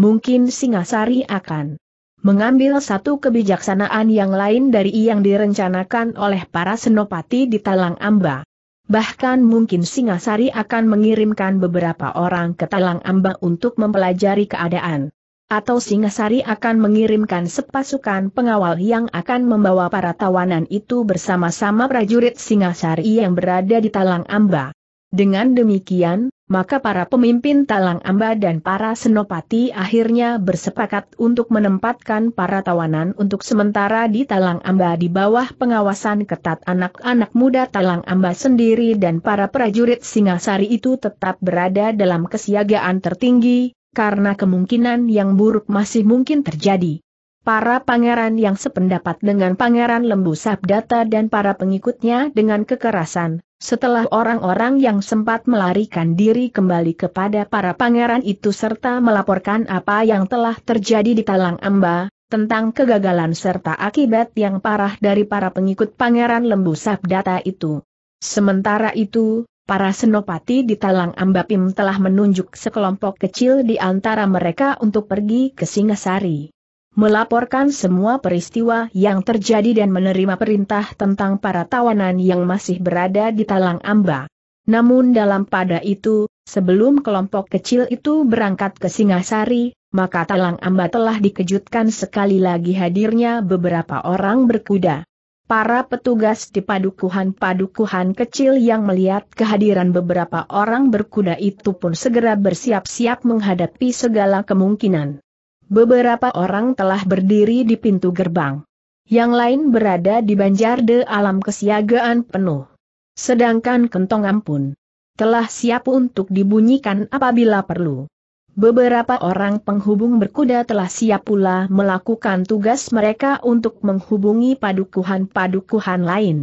A: Mungkin Singasari akan mengambil satu kebijaksanaan yang lain dari yang direncanakan oleh para senopati di Talang Amba. Bahkan mungkin Singasari akan mengirimkan beberapa orang ke Talang Amba untuk mempelajari keadaan. Atau Singasari akan mengirimkan sepasukan pengawal yang akan membawa para tawanan itu bersama-sama prajurit Singasari yang berada di Talang Amba. Dengan demikian, maka para pemimpin Talang Amba dan para senopati akhirnya bersepakat untuk menempatkan para tawanan untuk sementara di Talang Amba di bawah pengawasan ketat anak-anak muda Talang Amba sendiri dan para prajurit Singasari itu tetap berada dalam kesiagaan tertinggi, karena kemungkinan yang buruk masih mungkin terjadi. Para pangeran yang sependapat dengan pangeran Lembu Sabdata dan para pengikutnya dengan kekerasan, setelah orang-orang yang sempat melarikan diri kembali kepada para pangeran itu serta melaporkan apa yang telah terjadi di Talang Amba, tentang kegagalan serta akibat yang parah dari para pengikut pangeran Lembu Sabdata itu. Sementara itu, para senopati di Talang Amba Pim telah menunjuk sekelompok kecil di antara mereka untuk pergi ke Singasari melaporkan semua peristiwa yang terjadi dan menerima perintah tentang para tawanan yang masih berada di Talang Amba. Namun dalam pada itu, sebelum kelompok kecil itu berangkat ke Singasari, maka Talang Amba telah dikejutkan sekali lagi hadirnya beberapa orang berkuda. Para petugas di padukuhan-padukuhan kecil yang melihat kehadiran beberapa orang berkuda itu pun segera bersiap-siap menghadapi segala kemungkinan. Beberapa orang telah berdiri di pintu gerbang. Yang lain berada di banjar de alam kesiagaan penuh. Sedangkan kentong ampun telah siap untuk dibunyikan apabila perlu. Beberapa orang penghubung berkuda telah siap pula melakukan tugas mereka untuk menghubungi padukuhan-padukuhan lain.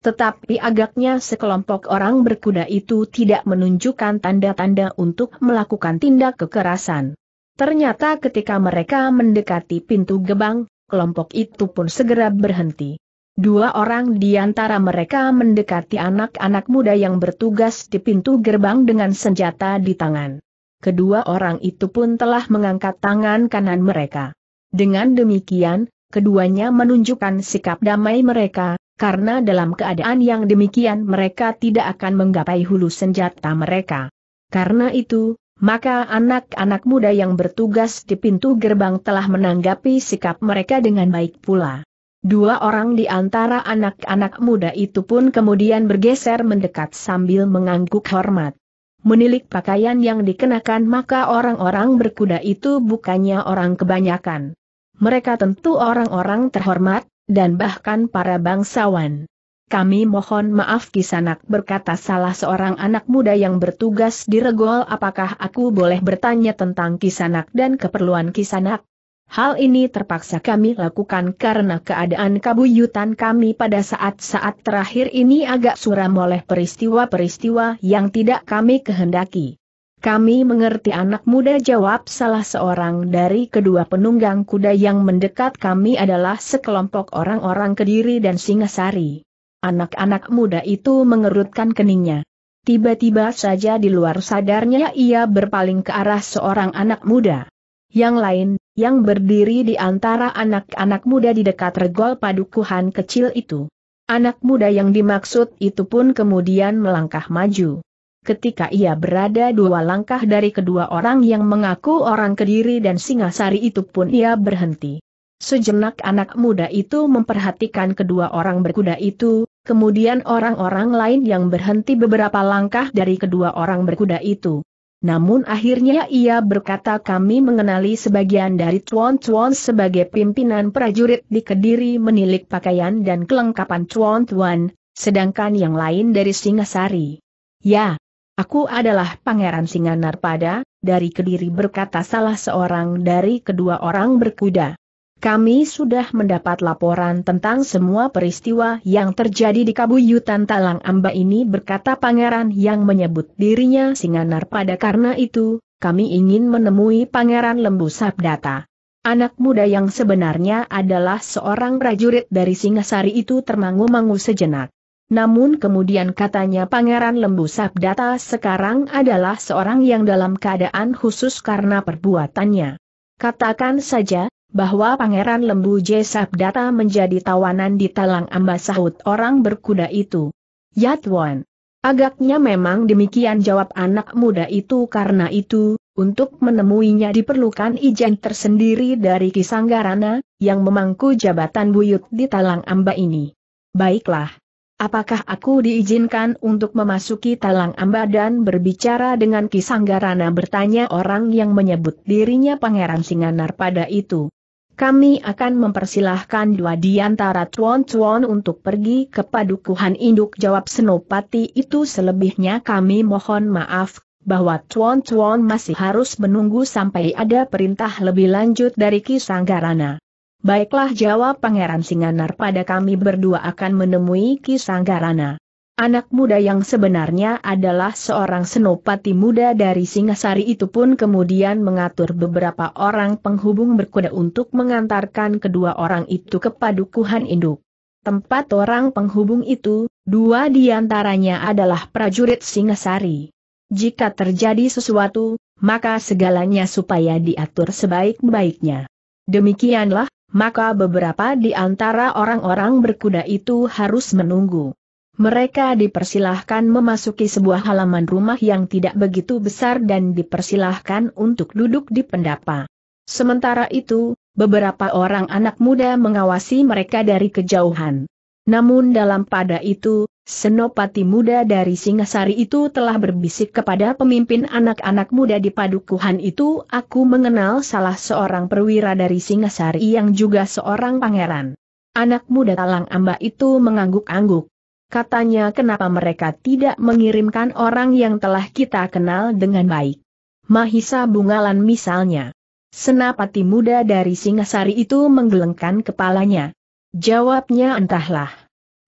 A: Tetapi agaknya sekelompok orang berkuda itu tidak menunjukkan tanda-tanda untuk melakukan tindak kekerasan. Ternyata ketika mereka mendekati pintu gebang, kelompok itu pun segera berhenti. Dua orang di antara mereka mendekati anak-anak muda yang bertugas di pintu gerbang dengan senjata di tangan. Kedua orang itu pun telah mengangkat tangan kanan mereka. Dengan demikian, keduanya menunjukkan sikap damai mereka, karena dalam keadaan yang demikian mereka tidak akan menggapai hulu senjata mereka. Karena itu, maka anak-anak muda yang bertugas di pintu gerbang telah menanggapi sikap mereka dengan baik pula. Dua orang di antara anak-anak muda itu pun kemudian bergeser mendekat sambil mengangguk hormat. Menilik pakaian yang dikenakan maka orang-orang berkuda itu bukannya orang kebanyakan. Mereka tentu orang-orang terhormat, dan bahkan para bangsawan. Kami mohon maaf kisanak berkata salah seorang anak muda yang bertugas di regol apakah aku boleh bertanya tentang kisanak dan keperluan kisanak? Hal ini terpaksa kami lakukan karena keadaan kabuyutan kami pada saat-saat terakhir ini agak suram oleh peristiwa-peristiwa yang tidak kami kehendaki. Kami mengerti anak muda jawab salah seorang dari kedua penunggang kuda yang mendekat kami adalah sekelompok orang-orang Kediri dan Singasari. Anak-anak muda itu mengerutkan keningnya. Tiba-tiba saja di luar sadarnya ia berpaling ke arah seorang anak muda. Yang lain, yang berdiri di antara anak-anak muda di dekat regol padukuhan kecil itu. Anak muda yang dimaksud itu pun kemudian melangkah maju. Ketika ia berada dua langkah dari kedua orang yang mengaku orang Kediri dan Singasari itu pun ia berhenti. Sejenak anak muda itu memperhatikan kedua orang berkuda itu, kemudian orang-orang lain yang berhenti beberapa langkah dari kedua orang berkuda itu. Namun akhirnya ia berkata kami mengenali sebagian dari tuan-tuan sebagai pimpinan prajurit di Kediri menilik pakaian dan kelengkapan tuan-tuan, sedangkan yang lain dari Singasari. Ya, aku adalah Pangeran Singanarpada, dari Kediri berkata salah seorang dari kedua orang berkuda. Kami sudah mendapat laporan tentang semua peristiwa yang terjadi di Kabuyutan Talang Amba ini berkata pangeran yang menyebut dirinya Singanar pada karena itu, kami ingin menemui pangeran Lembu Sabdata. Anak muda yang sebenarnya adalah seorang prajurit dari Singasari itu termangu-mangu sejenak. Namun kemudian katanya pangeran Lembu Sabdata sekarang adalah seorang yang dalam keadaan khusus karena perbuatannya. Katakan saja, bahwa Pangeran Lembu data menjadi tawanan di talang ambasahut sahut orang berkuda itu. Yatwan, Agaknya memang demikian jawab anak muda itu karena itu, untuk menemuinya diperlukan izin tersendiri dari Kisanggarana, yang memangku jabatan buyut di Talang Amba ini. Baiklah. Apakah aku diizinkan untuk memasuki Talang Amba dan berbicara dengan Kisanggarana bertanya orang yang menyebut dirinya Pangeran Singanar pada itu kami akan mempersilahkan dua di antara tuan-tuan untuk pergi ke padukuhan induk jawab Senopati itu selebihnya kami mohon maaf, bahwa tuan-tuan masih harus menunggu sampai ada perintah lebih lanjut dari Kisanggarana. Baiklah jawab Pangeran Singanar pada kami berdua akan menemui Kisanggarana. Anak muda yang sebenarnya adalah seorang senopati muda dari Singasari itu pun kemudian mengatur beberapa orang penghubung berkuda untuk mengantarkan kedua orang itu ke padukuhan induk. Tempat orang penghubung itu, dua di antaranya adalah prajurit Singasari. Jika terjadi sesuatu, maka segalanya supaya diatur sebaik-baiknya. Demikianlah, maka beberapa di antara orang-orang berkuda itu harus menunggu. Mereka dipersilahkan memasuki sebuah halaman rumah yang tidak begitu besar dan dipersilahkan untuk duduk di pendapa. Sementara itu, beberapa orang anak muda mengawasi mereka dari kejauhan. Namun dalam pada itu, senopati muda dari Singasari itu telah berbisik kepada pemimpin anak-anak muda di padukuhan itu, aku mengenal salah seorang perwira dari Singasari yang juga seorang pangeran. Anak muda talang amba itu mengangguk-angguk. Katanya kenapa mereka tidak mengirimkan orang yang telah kita kenal dengan baik. Mahisa Bungalan misalnya. Senapati muda dari Singasari itu menggelengkan kepalanya. Jawabnya entahlah.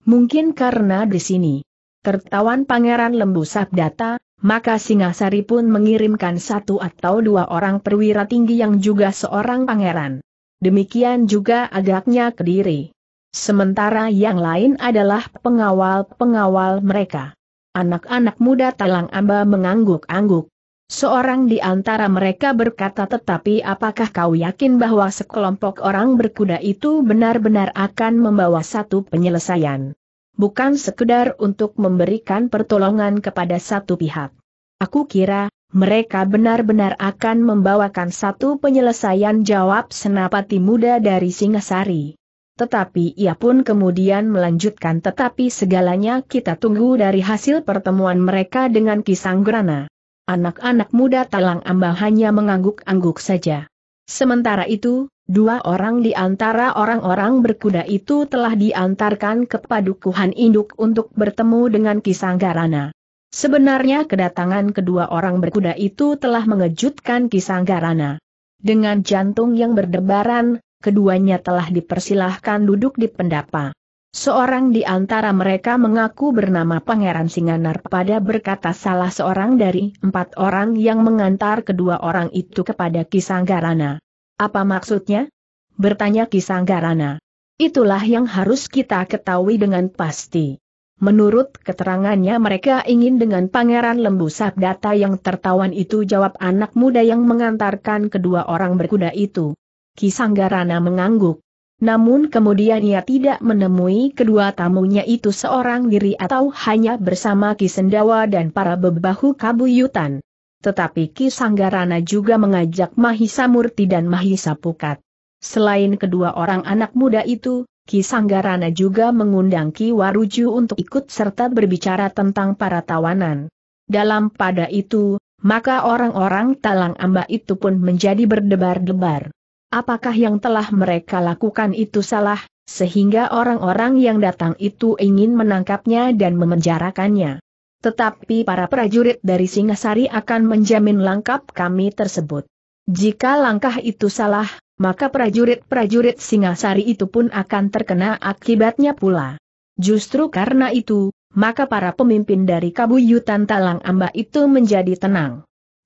A: Mungkin karena di sini. Tertawan Pangeran Lembu Sabdata, maka Singasari pun mengirimkan satu atau dua orang perwira tinggi yang juga seorang pangeran. Demikian juga agaknya Kediri. Sementara yang lain adalah pengawal-pengawal mereka. Anak-anak muda Talang Amba mengangguk-angguk. Seorang di antara mereka berkata tetapi apakah kau yakin bahwa sekelompok orang berkuda itu benar-benar akan membawa satu penyelesaian? Bukan sekedar untuk memberikan pertolongan kepada satu pihak. Aku kira, mereka benar-benar akan membawakan satu penyelesaian jawab senapati muda dari Singasari. Tetapi ia pun kemudian melanjutkan tetapi segalanya kita tunggu dari hasil pertemuan mereka dengan Kisanggrana. Anak-anak muda Talang Amba hanya mengangguk-angguk saja. Sementara itu, dua orang di antara orang-orang berkuda itu telah diantarkan ke padukuhan induk untuk bertemu dengan Kisanggrana. Sebenarnya kedatangan kedua orang berkuda itu telah mengejutkan Kisanggrana. Dengan jantung yang berdebaran, keduanya telah dipersilahkan duduk di pendapa. Seorang di antara mereka mengaku bernama Pangeran Singanar pada berkata salah seorang dari empat orang yang mengantar kedua orang itu kepada Kisanggarana. Apa maksudnya? Bertanya Kisanggarana. Itulah yang harus kita ketahui dengan pasti. Menurut keterangannya mereka ingin dengan Pangeran Lembu Sabdata yang tertawan itu jawab anak muda yang mengantarkan kedua orang berkuda itu. Kisanggarana mengangguk. Namun kemudian ia tidak menemui kedua tamunya itu seorang diri atau hanya bersama Ki Sendawa dan para bebahu kabuyutan. Tetapi Ki Sanggarana juga mengajak Mahisa Murti dan Mahisa Pukat. Selain kedua orang anak muda itu, Ki Sanggarana juga mengundang Ki Waruju untuk ikut serta berbicara tentang para tawanan. Dalam pada itu, maka orang-orang Talang Amba itu pun menjadi berdebar-debar apakah yang telah mereka lakukan itu salah, sehingga orang-orang yang datang itu ingin menangkapnya dan memenjarakannya. Tetapi para prajurit dari Singasari akan menjamin langkap kami tersebut. Jika langkah itu salah, maka prajurit-prajurit Singasari itu pun akan terkena akibatnya pula. Justru karena itu, maka para pemimpin dari Kabuyutan Talang Amba itu menjadi tenang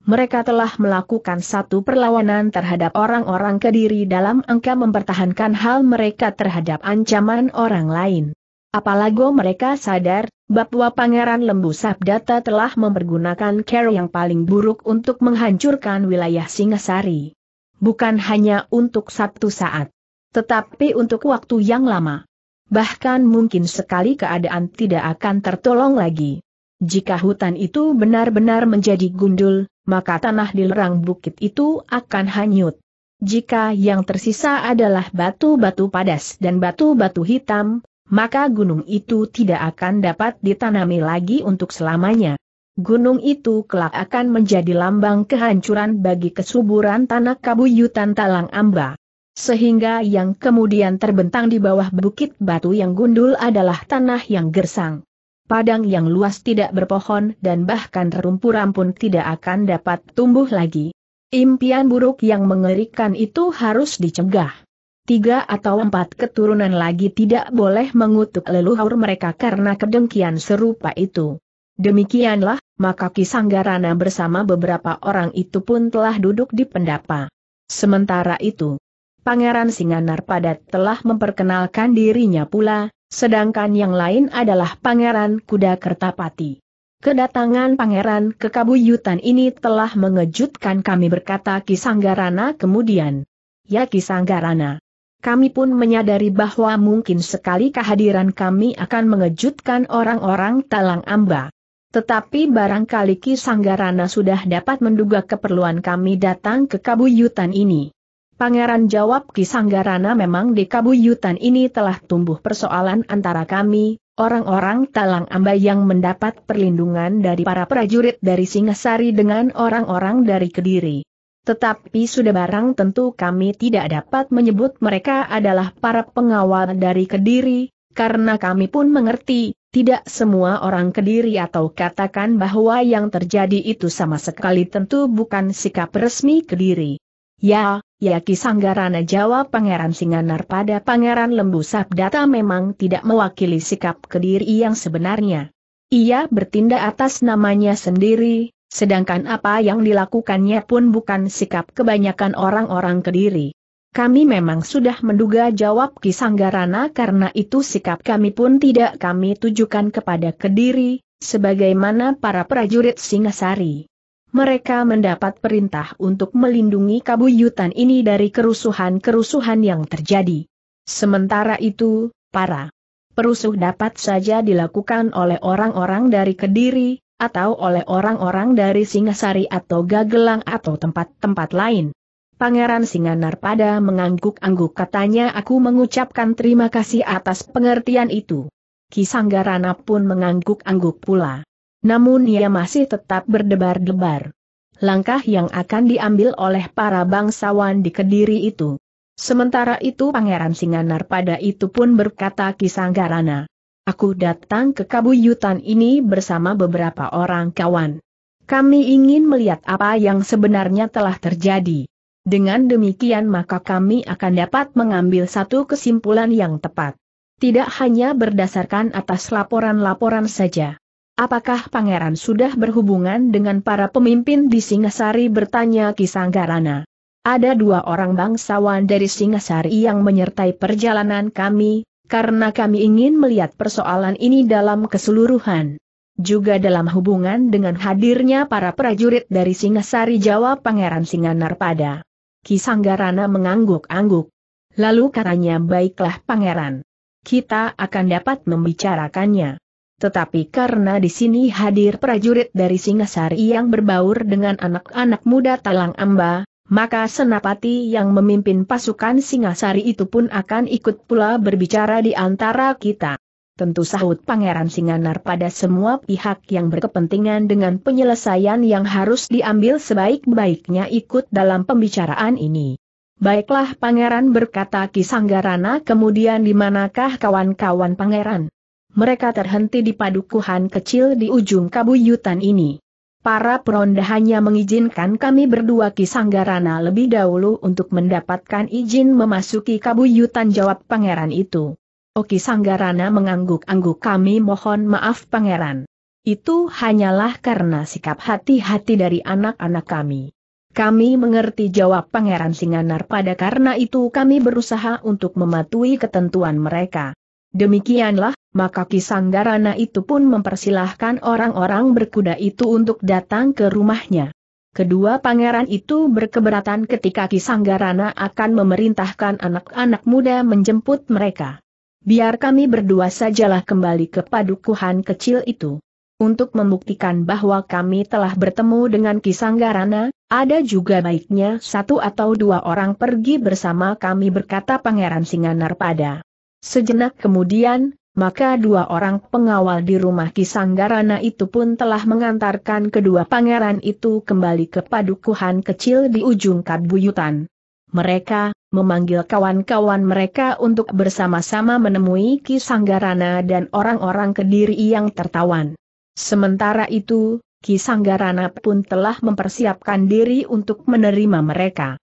A: mereka telah melakukan satu perlawanan terhadap orang-orang kediri dalam angka mempertahankan hal mereka terhadap ancaman orang lain. Apalagi mereka sadar, bahwa Pangeran Lembu Sabdata telah mempergunakan cara yang paling buruk untuk menghancurkan wilayah Singasari. Bukan hanya untuk satu saat, tetapi untuk waktu yang lama. Bahkan mungkin sekali keadaan tidak akan tertolong lagi. Jika hutan itu benar-benar menjadi gundul, maka tanah di lerang bukit itu akan hanyut. Jika yang tersisa adalah batu-batu padas dan batu-batu hitam, maka gunung itu tidak akan dapat ditanami lagi untuk selamanya. Gunung itu kelak akan menjadi lambang kehancuran bagi kesuburan tanah kabuyutan Talang Amba. Sehingga yang kemudian terbentang di bawah bukit batu yang gundul adalah tanah yang gersang padang yang luas tidak berpohon dan bahkan terumpuran pun tidak akan dapat tumbuh lagi. Impian buruk yang mengerikan itu harus dicegah. Tiga atau empat keturunan lagi tidak boleh mengutuk leluhur mereka karena kedengkian serupa itu. Demikianlah, maka Kisanggarana bersama beberapa orang itu pun telah duduk di pendapa. Sementara itu, Pangeran Singanar Padat telah memperkenalkan dirinya pula, Sedangkan yang lain adalah Pangeran Kuda Kertapati. Kedatangan Pangeran Kekabuyutan ini telah mengejutkan kami berkata Ki Sanggarana kemudian. Ya Ki Sanggarana, Kami pun menyadari bahwa mungkin sekali kehadiran kami akan mengejutkan orang-orang Talang Amba. Tetapi barangkali Ki Sanggarana sudah dapat menduga keperluan kami datang ke Kabuyutan ini. Pangeran jawab Kisanggarana memang di kabuyutan ini telah tumbuh persoalan antara kami, orang-orang Talang Amba yang mendapat perlindungan dari para prajurit dari Singasari dengan orang-orang dari Kediri. Tetapi sudah barang tentu kami tidak dapat menyebut mereka adalah para pengawal dari Kediri, karena kami pun mengerti, tidak semua orang Kediri atau katakan bahwa yang terjadi itu sama sekali tentu bukan sikap resmi Kediri. Ya, ya Kisanggarana jawab Pangeran Singanar pada Pangeran Lembu Sabdata memang tidak mewakili sikap kediri yang sebenarnya. Ia bertindak atas namanya sendiri, sedangkan apa yang dilakukannya pun bukan sikap kebanyakan orang-orang kediri. Kami memang sudah menduga jawab Kisanggarana karena itu sikap kami pun tidak kami tujukan kepada kediri, sebagaimana para prajurit Singasari mereka mendapat perintah untuk melindungi kabuyutan ini dari kerusuhan-kerusuhan yang terjadi. Sementara itu, para perusuh dapat saja dilakukan oleh orang-orang dari Kediri, atau oleh orang-orang dari Singasari atau Gagelang atau tempat-tempat lain. Pangeran Singanar pada mengangguk-angguk katanya aku mengucapkan terima kasih atas pengertian itu. Kisanggarana pun mengangguk-angguk pula. Namun ia masih tetap berdebar-debar. Langkah yang akan diambil oleh para bangsawan di Kediri itu. Sementara itu Pangeran Singanar pada itu pun berkata Kisanggarana. Aku datang ke Kabuyutan ini bersama beberapa orang kawan. Kami ingin melihat apa yang sebenarnya telah terjadi. Dengan demikian maka kami akan dapat mengambil satu kesimpulan yang tepat. Tidak hanya berdasarkan atas laporan-laporan saja. Apakah pangeran sudah berhubungan dengan para pemimpin di Singasari bertanya Kisanggarana. Ada dua orang bangsawan dari Singasari yang menyertai perjalanan kami, karena kami ingin melihat persoalan ini dalam keseluruhan. Juga dalam hubungan dengan hadirnya para prajurit dari Singasari jawab Pangeran Singanar Singanarpada. Kisanggarana mengangguk-angguk. Lalu katanya baiklah Pangeran. Kita akan dapat membicarakannya. Tetapi karena di sini hadir prajurit dari Singasari yang berbaur dengan anak-anak muda Talang Amba, maka Senapati yang memimpin pasukan Singasari itu pun akan ikut pula berbicara di antara kita. Tentu sahut Pangeran Singanar pada semua pihak yang berkepentingan dengan penyelesaian yang harus diambil sebaik-baiknya ikut dalam pembicaraan ini. Baiklah Pangeran berkata Kisanggarana kemudian di manakah kawan-kawan Pangeran? mereka terhenti di padukuhan kecil di ujung kabuyutan ini. Para peronda hanya mengizinkan kami berdua Sanggarana lebih dahulu untuk mendapatkan izin memasuki kabuyutan jawab pangeran itu. Oki Sanggarana mengangguk-angguk kami mohon maaf pangeran. Itu hanyalah karena sikap hati-hati dari anak-anak kami. Kami mengerti jawab pangeran Singanar pada karena itu kami berusaha untuk mematuhi ketentuan mereka. Demikianlah, maka Kisanggarana itu pun mempersilahkan orang-orang berkuda itu untuk datang ke rumahnya. Kedua pangeran itu berkeberatan ketika Kisanggarana akan memerintahkan anak-anak muda menjemput mereka. Biar kami berdua sajalah kembali ke padukuhan kecil itu. Untuk membuktikan bahwa kami telah bertemu dengan Kisanggarana, ada juga baiknya satu atau dua orang pergi bersama kami berkata Pangeran Singanar pada. Sejenak kemudian, maka dua orang pengawal di rumah Kisanggarana itu pun telah mengantarkan kedua pangeran itu kembali ke padukuhan kecil di ujung kabuyutan. Mereka memanggil kawan-kawan mereka untuk bersama-sama menemui Kisanggarana dan orang-orang kediri yang tertawan. Sementara itu, Kisanggarana pun telah mempersiapkan diri untuk menerima mereka.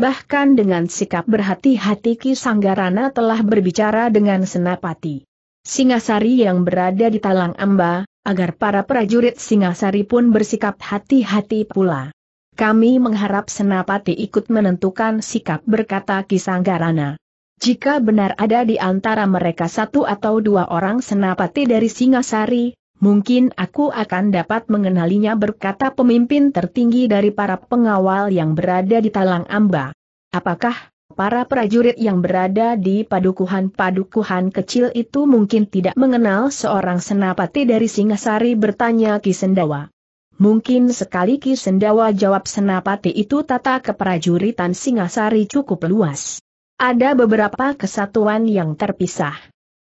A: Bahkan dengan sikap berhati-hati Ki Sanggarana telah berbicara dengan Senapati. Singasari yang berada di Talang Amba, agar para prajurit Singasari pun bersikap hati-hati pula. Kami mengharap Senapati ikut menentukan sikap berkata Ki Sanggarana. Jika benar ada di antara mereka satu atau dua orang Senapati dari Singasari, Mungkin aku akan dapat mengenalinya berkata pemimpin tertinggi dari para pengawal yang berada di Talang Amba. Apakah para prajurit yang berada di padukuhan-padukuhan kecil itu mungkin tidak mengenal seorang senapati dari Singasari bertanya Kisendawa. Mungkin sekali Kisendawa jawab senapati itu tata keprajuritan Singasari cukup luas. Ada beberapa kesatuan yang terpisah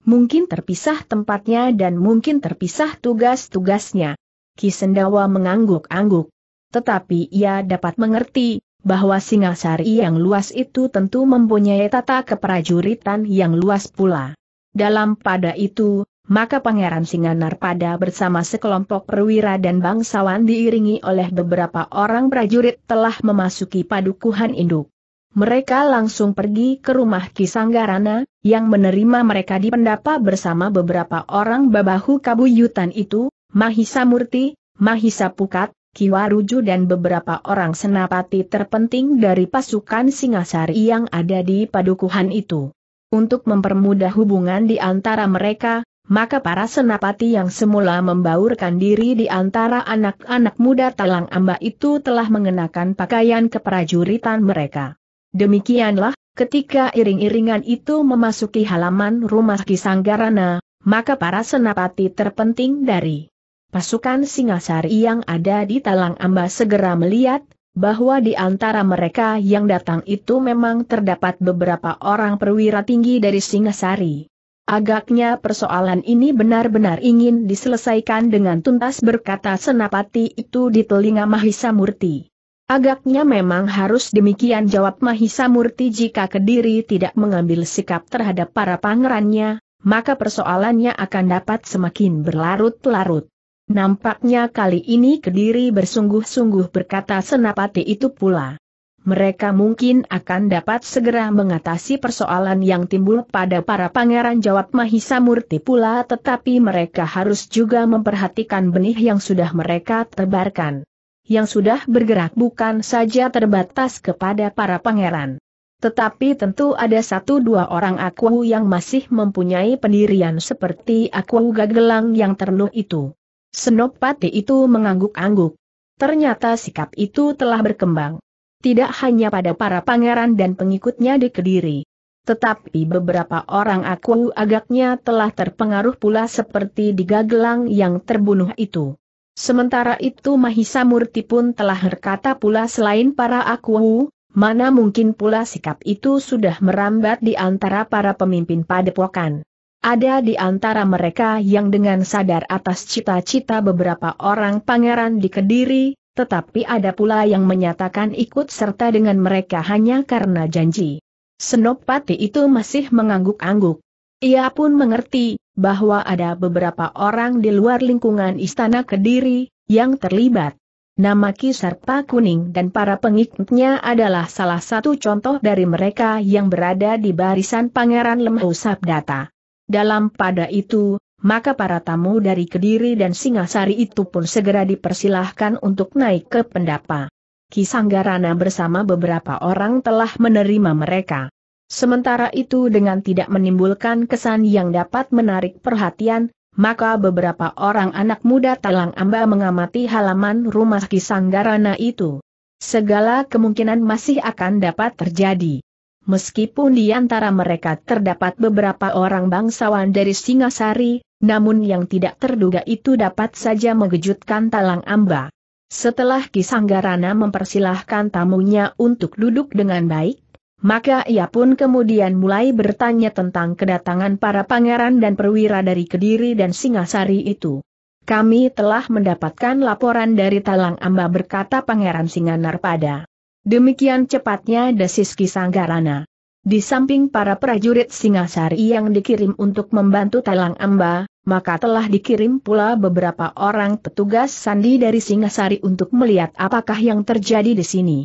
A: mungkin terpisah tempatnya dan mungkin terpisah tugas-tugasnya. Kisendawa mengangguk-angguk. Tetapi ia dapat mengerti, bahwa Singasari yang luas itu tentu mempunyai tata keprajuritan yang luas pula. Dalam pada itu, maka Pangeran Singanar pada bersama sekelompok perwira dan bangsawan diiringi oleh beberapa orang prajurit telah memasuki padukuhan induk mereka langsung pergi ke rumah Kisanggarana, yang menerima mereka di pendapa bersama beberapa orang babahu kabuyutan itu, Mahisa Murti, Mahisa Pukat, Kiwaruju dan beberapa orang senapati terpenting dari pasukan Singasari yang ada di padukuhan itu. Untuk mempermudah hubungan di antara mereka, maka para senapati yang semula membaurkan diri di antara anak-anak muda Talang Amba itu telah mengenakan pakaian keprajuritan mereka. Demikianlah, ketika iring-iringan itu memasuki halaman rumah Kisanggarana, maka para senapati terpenting dari pasukan Singasari yang ada di Talang Amba segera melihat, bahwa di antara mereka yang datang itu memang terdapat beberapa orang perwira tinggi dari Singasari. Agaknya persoalan ini benar-benar ingin diselesaikan dengan tuntas berkata senapati itu di telinga Mahisa Murti. Agaknya memang harus demikian jawab Mahisa Murti jika Kediri tidak mengambil sikap terhadap para pangerannya, maka persoalannya akan dapat semakin berlarut-larut. Nampaknya kali ini Kediri bersungguh-sungguh berkata senapati itu pula. Mereka mungkin akan dapat segera mengatasi persoalan yang timbul pada para pangeran jawab Mahisa Murti pula tetapi mereka harus juga memperhatikan benih yang sudah mereka tebarkan yang sudah bergerak bukan saja terbatas kepada para pangeran. Tetapi tentu ada satu dua orang aku yang masih mempunyai pendirian seperti aku gagelang yang ternuh itu. Senopati itu mengangguk-angguk. Ternyata sikap itu telah berkembang. Tidak hanya pada para pangeran dan pengikutnya di Kediri. Tetapi beberapa orang aku agaknya telah terpengaruh pula seperti di gagelang yang terbunuh itu. Sementara itu Mahisa Murti pun telah berkata pula selain para aku, mana mungkin pula sikap itu sudah merambat di antara para pemimpin padepokan. Ada di antara mereka yang dengan sadar atas cita-cita beberapa orang pangeran di Kediri, tetapi ada pula yang menyatakan ikut serta dengan mereka hanya karena janji. Senopati itu masih mengangguk-angguk. Ia pun mengerti, bahwa ada beberapa orang di luar lingkungan istana Kediri, yang terlibat. Nama Kisarpa Kuning dan para pengikutnya adalah salah satu contoh dari mereka yang berada di barisan Pangeran Lemhu Sabdata. Dalam pada itu, maka para tamu dari Kediri dan Singasari itu pun segera dipersilahkan untuk naik ke pendapa. Kisanggarana bersama beberapa orang telah menerima mereka. Sementara itu dengan tidak menimbulkan kesan yang dapat menarik perhatian, maka beberapa orang anak muda talang amba mengamati halaman rumah Kisanggarana itu. Segala kemungkinan masih akan dapat terjadi. Meskipun di antara mereka terdapat beberapa orang bangsawan dari Singasari, namun yang tidak terduga itu dapat saja mengejutkan Talang Amba. Setelah Kisanggarana mempersilahkan tamunya untuk duduk dengan baik, maka ia pun kemudian mulai bertanya tentang kedatangan para pangeran dan perwira dari Kediri dan Singasari itu. Kami telah mendapatkan laporan dari Talang Amba berkata Pangeran Singanar pada. Demikian cepatnya desis Kisanggarana. Di samping para prajurit Singasari yang dikirim untuk membantu Talang Amba, maka telah dikirim pula beberapa orang petugas sandi dari Singasari untuk melihat apakah yang terjadi di sini.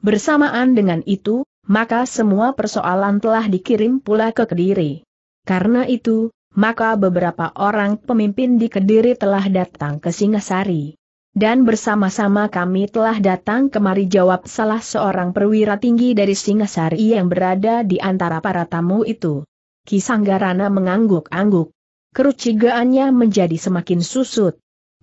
A: Bersamaan dengan itu, maka semua persoalan telah dikirim pula ke Kediri. Karena itu, maka beberapa orang pemimpin di Kediri telah datang ke Singasari. Dan bersama-sama kami telah datang kemari jawab salah seorang perwira tinggi dari Singasari yang berada di antara para tamu itu. Kisanggarana mengangguk-angguk. Kerucigaannya menjadi semakin susut.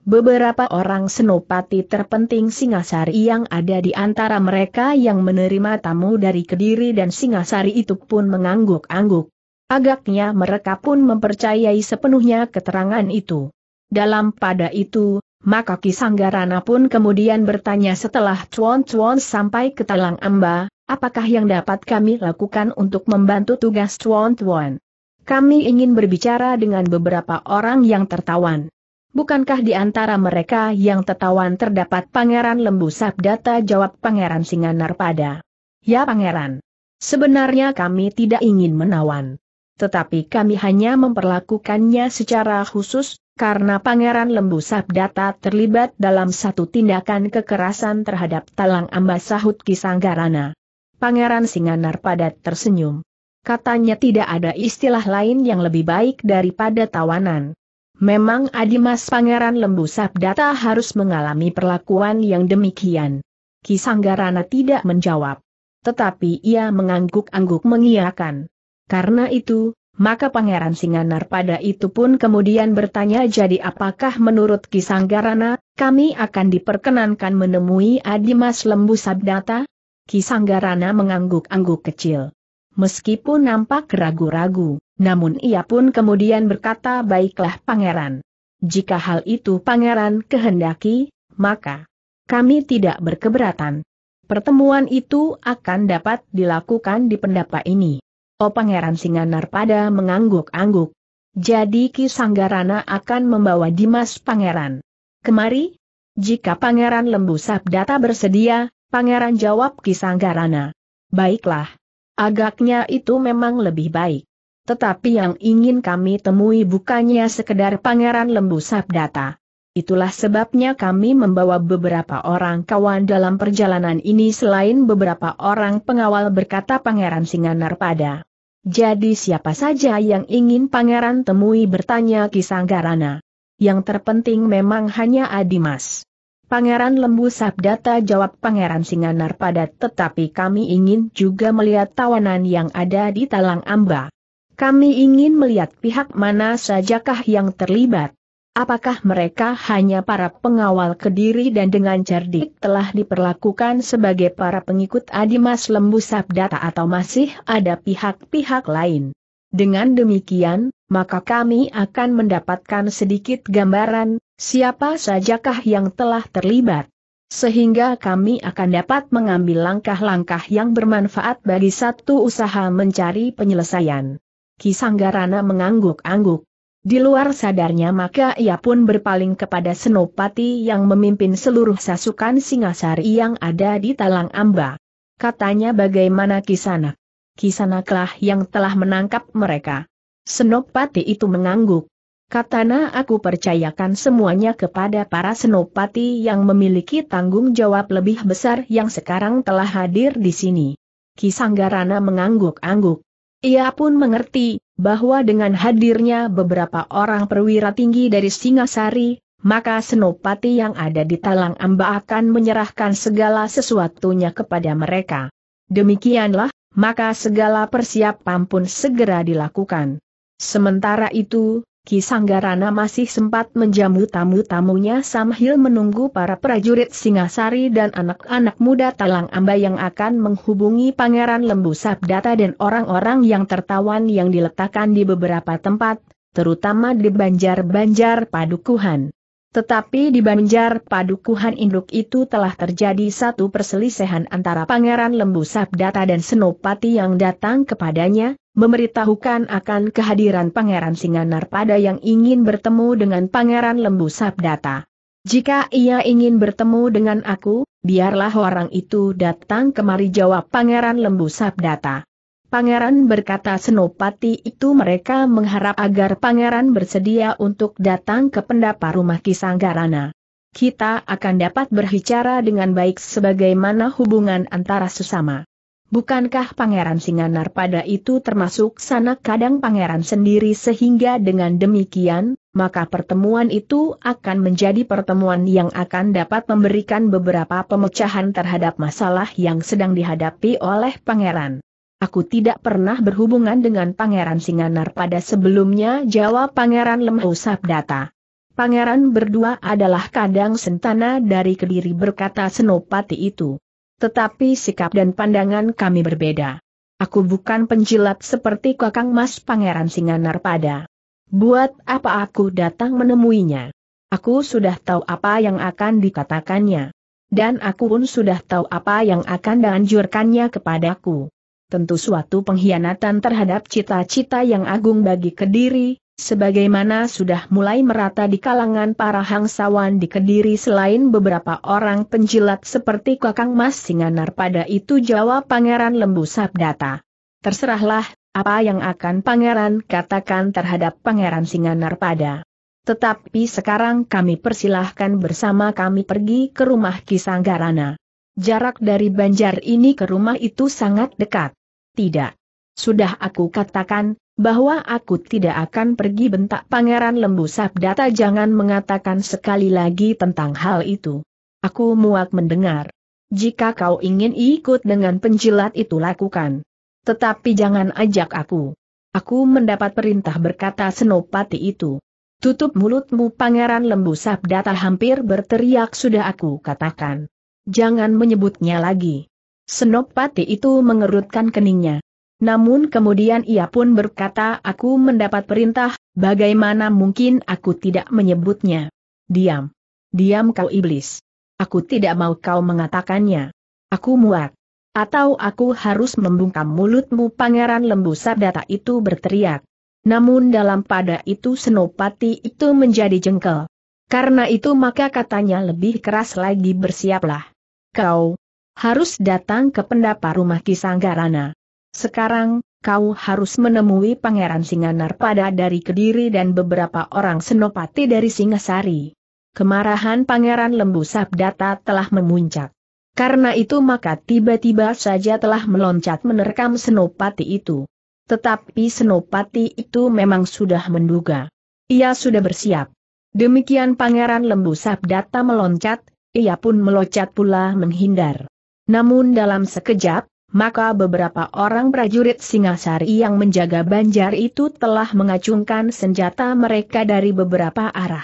A: Beberapa orang senopati terpenting Singasari yang ada di antara mereka yang menerima tamu dari Kediri dan Singasari itu pun mengangguk-angguk. Agaknya mereka pun mempercayai sepenuhnya keterangan itu. Dalam pada itu, maka Kisanggarana pun kemudian bertanya setelah Cuan-Cuan sampai ke Talang Amba, apakah yang dapat kami lakukan untuk membantu tugas Cuan-Cuan? Kami ingin berbicara dengan beberapa orang yang tertawan bukankah di antara mereka yang tertawan terdapat Pangeran Lembu Sabdata jawab Pangeran Singanarpada. Ya Pangeran. Sebenarnya kami tidak ingin menawan. Tetapi kami hanya memperlakukannya secara khusus, karena Pangeran Lembu Sabdata terlibat dalam satu tindakan kekerasan terhadap Talang Ambasahut Kisanggarana. Pangeran Singanarpada tersenyum. Katanya tidak ada istilah lain yang lebih baik daripada tawanan. Memang Adimas Pangeran Lembu Sabdata harus mengalami perlakuan yang demikian. Kisanggarana tidak menjawab. Tetapi ia mengangguk-angguk mengiakan. Karena itu, maka Pangeran Singanar pada itu pun kemudian bertanya jadi apakah menurut Kisanggarana, kami akan diperkenankan menemui Adimas Lembu Sabdata? Kisanggarana mengangguk-angguk kecil. Meskipun nampak ragu-ragu. Namun ia pun kemudian berkata baiklah pangeran. Jika hal itu pangeran kehendaki, maka kami tidak berkeberatan. Pertemuan itu akan dapat dilakukan di pendapa ini. O pangeran pada mengangguk-angguk. Jadi Ki Sanggarana akan membawa Dimas pangeran. Kemari? Jika pangeran Lembu Sabdata bersedia, pangeran jawab kisanggarana. Baiklah. Agaknya itu memang lebih baik. Tetapi yang ingin kami temui bukannya sekedar Pangeran Lembu Sabdata. Itulah sebabnya kami membawa beberapa orang kawan dalam perjalanan ini selain beberapa orang pengawal berkata Pangeran Singanar pada. Jadi siapa saja yang ingin Pangeran temui bertanya Kisanggarana. Yang terpenting memang hanya Adimas. Pangeran Lembu Sabdata jawab Pangeran Singanar pada tetapi kami ingin juga melihat tawanan yang ada di Talang Amba. Kami ingin melihat pihak mana sajakah yang terlibat. Apakah mereka hanya para pengawal kediri dan dengan cerdik telah diperlakukan sebagai para pengikut Adimas Lembu Sabdata atau masih ada pihak-pihak lain? Dengan demikian, maka kami akan mendapatkan sedikit gambaran, siapa sajakah yang telah terlibat. Sehingga kami akan dapat mengambil langkah-langkah yang bermanfaat bagi satu usaha mencari penyelesaian. Kisanggarana mengangguk-angguk. Di luar sadarnya maka ia pun berpaling kepada Senopati yang memimpin seluruh sasukan Singasari yang ada di Talang Amba. Katanya bagaimana Kisanak? Kisanaklah yang telah menangkap mereka. Senopati itu mengangguk. Katana aku percayakan semuanya kepada para senopati yang memiliki tanggung jawab lebih besar yang sekarang telah hadir di sini. Kisanggarana mengangguk-angguk. Ia pun mengerti, bahwa dengan hadirnya beberapa orang perwira tinggi dari Singasari, maka Senopati yang ada di Talang Amba akan menyerahkan segala sesuatunya kepada mereka. Demikianlah, maka segala persiapan pun segera dilakukan. Sementara itu, Ki Sanggarana masih sempat menjamu tamu-tamunya sambil menunggu para prajurit Singasari dan anak-anak muda Talang Amba yang akan menghubungi Pangeran Lembu Sabdata dan orang-orang yang tertawan yang diletakkan di beberapa tempat, terutama di banjar-banjar padukuhan. Tetapi di banjar padukuhan induk itu telah terjadi satu perselisihan antara Pangeran Lembu Sabdata dan Senopati yang datang kepadanya, memberitahukan akan kehadiran Pangeran Singanar pada yang ingin bertemu dengan Pangeran Lembu Sabdata. Jika ia ingin bertemu dengan aku, biarlah orang itu datang kemari jawab Pangeran Lembu Sabdata. Pangeran berkata Senopati itu mereka mengharap agar Pangeran bersedia untuk datang ke pendapa rumah Kisanggarana. Kita akan dapat berbicara dengan baik sebagaimana hubungan antara sesama. Bukankah Pangeran Singanar pada itu termasuk sanak kadang Pangeran sendiri sehingga dengan demikian, maka pertemuan itu akan menjadi pertemuan yang akan dapat memberikan beberapa pemecahan terhadap masalah yang sedang dihadapi oleh Pangeran. Aku tidak pernah berhubungan dengan Pangeran Singanar pada sebelumnya jawab Pangeran Lemhu Sabdata. Pangeran berdua adalah kadang sentana dari kediri berkata Senopati itu tetapi sikap dan pandangan kami berbeda. Aku bukan penjilat seperti kakang mas pangeran Singanar pada. Buat apa aku datang menemuinya? Aku sudah tahu apa yang akan dikatakannya. Dan aku pun sudah tahu apa yang akan dianjurkannya kepadaku. Tentu suatu pengkhianatan terhadap cita-cita yang agung bagi Kediri, Sebagaimana sudah mulai merata di kalangan para hangsawan di Kediri selain beberapa orang penjilat seperti Kakang Mas Singanar pada itu jawab Pangeran Lembu Sabdata. Terserahlah, apa yang akan Pangeran katakan terhadap Pangeran Singanar pada. Tetapi sekarang kami persilahkan bersama kami pergi ke rumah Kisanggarana. Jarak dari banjar ini ke rumah itu sangat dekat. Tidak sudah aku katakan, bahwa aku tidak akan pergi bentak Pangeran Lembu Sabdata jangan mengatakan sekali lagi tentang hal itu. Aku muak mendengar. Jika kau ingin ikut dengan penjilat itu lakukan. Tetapi jangan ajak aku. Aku mendapat perintah berkata senopati itu. Tutup mulutmu pangeran lembu sabdata hampir berteriak sudah aku katakan. Jangan menyebutnya lagi. Senopati itu mengerutkan keningnya. Namun kemudian ia pun berkata aku mendapat perintah, bagaimana mungkin aku tidak menyebutnya. Diam. Diam kau iblis. Aku tidak mau kau mengatakannya. Aku muak. Atau aku harus membungkam mulutmu pangeran lembu sardata itu berteriak. Namun dalam pada itu senopati itu menjadi jengkel. Karena itu maka katanya lebih keras lagi bersiaplah. Kau harus datang ke pendapa rumah Kisanggarana. Sekarang, kau harus menemui Pangeran Singanar pada dari Kediri dan beberapa orang senopati dari Singasari. Kemarahan Pangeran Lembu Sabdata telah memuncak. Karena itu maka tiba-tiba saja telah meloncat menerkam senopati itu. Tetapi senopati itu memang sudah menduga. Ia sudah bersiap. Demikian Pangeran Lembu Sabdata meloncat, ia pun meloncat pula menghindar. Namun dalam sekejap, maka beberapa orang prajurit Singasari yang menjaga banjar itu telah mengacungkan senjata mereka dari beberapa arah.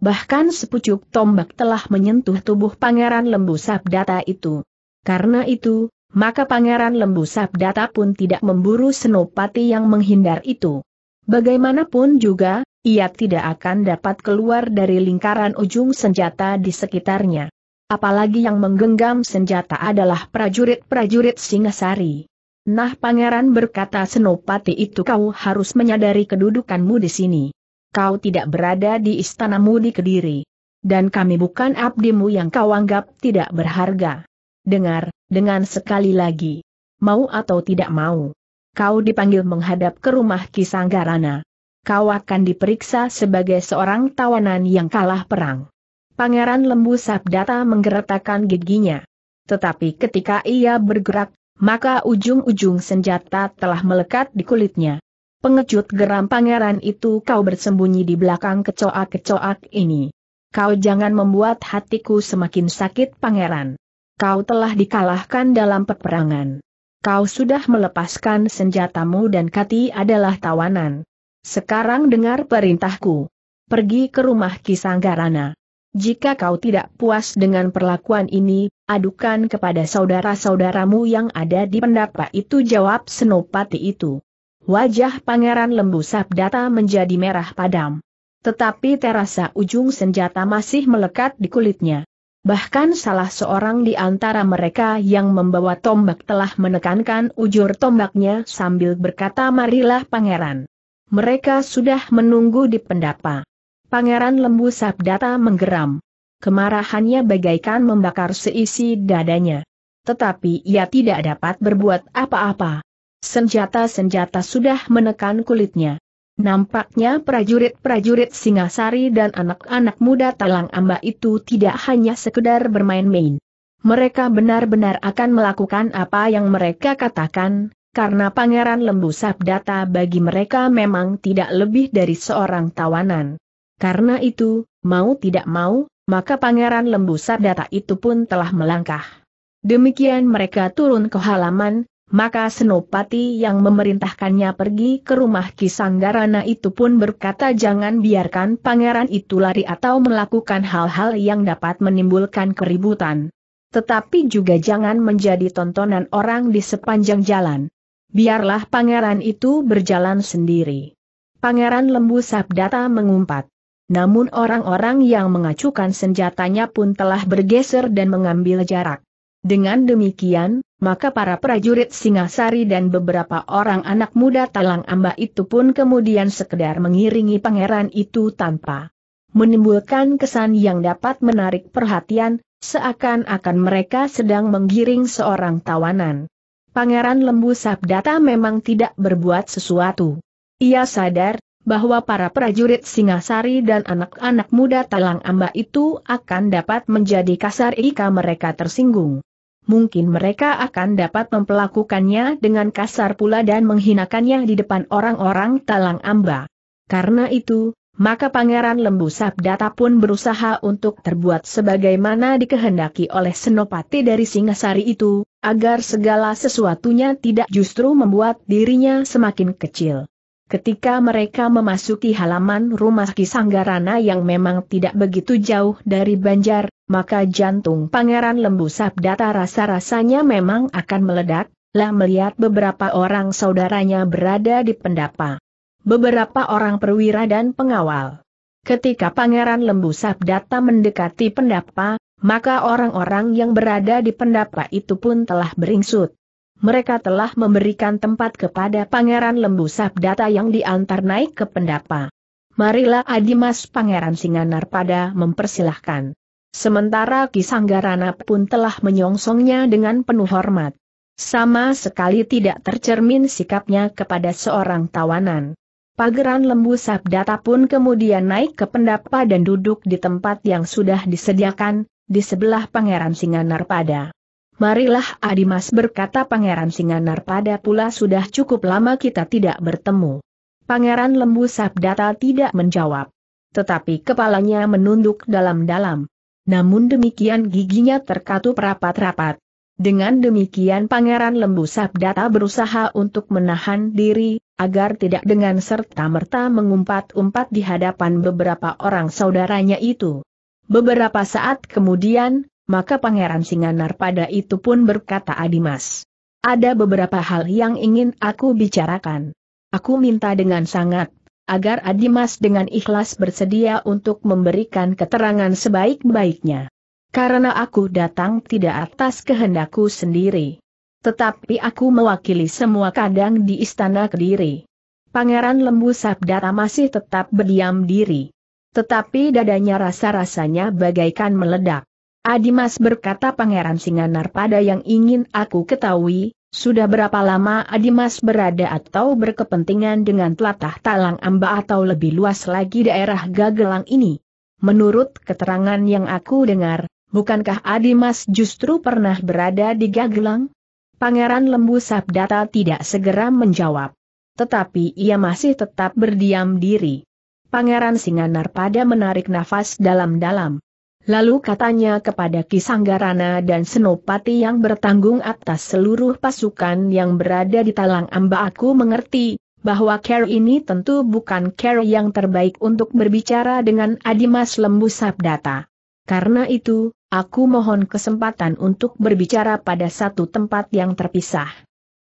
A: Bahkan sepucuk tombak telah menyentuh tubuh Pangeran Lembu Sabdata itu. Karena itu, maka Pangeran Lembu Sabdata pun tidak memburu Senopati yang menghindar itu. Bagaimanapun juga, ia tidak akan dapat keluar dari lingkaran ujung senjata di sekitarnya apalagi yang menggenggam senjata adalah prajurit-prajurit Singasari. Nah pangeran berkata Senopati itu kau harus menyadari kedudukanmu di sini. Kau tidak berada di istanamu di Kediri. Dan kami bukan abdimu yang kau anggap tidak berharga. Dengar, dengan sekali lagi. Mau atau tidak mau. Kau dipanggil menghadap ke rumah Kisanggarana. Kau akan diperiksa sebagai seorang tawanan yang kalah perang. Pangeran Lembu Sabdata menggeretakkan giginya. Tetapi ketika ia bergerak, maka ujung-ujung senjata telah melekat di kulitnya. Pengecut geram pangeran itu kau bersembunyi di belakang kecoak-kecoak ini. Kau jangan membuat hatiku semakin sakit pangeran. Kau telah dikalahkan dalam peperangan. Kau sudah melepaskan senjatamu dan Kati adalah tawanan. Sekarang dengar perintahku. Pergi ke rumah Kisanggarana. Jika kau tidak puas dengan perlakuan ini, adukan kepada saudara-saudaramu yang ada di pendapa itu jawab senopati itu. Wajah Pangeran Lembu Sabdata menjadi merah padam. Tetapi terasa ujung senjata masih melekat di kulitnya. Bahkan salah seorang di antara mereka yang membawa tombak telah menekankan ujur tombaknya sambil berkata marilah pangeran. Mereka sudah menunggu di pendapa. Pangeran Lembu Sabdata menggeram. Kemarahannya bagaikan membakar seisi dadanya. Tetapi ia tidak dapat berbuat apa-apa. Senjata-senjata sudah menekan kulitnya. Nampaknya prajurit-prajurit Singasari dan anak-anak muda Talang Amba itu tidak hanya sekedar bermain-main. Mereka benar-benar akan melakukan apa yang mereka katakan, karena Pangeran Lembu Sabdata bagi mereka memang tidak lebih dari seorang tawanan. Karena itu, mau tidak mau, maka Pangeran Lembu Sardata itu pun telah melangkah. Demikian mereka turun ke halaman, maka Senopati yang memerintahkannya pergi ke rumah Kisanggarana itu pun berkata jangan biarkan pangeran itu lari atau melakukan hal-hal yang dapat menimbulkan keributan. Tetapi juga jangan menjadi tontonan orang di sepanjang jalan. Biarlah pangeran itu berjalan sendiri. Pangeran Lembu Sabdata mengumpat. Namun orang-orang yang mengacukan senjatanya pun telah bergeser dan mengambil jarak. Dengan demikian, maka para prajurit Singasari dan beberapa orang anak muda Talang Amba itu pun kemudian sekedar mengiringi pangeran itu tanpa menimbulkan kesan yang dapat menarik perhatian, seakan-akan mereka sedang menggiring seorang tawanan. Pangeran Lembu Sabdata memang tidak berbuat sesuatu. Ia sadar bahwa para prajurit Singasari dan anak-anak muda Talang Amba itu akan dapat menjadi kasar jika mereka tersinggung. Mungkin mereka akan dapat memperlakukannya dengan kasar pula dan menghinakannya di depan orang-orang Talang Amba. Karena itu, maka Pangeran Lembu Sabdata pun berusaha untuk terbuat sebagaimana dikehendaki oleh Senopati dari Singasari itu, agar segala sesuatunya tidak justru membuat dirinya semakin kecil. Ketika mereka memasuki halaman rumah Kisanggarana yang memang tidak begitu jauh dari Banjar, maka jantung Pangeran Lembu Sabdata rasa-rasanya memang akan meledak, lah melihat beberapa orang saudaranya berada di pendapa. Beberapa orang perwira dan pengawal. Ketika Pangeran Lembu Sabdata mendekati pendapa, maka orang-orang yang berada di pendapa itu pun telah beringsut mereka telah memberikan tempat kepada Pangeran Lembu Sabdata yang diantar naik ke pendapa. Marilah Adimas Pangeran Singanar pada mempersilahkan. Sementara Kisanggarana pun telah menyongsongnya dengan penuh hormat. Sama sekali tidak tercermin sikapnya kepada seorang tawanan. Pangeran Lembu Sabdata pun kemudian naik ke pendapa dan duduk di tempat yang sudah disediakan, di sebelah Pangeran Singanar pada. Marilah Adimas berkata Pangeran Singanar pada pula sudah cukup lama kita tidak bertemu. Pangeran Lembu Sabdata tidak menjawab. Tetapi kepalanya menunduk dalam-dalam. Namun demikian giginya terkatup rapat-rapat. Dengan demikian Pangeran Lembu Sabdata berusaha untuk menahan diri, agar tidak dengan serta-merta mengumpat-umpat di hadapan beberapa orang saudaranya itu. Beberapa saat kemudian, maka Pangeran Singanar pada itu pun berkata Adimas. Ada beberapa hal yang ingin aku bicarakan. Aku minta dengan sangat, agar Adimas dengan ikhlas bersedia untuk memberikan keterangan sebaik-baiknya. Karena aku datang tidak atas kehendakku sendiri. Tetapi aku mewakili semua kadang di istana Kediri. Pangeran Lembu Sabdara masih tetap berdiam diri. Tetapi dadanya rasa-rasanya bagaikan meledak. Adimas berkata Pangeran Singanar pada yang ingin aku ketahui, sudah berapa lama Adimas berada atau berkepentingan dengan telatah Talang Amba atau lebih luas lagi daerah Gagelang ini? Menurut keterangan yang aku dengar, bukankah Adimas justru pernah berada di Gagelang? Pangeran Lembu Sabdata tidak segera menjawab. Tetapi ia masih tetap berdiam diri. Pangeran Singanar pada menarik nafas dalam-dalam. Lalu katanya kepada Ki Sanggarana dan Senopati yang bertanggung atas seluruh pasukan yang berada di Talang Amba aku mengerti, bahwa Care ini tentu bukan Care yang terbaik untuk berbicara dengan Adimas Lembu Sabdata. Karena itu, aku mohon kesempatan untuk berbicara pada satu tempat yang terpisah.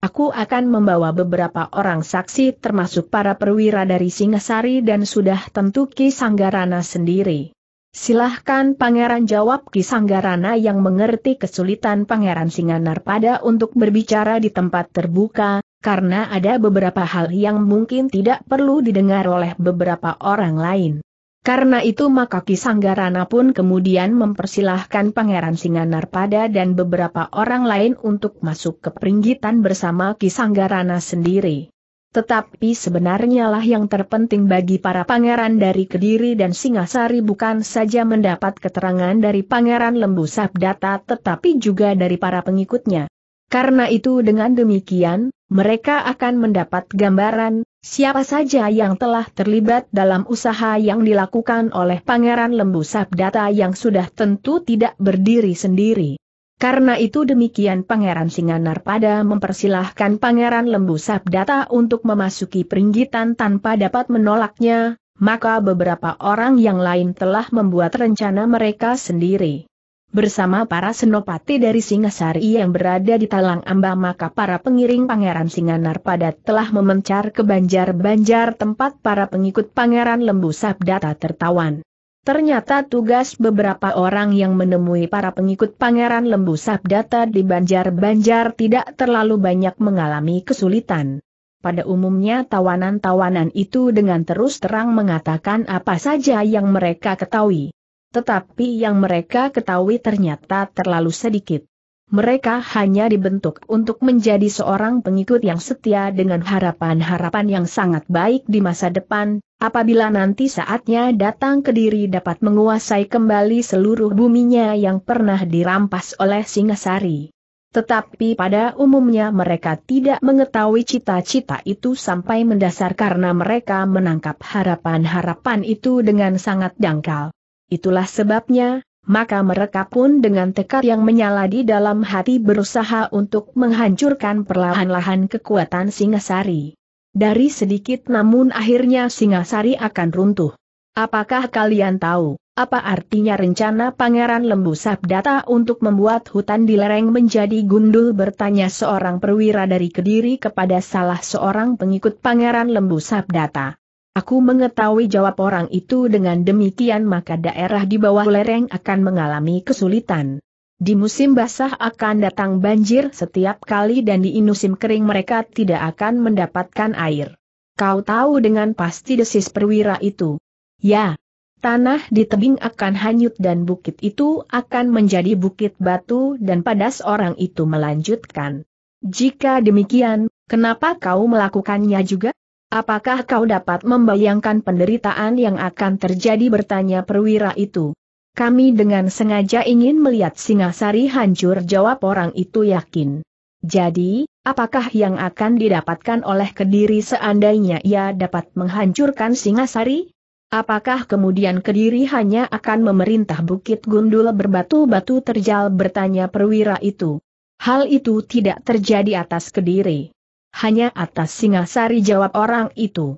A: Aku akan membawa beberapa orang saksi termasuk para perwira dari Singasari dan sudah tentu Ki Sanggarana sendiri. Silahkan Pangeran jawab Kisanggarana yang mengerti kesulitan Pangeran Singanar pada untuk berbicara di tempat terbuka, karena ada beberapa hal yang mungkin tidak perlu didengar oleh beberapa orang lain. Karena itu maka Kisanggarana pun kemudian mempersilahkan Pangeran Singanar pada dan beberapa orang lain untuk masuk ke peringgitan bersama Kisanggarana sendiri. Tetapi sebenarnya lah yang terpenting bagi para pangeran dari Kediri dan Singasari bukan saja mendapat keterangan dari Pangeran Lembu Sabdata tetapi juga dari para pengikutnya. Karena itu dengan demikian, mereka akan mendapat gambaran, siapa saja yang telah terlibat dalam usaha yang dilakukan oleh Pangeran Lembu Sabdata yang sudah tentu tidak berdiri sendiri. Karena itu demikian Pangeran Singanar pada mempersilahkan Pangeran Lembu Sabdata untuk memasuki peringgitan tanpa dapat menolaknya, maka beberapa orang yang lain telah membuat rencana mereka sendiri. Bersama para senopati dari Singasari yang berada di Talang Amba maka para pengiring Pangeran Singanar pada telah memencar ke banjar-banjar tempat para pengikut Pangeran Lembu Sabdata tertawan. Ternyata tugas beberapa orang yang menemui para pengikut Pangeran Lembu Sabdata di Banjar-Banjar tidak terlalu banyak mengalami kesulitan. Pada umumnya tawanan-tawanan itu dengan terus terang mengatakan apa saja yang mereka ketahui. Tetapi yang mereka ketahui ternyata terlalu sedikit. Mereka hanya dibentuk untuk menjadi seorang pengikut yang setia dengan harapan-harapan yang sangat baik di masa depan, apabila nanti saatnya datang kediri dapat menguasai kembali seluruh buminya yang pernah dirampas oleh Singasari. Tetapi pada umumnya mereka tidak mengetahui cita-cita itu sampai mendasar karena mereka menangkap harapan-harapan itu dengan sangat dangkal. Itulah sebabnya, maka mereka pun dengan tekad yang menyala di dalam hati berusaha untuk menghancurkan perlahan-lahan kekuatan Singasari. Dari sedikit namun akhirnya Singasari akan runtuh. Apakah kalian tahu, apa artinya rencana Pangeran Lembu Sabdata untuk membuat hutan di lereng menjadi gundul bertanya seorang perwira dari Kediri kepada salah seorang pengikut Pangeran Lembu Sabdata. Aku mengetahui jawab orang itu dengan demikian maka daerah di bawah lereng akan mengalami kesulitan. Di musim basah akan datang banjir setiap kali dan di musim kering mereka tidak akan mendapatkan air. Kau tahu dengan pasti desis perwira itu. Ya, tanah di tebing akan hanyut dan bukit itu akan menjadi bukit batu dan padas orang itu melanjutkan. Jika demikian, kenapa kau melakukannya juga? Apakah kau dapat membayangkan penderitaan yang akan terjadi bertanya perwira itu? Kami dengan sengaja ingin melihat Singasari hancur jawab orang itu yakin. Jadi, apakah yang akan didapatkan oleh Kediri seandainya ia dapat menghancurkan Singasari? Apakah kemudian Kediri hanya akan memerintah Bukit Gundul berbatu-batu terjal bertanya perwira itu? Hal itu tidak terjadi atas Kediri. Hanya atas Singasari jawab orang itu.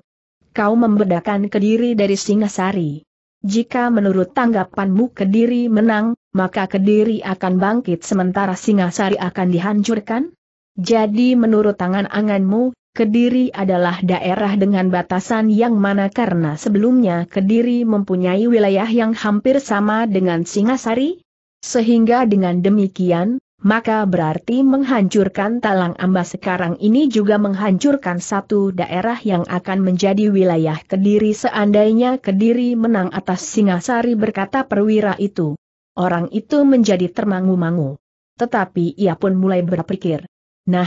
A: Kau membedakan Kediri dari Singasari. Jika menurut tanggapanmu Kediri menang, maka Kediri akan bangkit sementara Singasari akan dihancurkan? Jadi menurut tangan-anganmu, Kediri adalah daerah dengan batasan yang mana karena sebelumnya Kediri mempunyai wilayah yang hampir sama dengan Singasari? Sehingga dengan demikian, maka berarti menghancurkan Talang Amba sekarang ini juga menghancurkan satu daerah yang akan menjadi wilayah Kediri seandainya Kediri menang atas Singasari berkata perwira itu. Orang itu menjadi termangu-mangu. Tetapi ia pun mulai berpikir. Nah,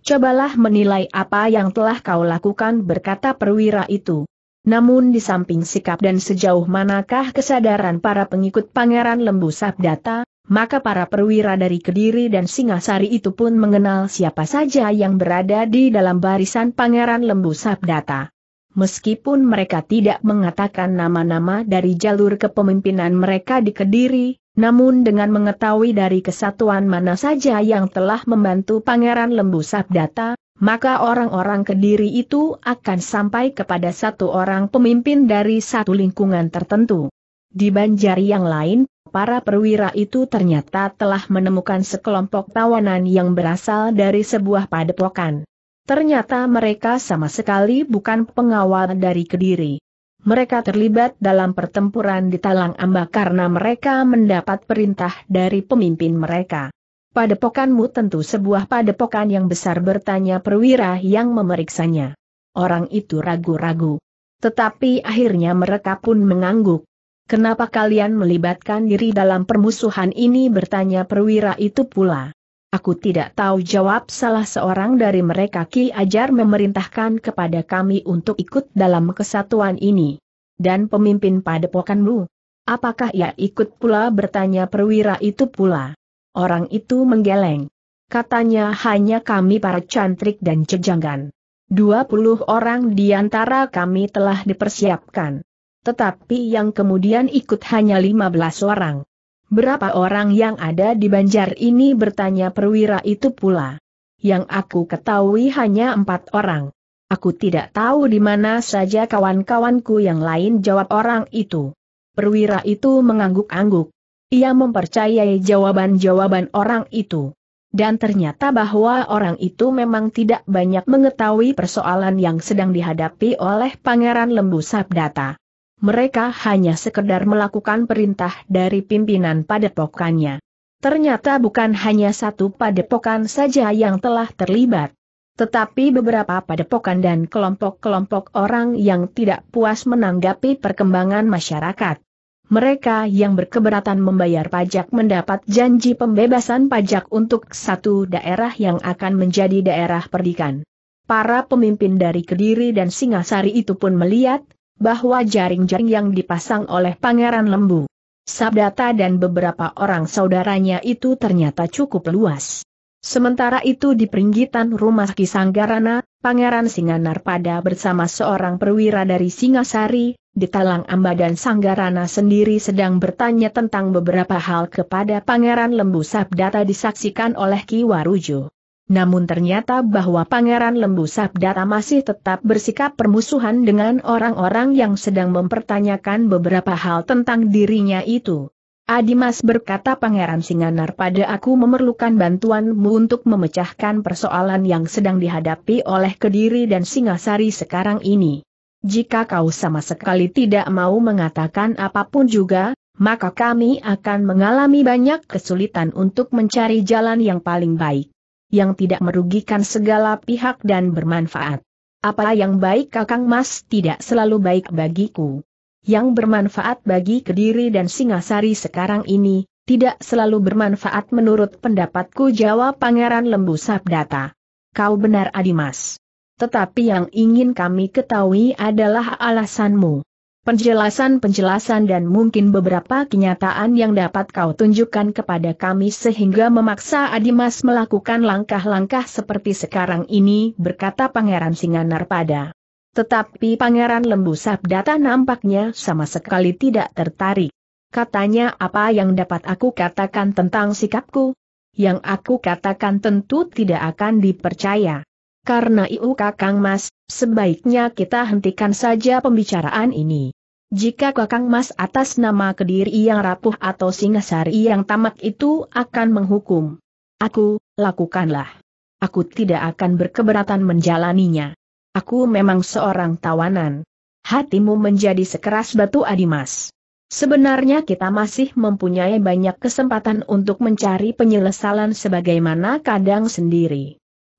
A: cobalah menilai apa yang telah kau lakukan berkata perwira itu. Namun di samping sikap dan sejauh manakah kesadaran para pengikut Pangeran Lembu Sabdata, maka para perwira dari Kediri dan Singasari itu pun mengenal siapa saja yang berada di dalam barisan Pangeran Lembu Sabdata. Meskipun mereka tidak mengatakan nama-nama dari jalur kepemimpinan mereka di Kediri, namun dengan mengetahui dari kesatuan mana saja yang telah membantu Pangeran Lembu Sabdata, maka orang-orang Kediri itu akan sampai kepada satu orang pemimpin dari satu lingkungan tertentu. Di Banjari yang lain, Para perwira itu ternyata telah menemukan sekelompok tawanan yang berasal dari sebuah padepokan. Ternyata mereka sama sekali bukan pengawal dari Kediri. Mereka terlibat dalam pertempuran di Talang Amba karena mereka mendapat perintah dari pemimpin mereka. Padepokanmu tentu sebuah padepokan yang besar bertanya perwira yang memeriksanya. Orang itu ragu-ragu. Tetapi akhirnya mereka pun mengangguk. Kenapa kalian melibatkan diri dalam permusuhan ini bertanya perwira itu pula. Aku tidak tahu jawab salah seorang dari mereka Ki Ajar memerintahkan kepada kami untuk ikut dalam kesatuan ini. Dan pemimpin padepokanmu. Apakah ia ikut pula bertanya perwira itu pula. Orang itu menggeleng. Katanya hanya kami para cantrik dan jejanggan. 20 orang di antara kami telah dipersiapkan tetapi yang kemudian ikut hanya 15 orang. Berapa orang yang ada di banjar ini bertanya perwira itu pula. Yang aku ketahui hanya empat orang. Aku tidak tahu di mana saja kawan-kawanku yang lain jawab orang itu. Perwira itu mengangguk-angguk. Ia mempercayai jawaban-jawaban orang itu. Dan ternyata bahwa orang itu memang tidak banyak mengetahui persoalan yang sedang dihadapi oleh Pangeran Lembu Sabdata mereka hanya sekedar melakukan perintah dari pimpinan padepokannya. Ternyata bukan hanya satu padepokan saja yang telah terlibat. Tetapi beberapa padepokan dan kelompok-kelompok orang yang tidak puas menanggapi perkembangan masyarakat. Mereka yang berkeberatan membayar pajak mendapat janji pembebasan pajak untuk satu daerah yang akan menjadi daerah perdikan. Para pemimpin dari Kediri dan Singasari itu pun melihat, bahwa jaring-jaring yang dipasang oleh Pangeran Lembu. Sabdata dan beberapa orang saudaranya itu ternyata cukup luas. Sementara itu di peringgitan rumah Kisanggarana, Pangeran Singanar pada bersama seorang perwira dari Singasari, di Talang Amba dan Sanggarana sendiri sedang bertanya tentang beberapa hal kepada Pangeran Lembu Sabdata disaksikan oleh Ki Warujo. Namun ternyata bahwa Pangeran Lembu Sabdata masih tetap bersikap permusuhan dengan orang-orang yang sedang mempertanyakan beberapa hal tentang dirinya itu. Adimas berkata Pangeran Singanar pada aku memerlukan bantuanmu untuk memecahkan persoalan yang sedang dihadapi oleh Kediri dan Singasari sekarang ini. Jika kau sama sekali tidak mau mengatakan apapun juga, maka kami akan mengalami banyak kesulitan untuk mencari jalan yang paling baik yang tidak merugikan segala pihak dan bermanfaat. Apa yang baik Kakang Mas tidak selalu baik bagiku. Yang bermanfaat bagi Kediri dan Singasari sekarang ini, tidak selalu bermanfaat menurut pendapatku jawab Pangeran Lembu Sabdata. Kau benar Adimas. Tetapi yang ingin kami ketahui adalah alasanmu penjelasan-penjelasan dan mungkin beberapa kenyataan yang dapat kau tunjukkan kepada kami sehingga memaksa Adimas melakukan langkah-langkah seperti sekarang ini berkata Pangeran pada. Tetapi Pangeran Lembu Sabdata nampaknya sama sekali tidak tertarik. Katanya apa yang dapat aku katakan tentang sikapku? Yang aku katakan tentu tidak akan dipercaya. Karena Iu Kakang Mas, sebaiknya kita hentikan saja pembicaraan ini. Jika Kakang Mas atas nama Kediri yang rapuh atau Singasari yang tamak itu akan menghukum. Aku, lakukanlah. Aku tidak akan berkeberatan menjalaninya. Aku memang seorang tawanan. Hatimu menjadi sekeras batu adimas. Sebenarnya kita masih mempunyai banyak kesempatan untuk mencari penyelesalan sebagaimana kadang sendiri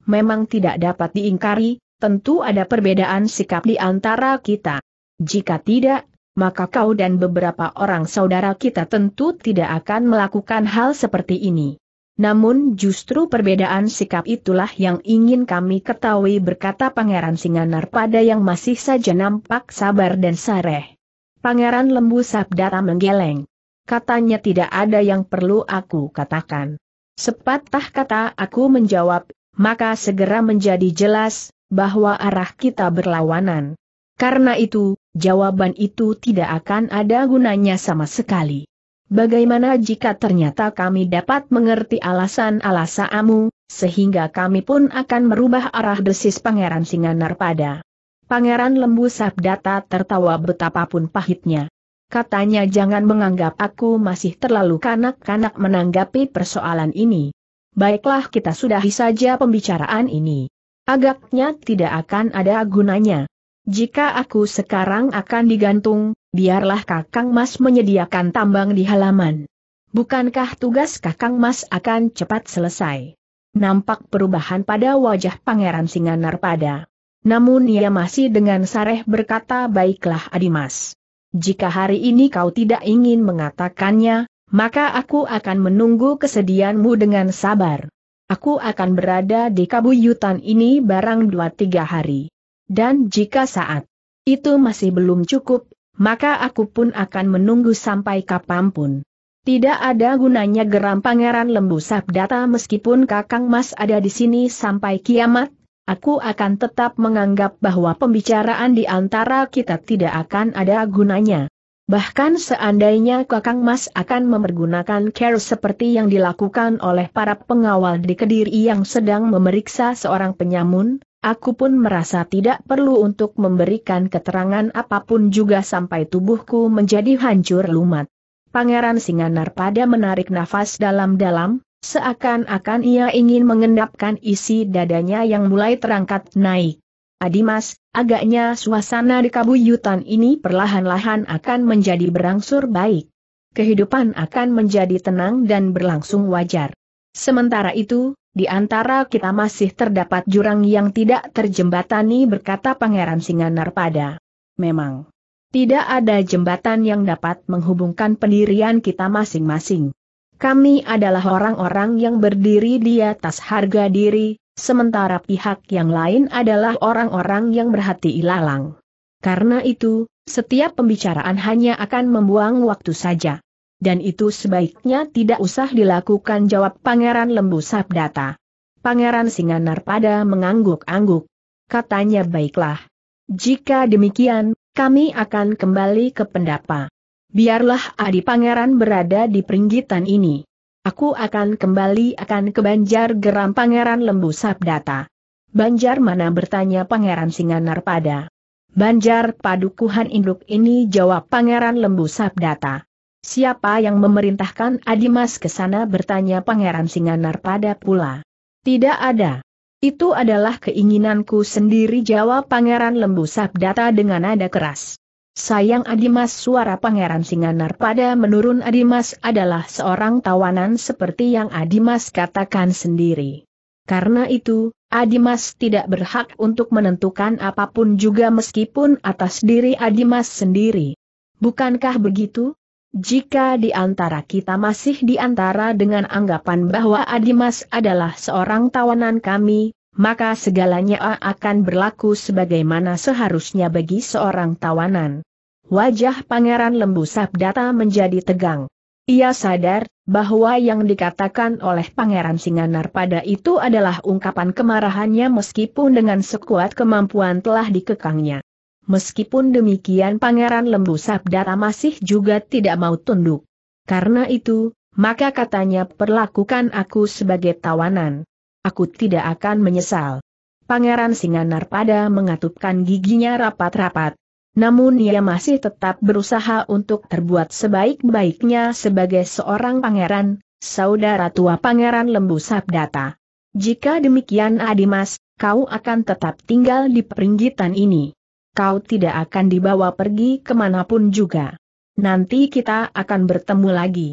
A: memang tidak dapat diingkari, tentu ada perbedaan sikap di antara kita. Jika tidak, maka kau dan beberapa orang saudara kita tentu tidak akan melakukan hal seperti ini. Namun justru perbedaan sikap itulah yang ingin kami ketahui berkata Pangeran Singanar pada yang masih saja nampak sabar dan sareh. Pangeran Lembu Sabdara menggeleng. Katanya tidak ada yang perlu aku katakan. Sepatah kata aku menjawab, maka segera menjadi jelas bahwa arah kita berlawanan. Karena itu, jawaban itu tidak akan ada gunanya sama sekali. Bagaimana jika ternyata kami dapat mengerti alasan alasanmu sehingga kami pun akan merubah arah desis Pangeran pada. Pangeran Lembu Sabdata tertawa betapapun pahitnya. Katanya jangan menganggap aku masih terlalu kanak-kanak menanggapi persoalan ini baiklah kita sudahi saja pembicaraan ini. Agaknya tidak akan ada gunanya. Jika aku sekarang akan digantung, biarlah Kakang Mas menyediakan tambang di halaman. Bukankah tugas Kakang Mas akan cepat selesai? Nampak perubahan pada wajah Pangeran Singanar pada, Namun ia masih dengan sareh berkata baiklah Adimas. Jika hari ini kau tidak ingin mengatakannya, maka aku akan menunggu kesedianmu dengan sabar. Aku akan berada di kabuyutan ini barang dua tiga hari. Dan jika saat itu masih belum cukup, maka aku pun akan menunggu sampai kapanpun. Tidak ada gunanya geram pangeran lembu sabdata meskipun kakang mas ada di sini sampai kiamat, aku akan tetap menganggap bahwa pembicaraan di antara kita tidak akan ada gunanya. Bahkan seandainya Kakang Mas akan memergunakan care seperti yang dilakukan oleh para pengawal di Kediri yang sedang memeriksa seorang penyamun, aku pun merasa tidak perlu untuk memberikan keterangan apapun juga sampai tubuhku menjadi hancur lumat. Pangeran Singanar pada menarik nafas dalam-dalam, seakan-akan ia ingin mengendapkan isi dadanya yang mulai terangkat naik. Adimas, agaknya suasana di kabuyutan ini perlahan-lahan akan menjadi berangsur baik. Kehidupan akan menjadi tenang dan berlangsung wajar. Sementara itu, di antara kita masih terdapat jurang yang tidak terjembatani berkata Pangeran Singanar pada. Memang. Tidak ada jembatan yang dapat menghubungkan pendirian kita masing-masing. Kami adalah orang-orang yang berdiri di atas harga diri, sementara pihak yang lain adalah orang-orang yang berhati ilalang. Karena itu, setiap pembicaraan hanya akan membuang waktu saja. Dan itu sebaiknya tidak usah dilakukan jawab Pangeran Lembu Sabdata. Pangeran Singanarpada mengangguk-angguk. Katanya baiklah. Jika demikian, kami akan kembali ke pendapa. Biarlah adi pangeran berada di peringgitan ini. Aku akan kembali akan ke Banjar geram Pangeran Lembu Sabdata. Banjar mana bertanya Pangeran Singanar pada. Banjar padukuhan induk ini jawab Pangeran Lembu Sabdata. Siapa yang memerintahkan Adimas ke sana bertanya Pangeran Singanar pada pula. Tidak ada. Itu adalah keinginanku sendiri jawab Pangeran Lembu Sabdata dengan nada keras. Sayang Adimas suara Pangeran Singanar pada menurun Adimas adalah seorang tawanan seperti yang Adimas katakan sendiri. Karena itu, Adimas tidak berhak untuk menentukan apapun juga meskipun atas diri Adimas sendiri. Bukankah begitu? Jika di antara kita masih di antara dengan anggapan bahwa Adimas adalah seorang tawanan kami, maka segalanya akan berlaku sebagaimana seharusnya bagi seorang tawanan. Wajah Pangeran Lembu Sabdata menjadi tegang. Ia sadar bahwa yang dikatakan oleh Pangeran Singanar pada itu adalah ungkapan kemarahannya meskipun dengan sekuat kemampuan telah dikekangnya. Meskipun demikian Pangeran Lembu Sabdata masih juga tidak mau tunduk. Karena itu, maka katanya perlakukan aku sebagai tawanan. Aku tidak akan menyesal. Pangeran Singanar pada mengatupkan giginya rapat-rapat, namun ia masih tetap berusaha untuk terbuat sebaik-baiknya sebagai seorang pangeran, saudara tua pangeran Lembu Sabdata. Jika demikian Adimas, kau akan tetap tinggal di peringgitan ini. Kau tidak akan dibawa pergi kemanapun juga. Nanti kita akan bertemu lagi.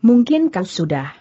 A: Mungkin kau sudah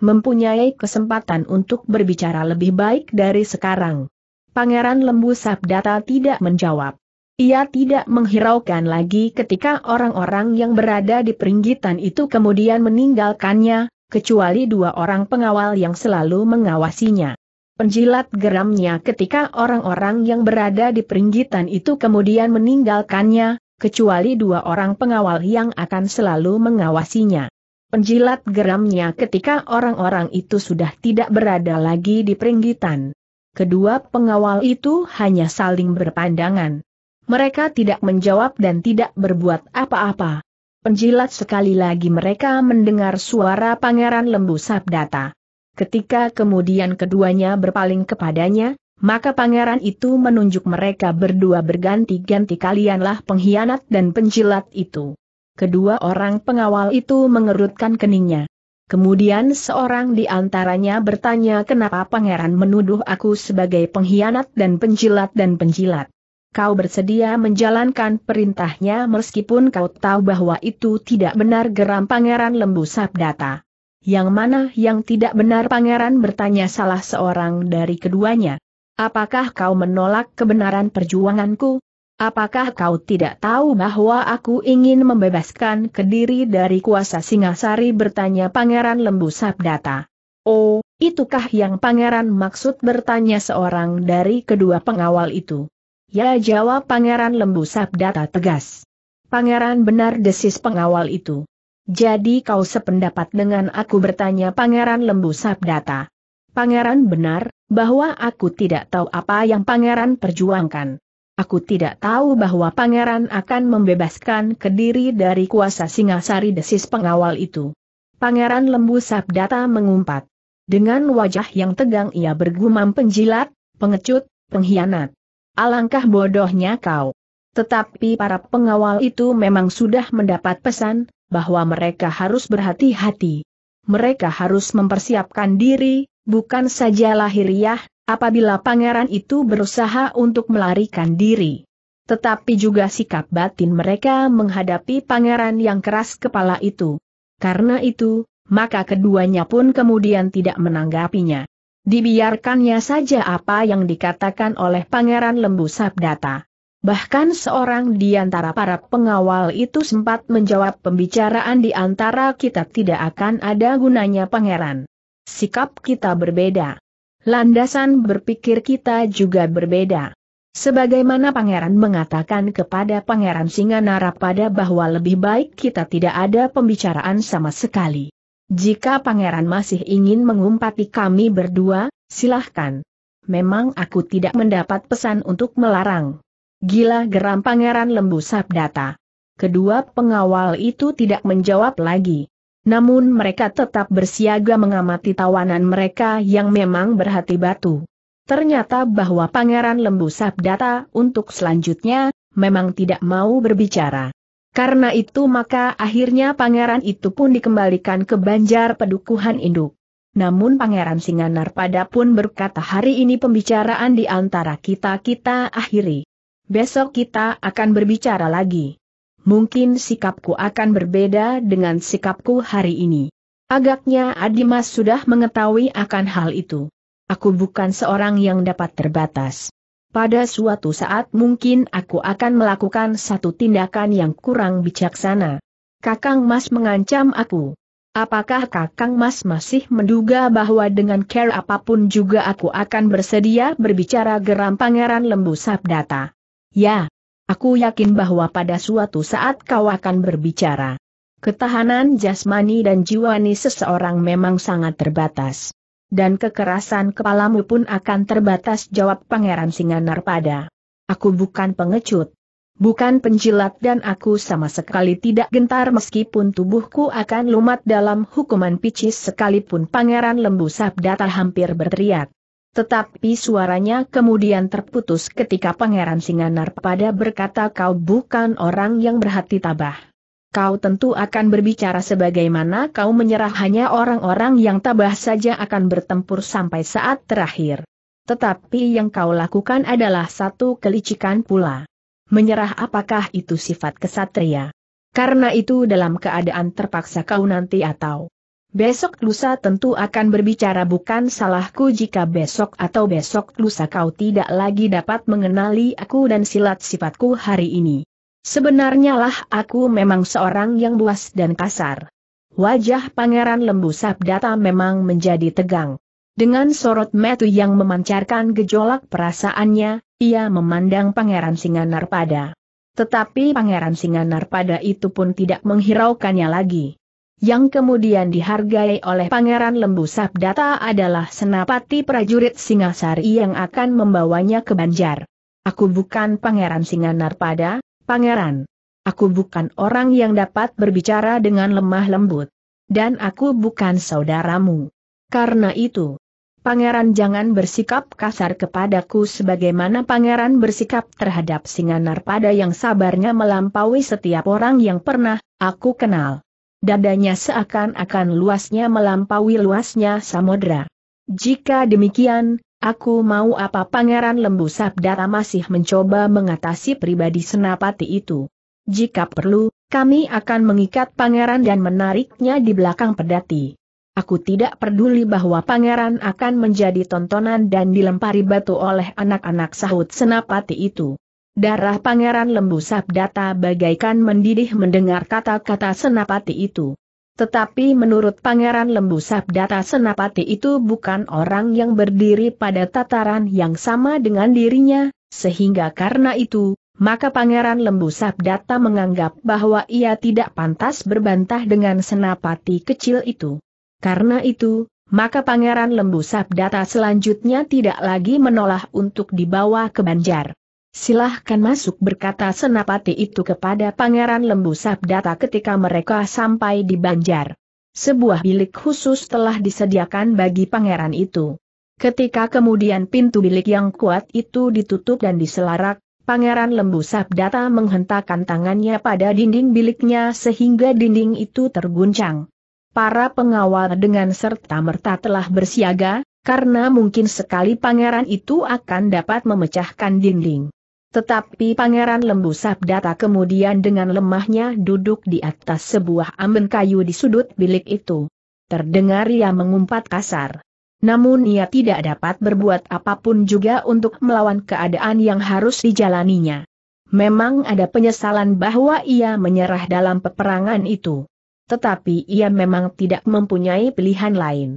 A: mempunyai kesempatan untuk berbicara lebih baik dari sekarang. Pangeran Lembu Sabdata tidak menjawab. Ia tidak menghiraukan lagi ketika orang-orang yang berada di peringgitan itu kemudian meninggalkannya, kecuali dua orang pengawal yang selalu mengawasinya. Penjilat geramnya ketika orang-orang yang berada di peringgitan itu kemudian meninggalkannya, kecuali dua orang pengawal yang akan selalu mengawasinya. Penjilat geramnya ketika orang-orang itu sudah tidak berada lagi di peringgitan. Kedua pengawal itu hanya saling berpandangan. Mereka tidak menjawab dan tidak berbuat apa-apa. Penjilat sekali lagi mereka mendengar suara Pangeran Lembu Sabdata. Ketika kemudian keduanya berpaling kepadanya, maka pangeran itu menunjuk mereka berdua berganti-ganti kalianlah pengkhianat dan penjilat itu. Kedua orang pengawal itu mengerutkan keningnya. Kemudian seorang di antaranya bertanya kenapa pangeran menuduh aku sebagai pengkhianat dan penjilat dan penjilat kau bersedia menjalankan perintahnya meskipun kau tahu bahwa itu tidak benar geram Pangeran Lembu Sabdata. Yang mana yang tidak benar Pangeran bertanya salah seorang dari keduanya. Apakah kau menolak kebenaran perjuanganku? Apakah kau tidak tahu bahwa aku ingin membebaskan kediri dari kuasa Singasari bertanya Pangeran Lembu Sabdata. Oh, itukah yang pangeran maksud bertanya seorang dari kedua pengawal itu. Ya jawab Pangeran Lembu Sabdata tegas. Pangeran benar desis pengawal itu. Jadi kau sependapat dengan aku bertanya Pangeran Lembu Sabdata. Pangeran benar, bahwa aku tidak tahu apa yang Pangeran perjuangkan. Aku tidak tahu bahwa Pangeran akan membebaskan Kediri dari kuasa Singasari desis pengawal itu. Pangeran Lembu Sabdata mengumpat. Dengan wajah yang tegang ia bergumam penjilat, pengecut, pengkhianat. Alangkah bodohnya kau. Tetapi para pengawal itu memang sudah mendapat pesan, bahwa mereka harus berhati-hati. Mereka harus mempersiapkan diri, bukan saja lahiriah, apabila pangeran itu berusaha untuk melarikan diri. Tetapi juga sikap batin mereka menghadapi pangeran yang keras kepala itu. Karena itu, maka keduanya pun kemudian tidak menanggapinya. Dibiarkannya saja apa yang dikatakan oleh Pangeran Lembu Sabdata. Bahkan seorang di antara para pengawal itu sempat menjawab pembicaraan di antara kita tidak akan ada gunanya pangeran. Sikap kita berbeda. Landasan berpikir kita juga berbeda. Sebagaimana pangeran mengatakan kepada pangeran Singanara pada bahwa lebih baik kita tidak ada pembicaraan sama sekali. Jika pangeran masih ingin mengumpati kami berdua, silahkan. Memang aku tidak mendapat pesan untuk melarang. Gila geram pangeran lembu sabdata. Kedua pengawal itu tidak menjawab lagi. Namun mereka tetap bersiaga mengamati tawanan mereka yang memang berhati batu. Ternyata bahwa pangeran lembu sabdata untuk selanjutnya, memang tidak mau berbicara. Karena itu maka akhirnya pangeran itu pun dikembalikan ke banjar pedukuhan induk. Namun Pangeran Singanar pada pun berkata hari ini pembicaraan di antara kita-kita akhiri. Besok kita akan berbicara lagi. Mungkin sikapku akan berbeda dengan sikapku hari ini. Agaknya Adimas sudah mengetahui akan hal itu. Aku bukan seorang yang dapat terbatas. Pada suatu saat mungkin aku akan melakukan satu tindakan yang kurang bijaksana. Kakang Mas mengancam aku. Apakah Kakang Mas masih menduga bahwa dengan care apapun juga aku akan bersedia berbicara geram Pangeran Lembu Sabdata? Ya, aku yakin bahwa pada suatu saat kau akan berbicara. Ketahanan jasmani dan jiwani seseorang memang sangat terbatas dan kekerasan kepalamu pun akan terbatas jawab Pangeran pada. Aku bukan pengecut. Bukan penjilat dan aku sama sekali tidak gentar meskipun tubuhku akan lumat dalam hukuman picis sekalipun Pangeran Lembu Sabdata hampir berteriak. Tetapi suaranya kemudian terputus ketika Pangeran Singanar pada berkata kau bukan orang yang berhati tabah kau tentu akan berbicara sebagaimana kau menyerah hanya orang-orang yang tabah saja akan bertempur sampai saat terakhir. Tetapi yang kau lakukan adalah satu kelicikan pula. Menyerah apakah itu sifat kesatria? Karena itu dalam keadaan terpaksa kau nanti atau Besok lusa tentu akan berbicara bukan salahku jika besok atau besok lusa kau tidak lagi dapat mengenali aku dan silat sifatku hari ini. Sebenarnya lah aku memang seorang yang buas dan kasar. Wajah Pangeran Lembu Sabdata memang menjadi tegang. Dengan sorot metu yang memancarkan gejolak perasaannya, ia memandang Pangeran Singanarpada. Tetapi Pangeran Singanarpada itu pun tidak menghiraukannya lagi. Yang kemudian dihargai oleh Pangeran Lembu Sabdata adalah senapati prajurit Singasari yang akan membawanya ke Banjar. Aku bukan Pangeran Singanarpada, Pangeran. Aku bukan orang yang dapat berbicara dengan lemah lembut. Dan aku bukan saudaramu. Karena itu, Pangeran jangan bersikap kasar kepadaku sebagaimana pangeran bersikap terhadap Singanar pada yang sabarnya melampaui setiap orang yang pernah aku kenal. Dadanya seakan-akan luasnya melampaui luasnya samudra. Jika demikian, Aku mau apa Pangeran Lembu Sabdara masih mencoba mengatasi pribadi senapati itu. Jika perlu, kami akan mengikat pangeran dan menariknya di belakang pedati. Aku tidak peduli bahwa pangeran akan menjadi tontonan dan dilempari batu oleh anak-anak sahut senapati itu. Darah pangeran lembu sabdata bagaikan mendidih mendengar kata-kata senapati itu. Tetapi menurut Pangeran Lembu Sabdata Senapati itu bukan orang yang berdiri pada tataran yang sama dengan dirinya, sehingga karena itu, maka Pangeran Lembu Sabdata menganggap bahwa ia tidak pantas berbantah dengan senapati kecil itu. Karena itu, maka Pangeran Lembu Sabdata selanjutnya tidak lagi menolak untuk dibawa ke Banjar. Silahkan masuk berkata senapati itu kepada Pangeran Lembu Sabdata ketika mereka sampai di Banjar. Sebuah bilik khusus telah disediakan bagi pangeran itu. Ketika kemudian pintu bilik yang kuat itu ditutup dan diselarak, Pangeran Lembu Sabdata menghentakkan tangannya pada dinding biliknya sehingga dinding itu terguncang. Para pengawal dengan serta-merta telah bersiaga, karena mungkin sekali pangeran itu akan dapat memecahkan dinding. Tetapi Pangeran Lembu Sabdata kemudian dengan lemahnya duduk di atas sebuah amben kayu di sudut bilik itu. Terdengar ia mengumpat kasar. Namun ia tidak dapat berbuat apapun juga untuk melawan keadaan yang harus dijalaninya. Memang ada penyesalan bahwa ia menyerah dalam peperangan itu. Tetapi ia memang tidak mempunyai pilihan lain.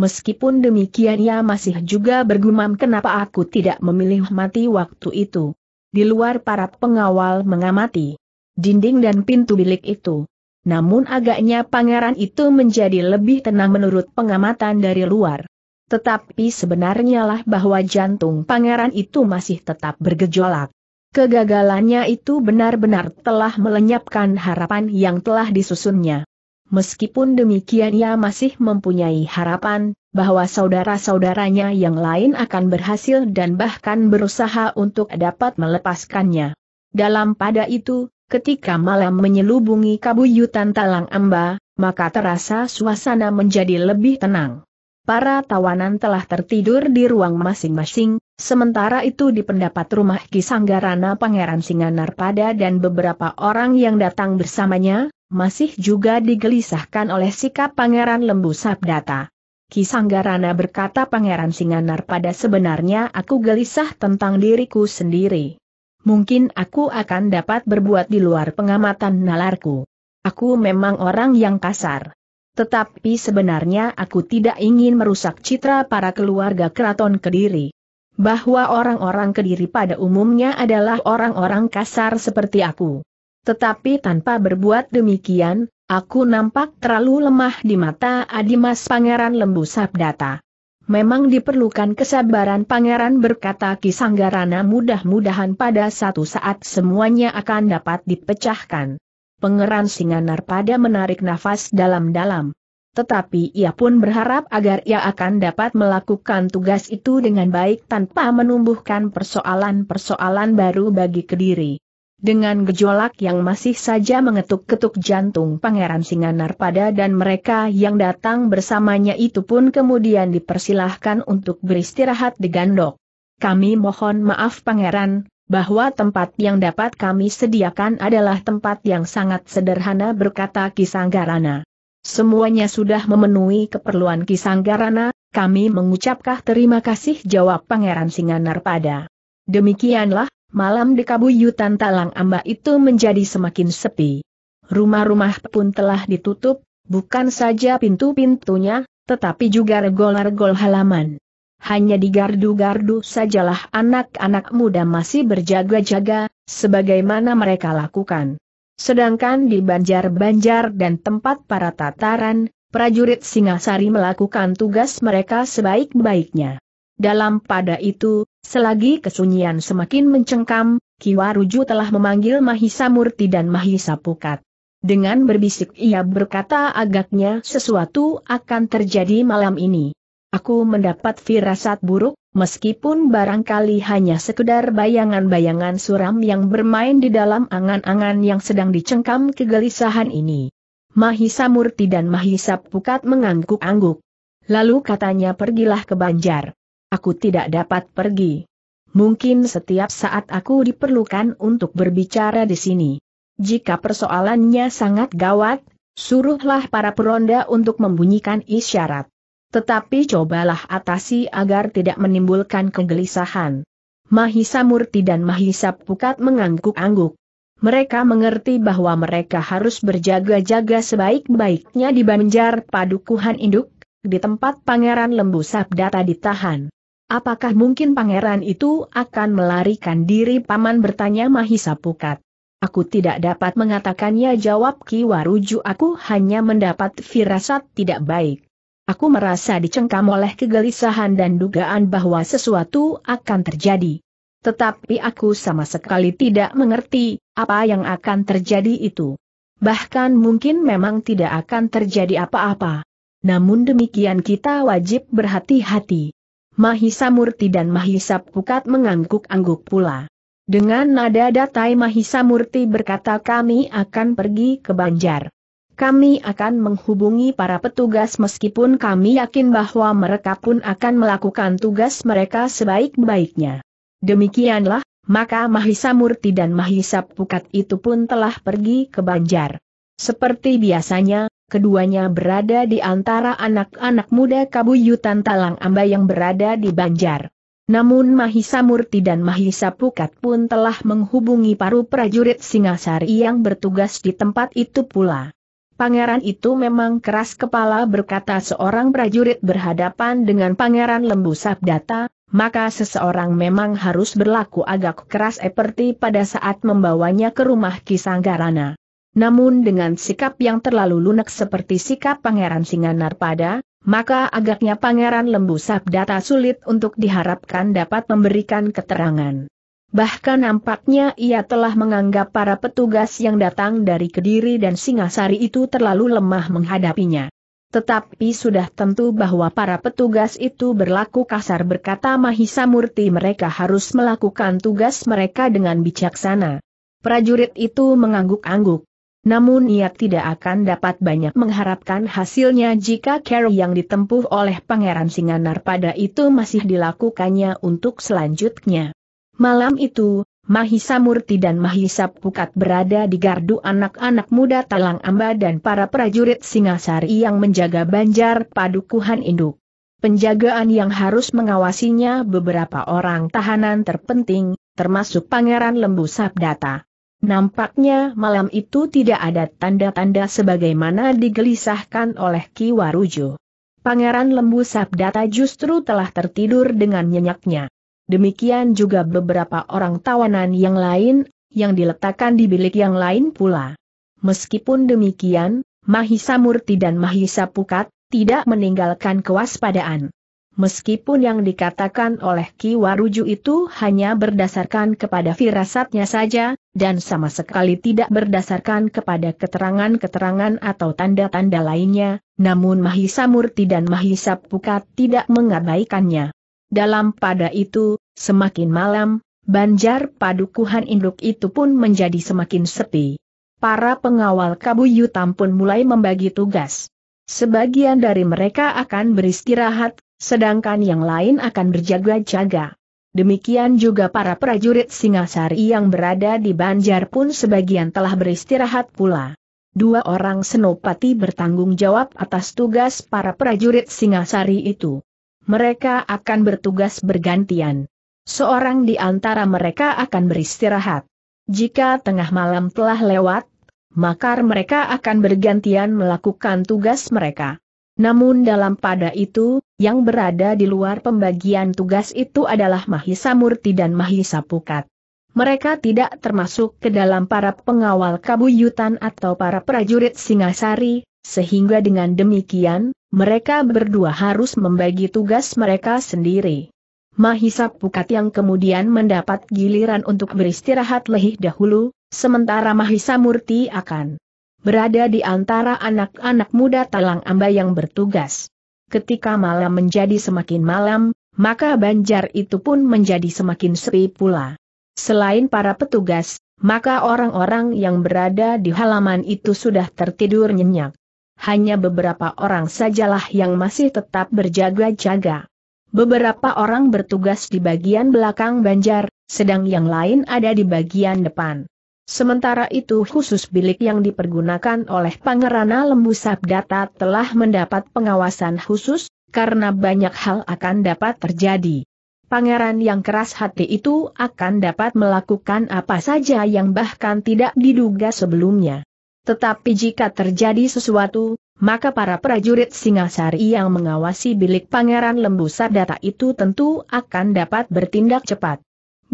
A: Meskipun demikian ia masih juga bergumam kenapa aku tidak memilih mati waktu itu. Di luar para pengawal mengamati dinding dan pintu bilik itu. Namun agaknya pangeran itu menjadi lebih tenang menurut pengamatan dari luar. Tetapi sebenarnya lah bahwa jantung pangeran itu masih tetap bergejolak. Kegagalannya itu benar-benar telah melenyapkan harapan yang telah disusunnya. Meskipun demikian ia masih mempunyai harapan, bahwa saudara-saudaranya yang lain akan berhasil dan bahkan berusaha untuk dapat melepaskannya. Dalam pada itu, ketika malam menyelubungi kabuyutan talang amba, maka terasa suasana menjadi lebih tenang. Para tawanan telah tertidur di ruang masing-masing, sementara itu di pendapat rumah Kisanggarana Pangeran Singanar pada dan beberapa orang yang datang bersamanya, masih juga digelisahkan oleh sikap Pangeran Lembu Sabdata. Sanggarana berkata Pangeran Singanar pada sebenarnya aku gelisah tentang diriku sendiri. Mungkin aku akan dapat berbuat di luar pengamatan nalarku. Aku memang orang yang kasar. Tetapi sebenarnya aku tidak ingin merusak citra para keluarga keraton Kediri. Bahwa orang-orang Kediri pada umumnya adalah orang-orang kasar seperti aku. Tetapi tanpa berbuat demikian, Aku nampak terlalu lemah di mata Adimas Pangeran Lembu Sabdata. Memang diperlukan kesabaran Pangeran berkata Kisanggarana mudah-mudahan pada satu saat semuanya akan dapat dipecahkan. Pangeran Singanar pada menarik nafas dalam-dalam. Tetapi ia pun berharap agar ia akan dapat melakukan tugas itu dengan baik tanpa menumbuhkan persoalan-persoalan baru bagi Kediri dengan gejolak yang masih saja mengetuk-ketuk jantung Pangeran Singanar pada dan mereka yang datang bersamanya itu pun kemudian dipersilahkan untuk beristirahat di gandok. Kami mohon maaf Pangeran, bahwa tempat yang dapat kami sediakan adalah tempat yang sangat sederhana berkata Kisanggarana. Semuanya sudah memenuhi keperluan Kisanggarana, kami mengucapkah terima kasih jawab Pangeran Singanar pada. Demikianlah, malam di Kabuyutan Talang Amba itu menjadi semakin sepi. Rumah-rumah pun telah ditutup, bukan saja pintu-pintunya, tetapi juga regol-regol halaman. Hanya di gardu-gardu sajalah anak-anak muda masih berjaga-jaga, sebagaimana mereka lakukan. Sedangkan di banjar-banjar dan tempat para tataran, prajurit Singasari melakukan tugas mereka sebaik-baiknya. Dalam pada itu, Selagi kesunyian semakin mencengkam, Kiwaruju telah memanggil Mahisa Murti dan Mahisa Pukat. Dengan berbisik ia berkata agaknya sesuatu akan terjadi malam ini. Aku mendapat firasat buruk, meskipun barangkali hanya sekedar bayangan-bayangan suram yang bermain di dalam angan-angan yang sedang dicengkam kegelisahan ini. Mahisa Murti dan Mahisa Pukat mengangguk-angguk. Lalu katanya pergilah ke Banjar. Aku tidak dapat pergi. Mungkin setiap saat aku diperlukan untuk berbicara di sini. Jika persoalannya sangat gawat, suruhlah para peronda untuk membunyikan isyarat. Tetapi cobalah atasi agar tidak menimbulkan kegelisahan. Mahisa Murti dan Mahisa Pukat mengangguk-angguk. Mereka mengerti bahwa mereka harus berjaga-jaga sebaik-baiknya di Banjar Padukuhan Induk, di tempat Pangeran Lembu Sabdata ditahan. Apakah mungkin pangeran itu akan melarikan diri paman bertanya Mahisa Pukat. Aku tidak dapat mengatakannya jawab Ki Waruju aku hanya mendapat firasat tidak baik. Aku merasa dicengkam oleh kegelisahan dan dugaan bahwa sesuatu akan terjadi. Tetapi aku sama sekali tidak mengerti apa yang akan terjadi itu. Bahkan mungkin memang tidak akan terjadi apa-apa. Namun demikian kita wajib berhati-hati. Mahisa Murti dan Mahisa Pukat mengangguk-angguk pula. Dengan nada datai Mahisa Murti berkata kami akan pergi ke Banjar. Kami akan menghubungi para petugas meskipun kami yakin bahwa mereka pun akan melakukan tugas mereka sebaik-baiknya. Demikianlah, maka Mahisa Murti dan Mahisa Pukat itu pun telah pergi ke Banjar. Seperti biasanya, keduanya berada di antara anak-anak muda kabuyutan Talang Amba yang berada di Banjar. Namun Mahisa Murti dan Mahisa Pukat pun telah menghubungi paru prajurit Singasari yang bertugas di tempat itu pula. Pangeran itu memang keras kepala berkata seorang prajurit berhadapan dengan Pangeran Lembu Sabdata, maka seseorang memang harus berlaku agak keras seperti pada saat membawanya ke rumah Kisanggarana. Namun dengan sikap yang terlalu lunak seperti sikap Pangeran Singanar pada, maka agaknya Pangeran Lembu Sabdata sulit untuk diharapkan dapat memberikan keterangan. Bahkan nampaknya ia telah menganggap para petugas yang datang dari Kediri dan Singasari itu terlalu lemah menghadapinya. Tetapi sudah tentu bahwa para petugas itu berlaku kasar berkata Mahisa Murti mereka harus melakukan tugas mereka dengan bijaksana. Prajurit itu mengangguk-angguk. Namun ia tidak akan dapat banyak mengharapkan hasilnya jika cara yang ditempuh oleh Pangeran Singanar pada itu masih dilakukannya untuk selanjutnya. Malam itu, Mahisa Murti dan Mahisa Pukat berada di gardu anak-anak muda Talang Amba dan para prajurit Singasari yang menjaga banjar padukuhan induk. Penjagaan yang harus mengawasinya beberapa orang tahanan terpenting, termasuk Pangeran Lembu Sabdata. Nampaknya malam itu tidak ada tanda-tanda sebagaimana digelisahkan oleh Ki Warujo. Pangeran Lembu Sabdata justru telah tertidur dengan nyenyaknya. Demikian juga beberapa orang tawanan yang lain, yang diletakkan di bilik yang lain pula. Meskipun demikian, Mahisa Murti dan Mahisa Pukat, tidak meninggalkan kewaspadaan. Meskipun yang dikatakan oleh Ki Waruju itu hanya berdasarkan kepada firasatnya saja, dan sama sekali tidak berdasarkan kepada keterangan-keterangan atau tanda-tanda lainnya, namun Mahisa Murti dan Mahisa Pukat tidak mengabaikannya. Dalam pada itu, semakin malam, banjar padukuhan induk itu pun menjadi semakin sepi. Para pengawal Kabuyutam pun mulai membagi tugas. Sebagian dari mereka akan beristirahat sedangkan yang lain akan berjaga-jaga. Demikian juga para prajurit Singasari yang berada di Banjar pun sebagian telah beristirahat pula. Dua orang senopati bertanggung jawab atas tugas para prajurit Singasari itu. Mereka akan bertugas bergantian. Seorang di antara mereka akan beristirahat. Jika tengah malam telah lewat, maka mereka akan bergantian melakukan tugas mereka. Namun dalam pada itu, yang berada di luar pembagian tugas itu adalah Mahisa Murti dan Mahisa Pukat. Mereka tidak termasuk ke dalam para pengawal kabuyutan atau para prajurit Singasari, sehingga dengan demikian, mereka berdua harus membagi tugas mereka sendiri. Mahisa Pukat yang kemudian mendapat giliran untuk beristirahat lebih dahulu, sementara Mahisa Murti akan berada di antara anak-anak muda Talang Amba yang bertugas. Ketika malam menjadi semakin malam, maka banjar itu pun menjadi semakin sepi pula. Selain para petugas, maka orang-orang yang berada di halaman itu sudah tertidur nyenyak. Hanya beberapa orang sajalah yang masih tetap berjaga-jaga. Beberapa orang bertugas di bagian belakang banjar, sedang yang lain ada di bagian depan. Sementara itu khusus bilik yang dipergunakan oleh Pangerana Lembu Sabdata telah mendapat pengawasan khusus, karena banyak hal akan dapat terjadi. Pangeran yang keras hati itu akan dapat melakukan apa saja yang bahkan tidak diduga sebelumnya. Tetapi jika terjadi sesuatu, maka para prajurit Singasari yang mengawasi bilik Pangeran Lembu Sabdata itu tentu akan dapat bertindak cepat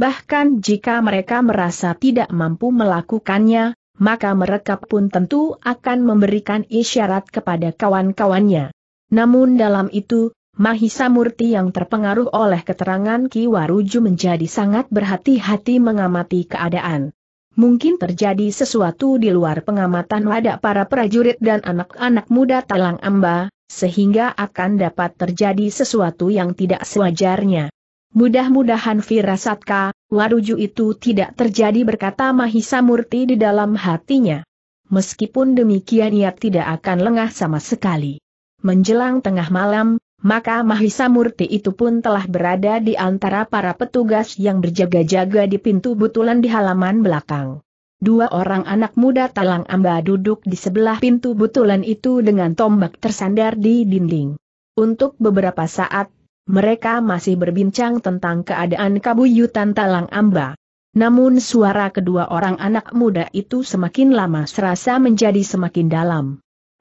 A: bahkan jika mereka merasa tidak mampu melakukannya, maka mereka pun tentu akan memberikan isyarat kepada kawan-kawannya. Namun dalam itu, Mahisa Murti yang terpengaruh oleh keterangan Ki Waruju menjadi sangat berhati-hati mengamati keadaan. Mungkin terjadi sesuatu di luar pengamatan wadah para prajurit dan anak-anak muda Talang Amba, sehingga akan dapat terjadi sesuatu yang tidak sewajarnya. Mudah-mudahan firasatka Waruju itu tidak terjadi berkata Mahisa Murti di dalam hatinya. Meskipun demikian ia tidak akan lengah sama sekali. Menjelang tengah malam, maka Mahisa Murti itu pun telah berada di antara para petugas yang berjaga-jaga di pintu butulan di halaman belakang. Dua orang anak muda talang amba duduk di sebelah pintu butulan itu dengan tombak tersandar di dinding. Untuk beberapa saat mereka masih berbincang tentang keadaan kabuyutan Talang Amba. Namun suara kedua orang anak muda itu semakin lama serasa menjadi semakin dalam.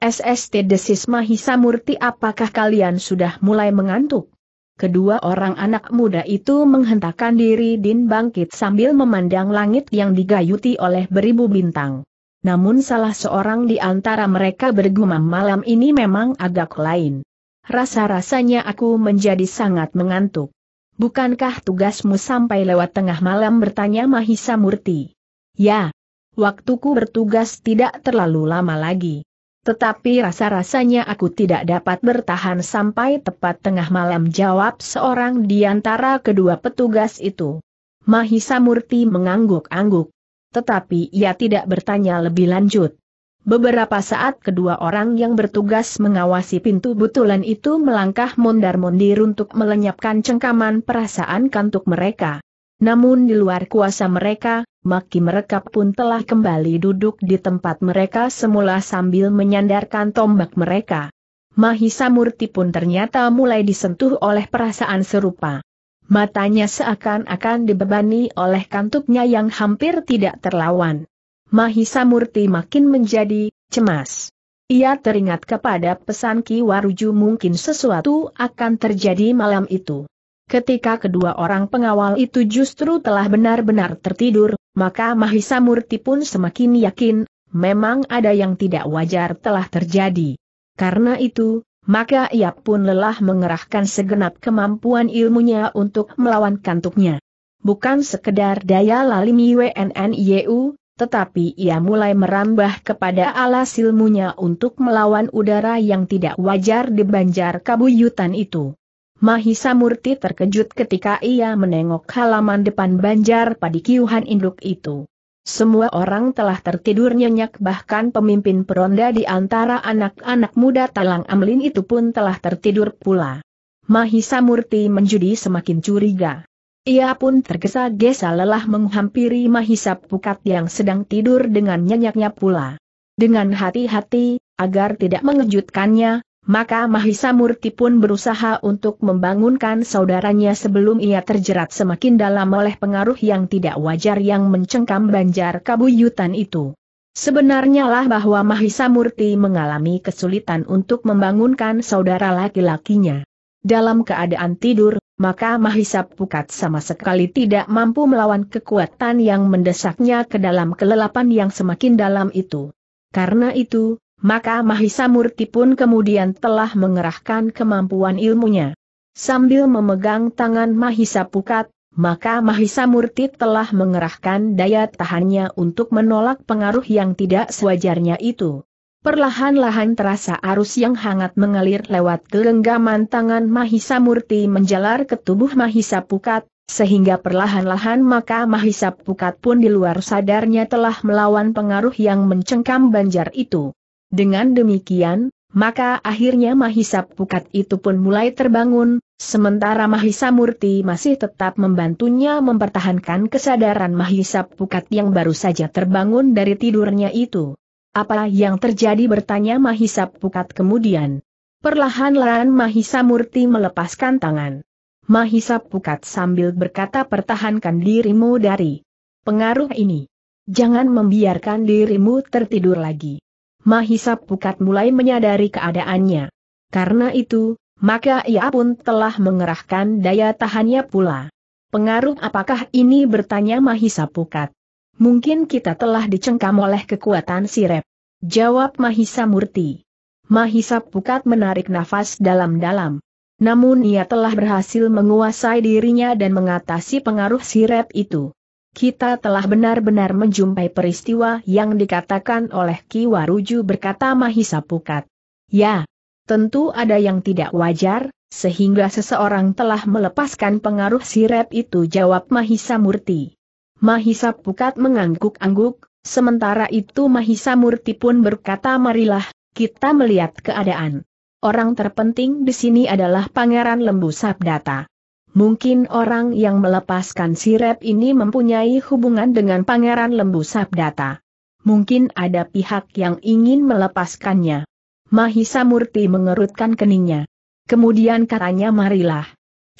A: SST Desis Murti, apakah kalian sudah mulai mengantuk? Kedua orang anak muda itu menghentakkan diri din bangkit sambil memandang langit yang digayuti oleh beribu bintang. Namun salah seorang di antara mereka bergumam malam ini memang agak lain rasa-rasanya aku menjadi sangat mengantuk. Bukankah tugasmu sampai lewat tengah malam bertanya Mahisa Murti? Ya, waktuku bertugas tidak terlalu lama lagi. Tetapi rasa-rasanya aku tidak dapat bertahan sampai tepat tengah malam jawab seorang di antara kedua petugas itu. Mahisa Murti mengangguk-angguk. Tetapi ia tidak bertanya lebih lanjut. Beberapa saat kedua orang yang bertugas mengawasi pintu butulan itu melangkah mondar-mondir untuk melenyapkan cengkaman perasaan kantuk mereka. Namun di luar kuasa mereka, maki mereka pun telah kembali duduk di tempat mereka semula sambil menyandarkan tombak mereka. Mahisa Murti pun ternyata mulai disentuh oleh perasaan serupa. Matanya seakan-akan dibebani oleh kantuknya yang hampir tidak terlawan. Mahisa Murti makin menjadi cemas. Ia teringat kepada pesan Ki Waruju mungkin sesuatu akan terjadi malam itu. Ketika kedua orang pengawal itu justru telah benar-benar tertidur, maka Mahisa Murti pun semakin yakin, memang ada yang tidak wajar telah terjadi. Karena itu, maka ia pun lelah mengerahkan segenap kemampuan ilmunya untuk melawan kantuknya. Bukan sekedar daya lalim WNNYU, tetapi ia mulai merambah kepada alas ilmunya untuk melawan udara yang tidak wajar di banjar kabuyutan itu. Mahisa Murti terkejut ketika ia menengok halaman depan banjar padikiuhan induk itu. Semua orang telah tertidur nyenyak bahkan pemimpin peronda di antara anak-anak muda Talang Amlin itu pun telah tertidur pula. Mahisa Murti menjadi semakin curiga. Ia pun tergesa-gesa lelah menghampiri Mahisa Pukat yang sedang tidur dengan nyenyaknya pula. Dengan hati-hati, agar tidak mengejutkannya, maka Mahisa Murti pun berusaha untuk membangunkan saudaranya sebelum ia terjerat semakin dalam oleh pengaruh yang tidak wajar yang mencengkam banjar kabuyutan itu. Sebenarnya lah bahwa Mahisa Murti mengalami kesulitan untuk membangunkan saudara laki-lakinya. Dalam keadaan tidur, maka Mahisa Pukat sama sekali tidak mampu melawan kekuatan yang mendesaknya ke dalam kelelapan yang semakin dalam itu. Karena itu, maka Mahisa Murti pun kemudian telah mengerahkan kemampuan ilmunya. Sambil memegang tangan Mahisa Pukat, maka Mahisa Murti telah mengerahkan daya tahannya untuk menolak pengaruh yang tidak sewajarnya itu. Perlahan-lahan terasa arus yang hangat mengalir lewat genggaman tangan Mahisa Murti menjalar ke tubuh Mahisa Pukat, sehingga perlahan-lahan maka Mahisa Pukat pun di luar sadarnya telah melawan pengaruh yang mencengkam banjar itu. Dengan demikian, maka akhirnya Mahisa Pukat itu pun mulai terbangun, sementara Mahisa Murti masih tetap membantunya mempertahankan kesadaran Mahisa Pukat yang baru saja terbangun dari tidurnya itu. Apa yang terjadi bertanya Mahisa Pukat kemudian. Perlahan-lahan Mahisa Murti melepaskan tangan. Mahisa Pukat sambil berkata pertahankan dirimu dari pengaruh ini. Jangan membiarkan dirimu tertidur lagi. Mahisa Pukat mulai menyadari keadaannya. Karena itu, maka ia pun telah mengerahkan daya tahannya pula. Pengaruh apakah ini bertanya Mahisa Pukat. Mungkin kita telah dicengkam oleh kekuatan sirep. Jawab Mahisa Murti. Mahisa Pukat menarik nafas dalam-dalam. Namun ia telah berhasil menguasai dirinya dan mengatasi pengaruh sirep itu. Kita telah benar-benar menjumpai peristiwa yang dikatakan oleh Ki Waruju berkata Mahisa Pukat. Ya, tentu ada yang tidak wajar, sehingga seseorang telah melepaskan pengaruh sirep itu jawab Mahisa Murti. Mahisa Pukat mengangguk-angguk, sementara itu Mahisa Murti pun berkata marilah, kita melihat keadaan. Orang terpenting di sini adalah Pangeran Lembu Sabdata. Mungkin orang yang melepaskan sirep ini mempunyai hubungan dengan Pangeran Lembu Sabdata. Mungkin ada pihak yang ingin melepaskannya. Mahisa Murti mengerutkan keningnya. Kemudian katanya marilah.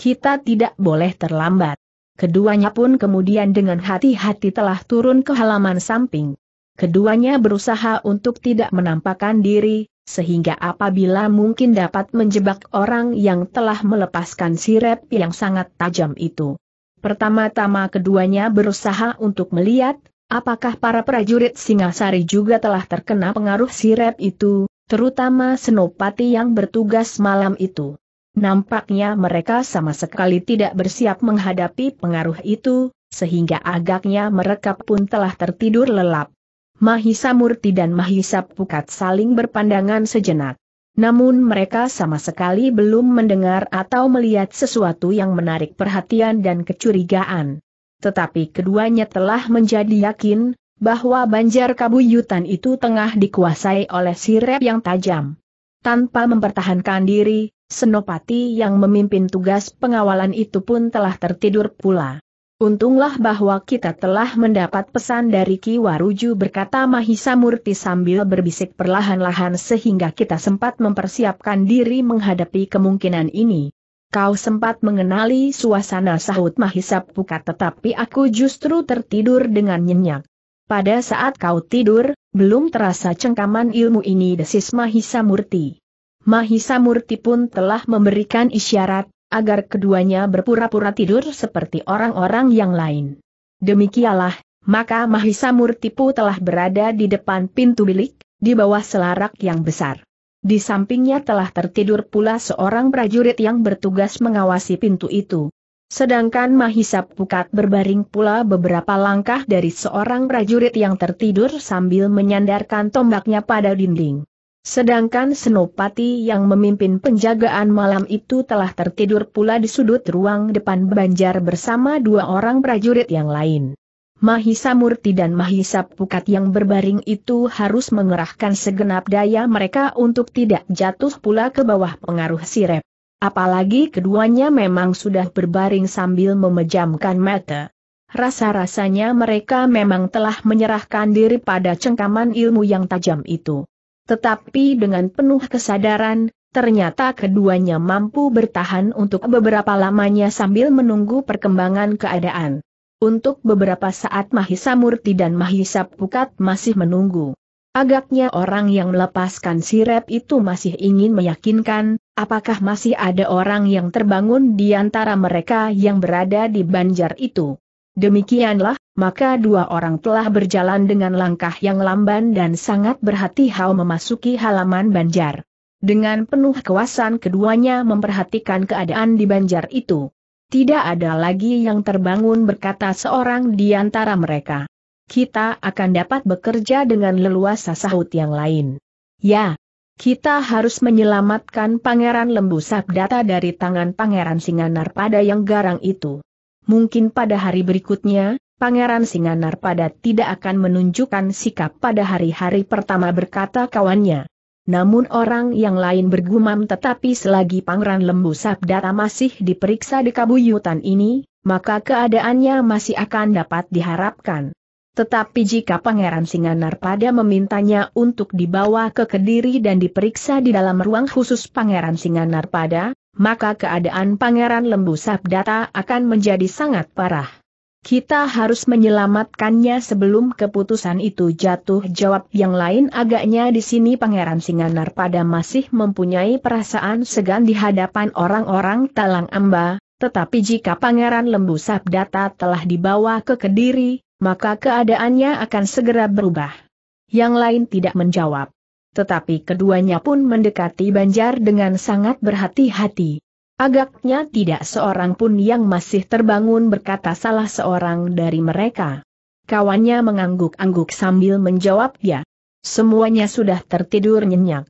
A: Kita tidak boleh terlambat. Keduanya pun kemudian dengan hati-hati telah turun ke halaman samping. Keduanya berusaha untuk tidak menampakkan diri, sehingga apabila mungkin dapat menjebak orang yang telah melepaskan sirep yang sangat tajam itu. Pertama-tama keduanya berusaha untuk melihat, apakah para prajurit Singasari juga telah terkena pengaruh sirep itu, terutama Senopati yang bertugas malam itu. Nampaknya mereka sama sekali tidak bersiap menghadapi pengaruh itu, sehingga agaknya mereka pun telah tertidur lelap. Mahisa Murti dan Mahisa Pukat saling berpandangan sejenak. Namun mereka sama sekali belum mendengar atau melihat sesuatu yang menarik perhatian dan kecurigaan. Tetapi keduanya telah menjadi yakin, bahwa banjar kabuyutan itu tengah dikuasai oleh sirep yang tajam. Tanpa mempertahankan diri, Senopati yang memimpin tugas pengawalan itu pun telah tertidur pula. Untunglah bahwa kita telah mendapat pesan dari Ki Waruju berkata Mahisa Murti sambil berbisik perlahan-lahan sehingga kita sempat mempersiapkan diri menghadapi kemungkinan ini. Kau sempat mengenali suasana sahut Mahisa Puka tetapi aku justru tertidur dengan nyenyak. Pada saat kau tidur, belum terasa cengkaman ilmu ini desis Mahisa Murti. Mahisa Murti pun telah memberikan isyarat, agar keduanya berpura-pura tidur seperti orang-orang yang lain. Demikianlah, maka Mahisa Murti pun telah berada di depan pintu bilik, di bawah selarak yang besar. Di sampingnya telah tertidur pula seorang prajurit yang bertugas mengawasi pintu itu. Sedangkan Mahisa Pukat berbaring pula beberapa langkah dari seorang prajurit yang tertidur sambil menyandarkan tombaknya pada dinding. Sedangkan Senopati yang memimpin penjagaan malam itu telah tertidur pula di sudut ruang depan banjar bersama dua orang prajurit yang lain. Mahisa Murti dan Mahisa Pukat yang berbaring itu harus mengerahkan segenap daya mereka untuk tidak jatuh pula ke bawah pengaruh sirep. Apalagi keduanya memang sudah berbaring sambil memejamkan mata. Rasa-rasanya mereka memang telah menyerahkan diri pada cengkaman ilmu yang tajam itu. Tetapi dengan penuh kesadaran, ternyata keduanya mampu bertahan untuk beberapa lamanya sambil menunggu perkembangan keadaan. Untuk beberapa saat Mahisa Murti dan Mahisa Pukat masih menunggu. Agaknya orang yang melepaskan sirep itu masih ingin meyakinkan, apakah masih ada orang yang terbangun di antara mereka yang berada di banjar itu. Demikianlah, maka dua orang telah berjalan dengan langkah yang lamban dan sangat berhati-hati memasuki halaman banjar. Dengan penuh kewasan keduanya memperhatikan keadaan di banjar itu. Tidak ada lagi yang terbangun berkata seorang di antara mereka. Kita akan dapat bekerja dengan leluasa sahut yang lain. Ya, kita harus menyelamatkan Pangeran Lembu Sabdata dari tangan Pangeran Singanar pada yang garang itu. Mungkin pada hari berikutnya, Pangeran Singanar pada tidak akan menunjukkan sikap pada hari-hari pertama berkata kawannya. Namun orang yang lain bergumam tetapi selagi Pangeran Lembu Sabdata masih diperiksa di kabuyutan ini, maka keadaannya masih akan dapat diharapkan. Tetapi jika Pangeran Singanar pada memintanya untuk dibawa ke Kediri dan diperiksa di dalam ruang khusus Pangeran Singanar pada, maka keadaan Pangeran Lembu Sabdata akan menjadi sangat parah. Kita harus menyelamatkannya sebelum keputusan itu jatuh jawab yang lain agaknya di sini Pangeran Singanar pada masih mempunyai perasaan segan di hadapan orang-orang Talang Amba, tetapi jika Pangeran Lembu Sabdata telah dibawa ke Kediri, maka keadaannya akan segera berubah. Yang lain tidak menjawab. Tetapi keduanya pun mendekati Banjar dengan sangat berhati-hati. Agaknya tidak seorang pun yang masih terbangun berkata salah seorang dari mereka. Kawannya mengangguk-angguk sambil menjawab ya. Semuanya sudah tertidur nyenyak.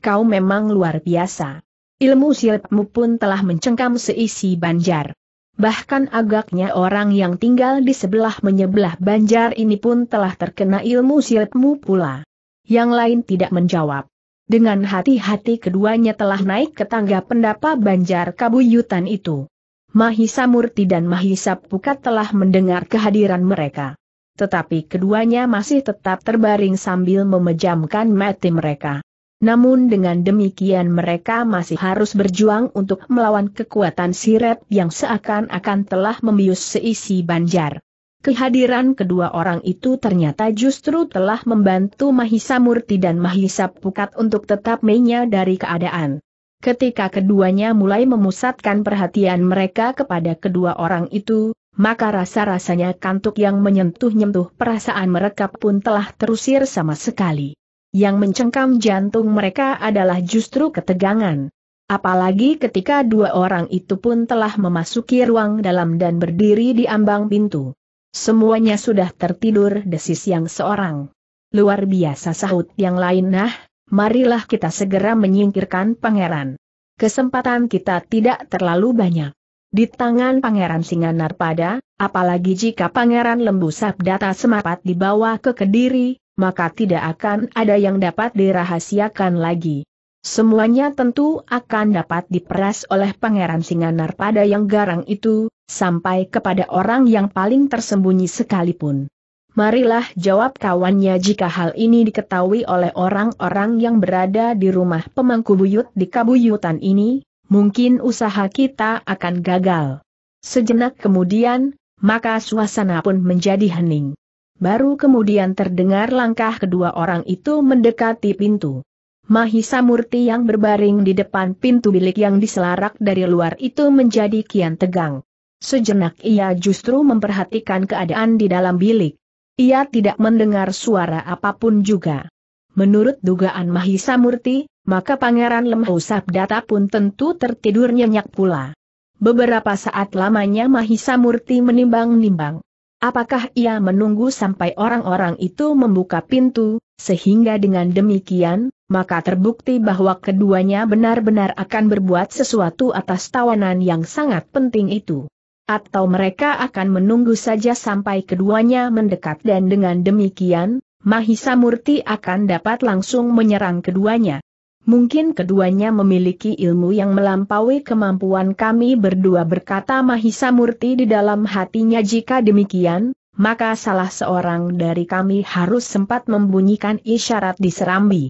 A: Kau memang luar biasa. Ilmu silpmu pun telah mencengkam seisi banjar. Bahkan agaknya orang yang tinggal di sebelah menyebelah banjar ini pun telah terkena ilmu silpmu pula. Yang lain tidak menjawab. Dengan hati-hati keduanya telah naik ke tangga pendapa banjar kabuyutan itu. Mahisa Murti dan Mahisa Pukat telah mendengar kehadiran mereka. Tetapi keduanya masih tetap terbaring sambil memejamkan mati mereka. Namun dengan demikian mereka masih harus berjuang untuk melawan kekuatan siret yang seakan-akan telah membius seisi banjar. Kehadiran kedua orang itu ternyata justru telah membantu Mahisa Murti dan Mahisa Pukat untuk tetap menya dari keadaan. Ketika keduanya mulai memusatkan perhatian mereka kepada kedua orang itu, maka rasa-rasanya kantuk yang menyentuh-nyentuh perasaan mereka pun telah terusir sama sekali. Yang mencengkam jantung mereka adalah justru ketegangan. Apalagi ketika dua orang itu pun telah memasuki ruang dalam dan berdiri di ambang pintu. Semuanya sudah tertidur desis yang seorang. Luar biasa sahut yang lain nah, marilah kita segera menyingkirkan pangeran. Kesempatan kita tidak terlalu banyak. Di tangan pangeran Singanar narpada, apalagi jika pangeran Lembu Sabdata semapat dibawa ke Kediri, maka tidak akan ada yang dapat dirahasiakan lagi. Semuanya tentu akan dapat diperas oleh Pangeran Singanar pada yang garang itu, sampai kepada orang yang paling tersembunyi sekalipun. Marilah jawab kawannya jika hal ini diketahui oleh orang-orang yang berada di rumah pemangku buyut di kabuyutan ini, mungkin usaha kita akan gagal. Sejenak kemudian, maka suasana pun menjadi hening. Baru kemudian terdengar langkah kedua orang itu mendekati pintu. Mahisa Murti yang berbaring di depan pintu bilik yang diselarak dari luar itu menjadi kian tegang. Sejenak ia justru memperhatikan keadaan di dalam bilik. Ia tidak mendengar suara apapun juga. Menurut dugaan Mahisa Murti, maka Pangeran Lemhu Sabdata pun tentu tertidur nyenyak pula. Beberapa saat lamanya Mahisa Murti menimbang-nimbang. Apakah ia menunggu sampai orang-orang itu membuka pintu, sehingga dengan demikian, maka terbukti bahwa keduanya benar-benar akan berbuat sesuatu atas tawanan yang sangat penting itu. Atau mereka akan menunggu saja sampai keduanya mendekat dan dengan demikian, Mahisa Murti akan dapat langsung menyerang keduanya. Mungkin keduanya memiliki ilmu yang melampaui kemampuan kami berdua berkata Mahisa Murti di dalam hatinya jika demikian, maka salah seorang dari kami harus sempat membunyikan isyarat di serambi.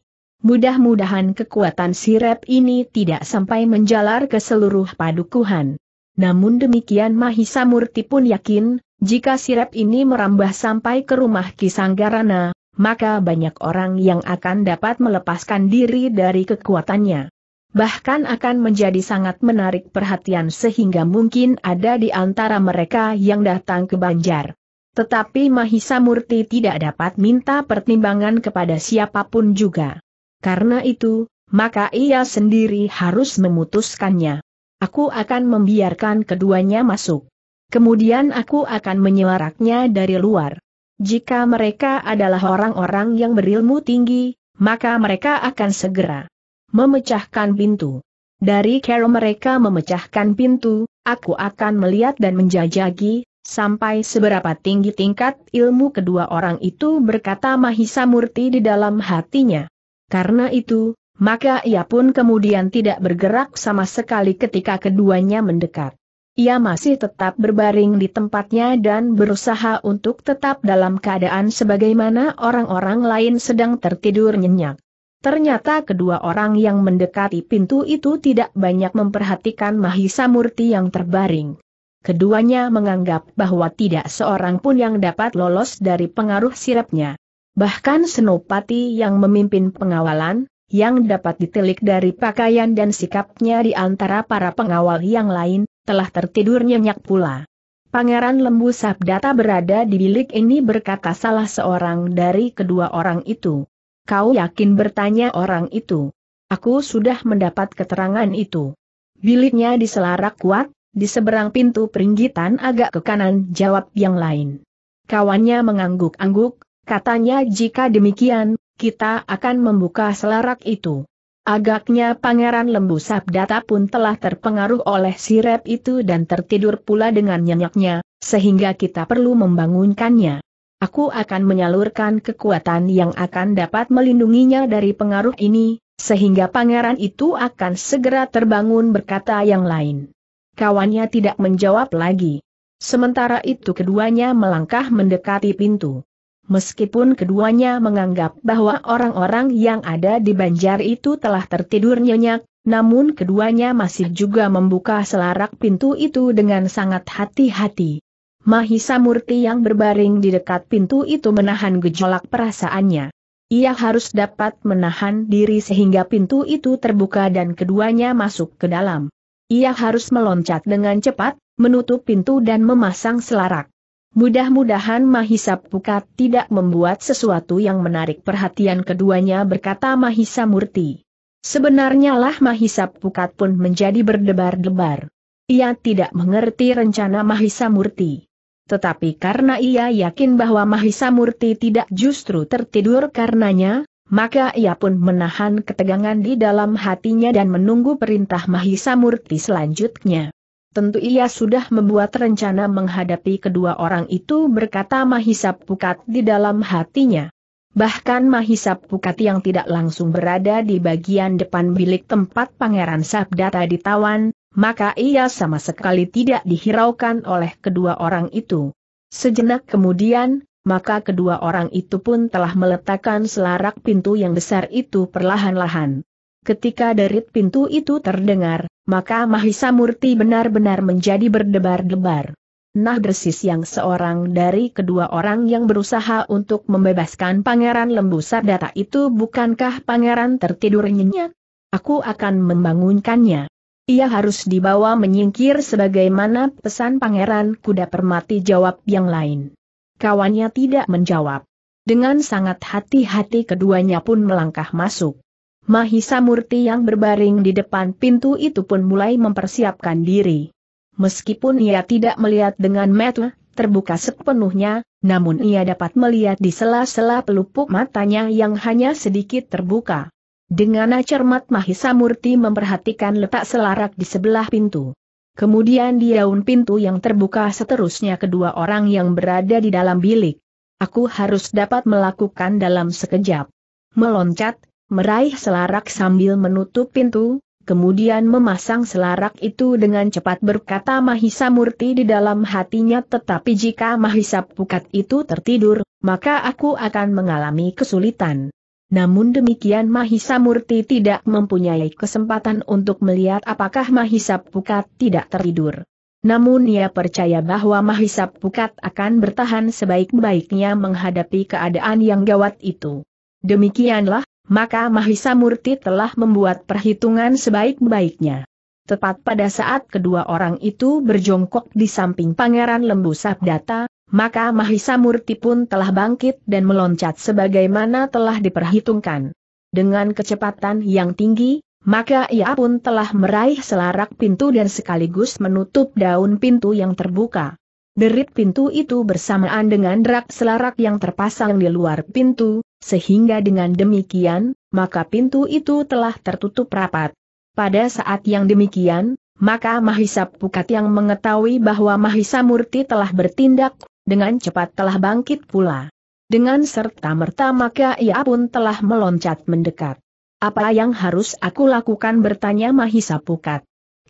A: Mudah-mudahan kekuatan sirep ini tidak sampai menjalar ke seluruh padukuhan. Namun demikian Mahisa Murti pun yakin, jika sirep ini merambah sampai ke rumah Kisanggarana, maka banyak orang yang akan dapat melepaskan diri dari kekuatannya. Bahkan akan menjadi sangat menarik perhatian sehingga mungkin ada di antara mereka yang datang ke Banjar. Tetapi Mahisa Murti tidak dapat minta pertimbangan kepada siapapun juga. Karena itu, maka ia sendiri harus memutuskannya. Aku akan membiarkan keduanya masuk. Kemudian aku akan menyelaraknya dari luar. Jika mereka adalah orang-orang yang berilmu tinggi, maka mereka akan segera memecahkan pintu. Dari cara mereka memecahkan pintu, aku akan melihat dan menjajagi, sampai seberapa tinggi tingkat ilmu kedua orang itu berkata Mahisa Murti di dalam hatinya. Karena itu, maka ia pun kemudian tidak bergerak sama sekali ketika keduanya mendekat ia masih tetap berbaring di tempatnya dan berusaha untuk tetap dalam keadaan sebagaimana orang-orang lain sedang tertidur nyenyak. Ternyata kedua orang yang mendekati pintu itu tidak banyak memperhatikan Mahisa Murti yang terbaring. Keduanya menganggap bahwa tidak seorang pun yang dapat lolos dari pengaruh sirapnya. Bahkan Senopati yang memimpin pengawalan, yang dapat ditelik dari pakaian dan sikapnya di antara para pengawal yang lain, telah tertidur nyenyak pula. Pangeran Lembu Sabdata berada di bilik ini berkata salah seorang dari kedua orang itu. Kau yakin bertanya orang itu? Aku sudah mendapat keterangan itu. Biliknya di selarak kuat, di seberang pintu peringgitan agak ke kanan jawab yang lain. Kawannya mengangguk-angguk, katanya jika demikian, kita akan membuka selarak itu. Agaknya Pangeran Lembu Sabdata pun telah terpengaruh oleh sirep itu dan tertidur pula dengan nyenyaknya, sehingga kita perlu membangunkannya. Aku akan menyalurkan kekuatan yang akan dapat melindunginya dari pengaruh ini, sehingga pangeran itu akan segera terbangun berkata yang lain. Kawannya tidak menjawab lagi. Sementara itu keduanya melangkah mendekati pintu meskipun keduanya menganggap bahwa orang-orang yang ada di banjar itu telah tertidur nyenyak, namun keduanya masih juga membuka selarak pintu itu dengan sangat hati-hati. Mahisa Murti yang berbaring di dekat pintu itu menahan gejolak perasaannya. Ia harus dapat menahan diri sehingga pintu itu terbuka dan keduanya masuk ke dalam. Ia harus meloncat dengan cepat, menutup pintu dan memasang selarak. Mudah-mudahan Mahisa Pukat tidak membuat sesuatu yang menarik perhatian keduanya berkata Mahisa Murti. Sebenarnya lah Mahisa Pukat pun menjadi berdebar-debar. Ia tidak mengerti rencana Mahisa Murti. Tetapi karena ia yakin bahwa Mahisa Murti tidak justru tertidur karenanya, maka ia pun menahan ketegangan di dalam hatinya dan menunggu perintah Mahisa Murti selanjutnya. Tentu ia sudah membuat rencana menghadapi kedua orang itu berkata Mahisa Pukat di dalam hatinya. Bahkan Mahisa Pukat yang tidak langsung berada di bagian depan bilik tempat Pangeran Sabda tadi tawan, maka ia sama sekali tidak dihiraukan oleh kedua orang itu. Sejenak kemudian, maka kedua orang itu pun telah meletakkan selarak pintu yang besar itu perlahan-lahan. Ketika derit pintu itu terdengar, maka Mahisa Murti benar-benar menjadi berdebar-debar. Nah desis yang seorang dari kedua orang yang berusaha untuk membebaskan Pangeran Lembu Sardata itu bukankah Pangeran tertidur nyenyak? Aku akan membangunkannya. Ia harus dibawa menyingkir sebagaimana pesan Pangeran Kuda Permati jawab yang lain. Kawannya tidak menjawab. Dengan sangat hati-hati keduanya pun melangkah masuk. Mahisa Murti yang berbaring di depan pintu itu pun mulai mempersiapkan diri. Meskipun ia tidak melihat dengan mata, terbuka sepenuhnya, namun ia dapat melihat di sela-sela pelupuk matanya yang hanya sedikit terbuka. Dengan cermat Mahisa Murti memperhatikan letak selarak di sebelah pintu. Kemudian di daun pintu yang terbuka seterusnya kedua orang yang berada di dalam bilik. Aku harus dapat melakukan dalam sekejap. Meloncat, meraih selarak sambil menutup pintu, kemudian memasang selarak itu dengan cepat berkata Mahisa Murti di dalam hatinya tetapi jika Mahisa Pukat itu tertidur, maka aku akan mengalami kesulitan. Namun demikian Mahisa Murti tidak mempunyai kesempatan untuk melihat apakah Mahisa Pukat tidak tertidur. Namun ia percaya bahwa Mahisa Pukat akan bertahan sebaik-baiknya menghadapi keadaan yang gawat itu. Demikianlah, maka Mahisa Murti telah membuat perhitungan sebaik-baiknya. Tepat pada saat kedua orang itu berjongkok di samping Pangeran Lembu Sabdata, maka Mahisa Murti pun telah bangkit dan meloncat sebagaimana telah diperhitungkan. Dengan kecepatan yang tinggi, maka ia pun telah meraih selarak pintu dan sekaligus menutup daun pintu yang terbuka. Derit pintu itu bersamaan dengan drak selarak yang terpasang di luar pintu, sehingga dengan demikian, maka pintu itu telah tertutup rapat. Pada saat yang demikian, maka Mahisa Pukat yang mengetahui bahwa Mahisa Murti telah bertindak, dengan cepat telah bangkit pula. Dengan serta-merta maka ia pun telah meloncat mendekat. Apa yang harus aku lakukan bertanya Mahisa Pukat.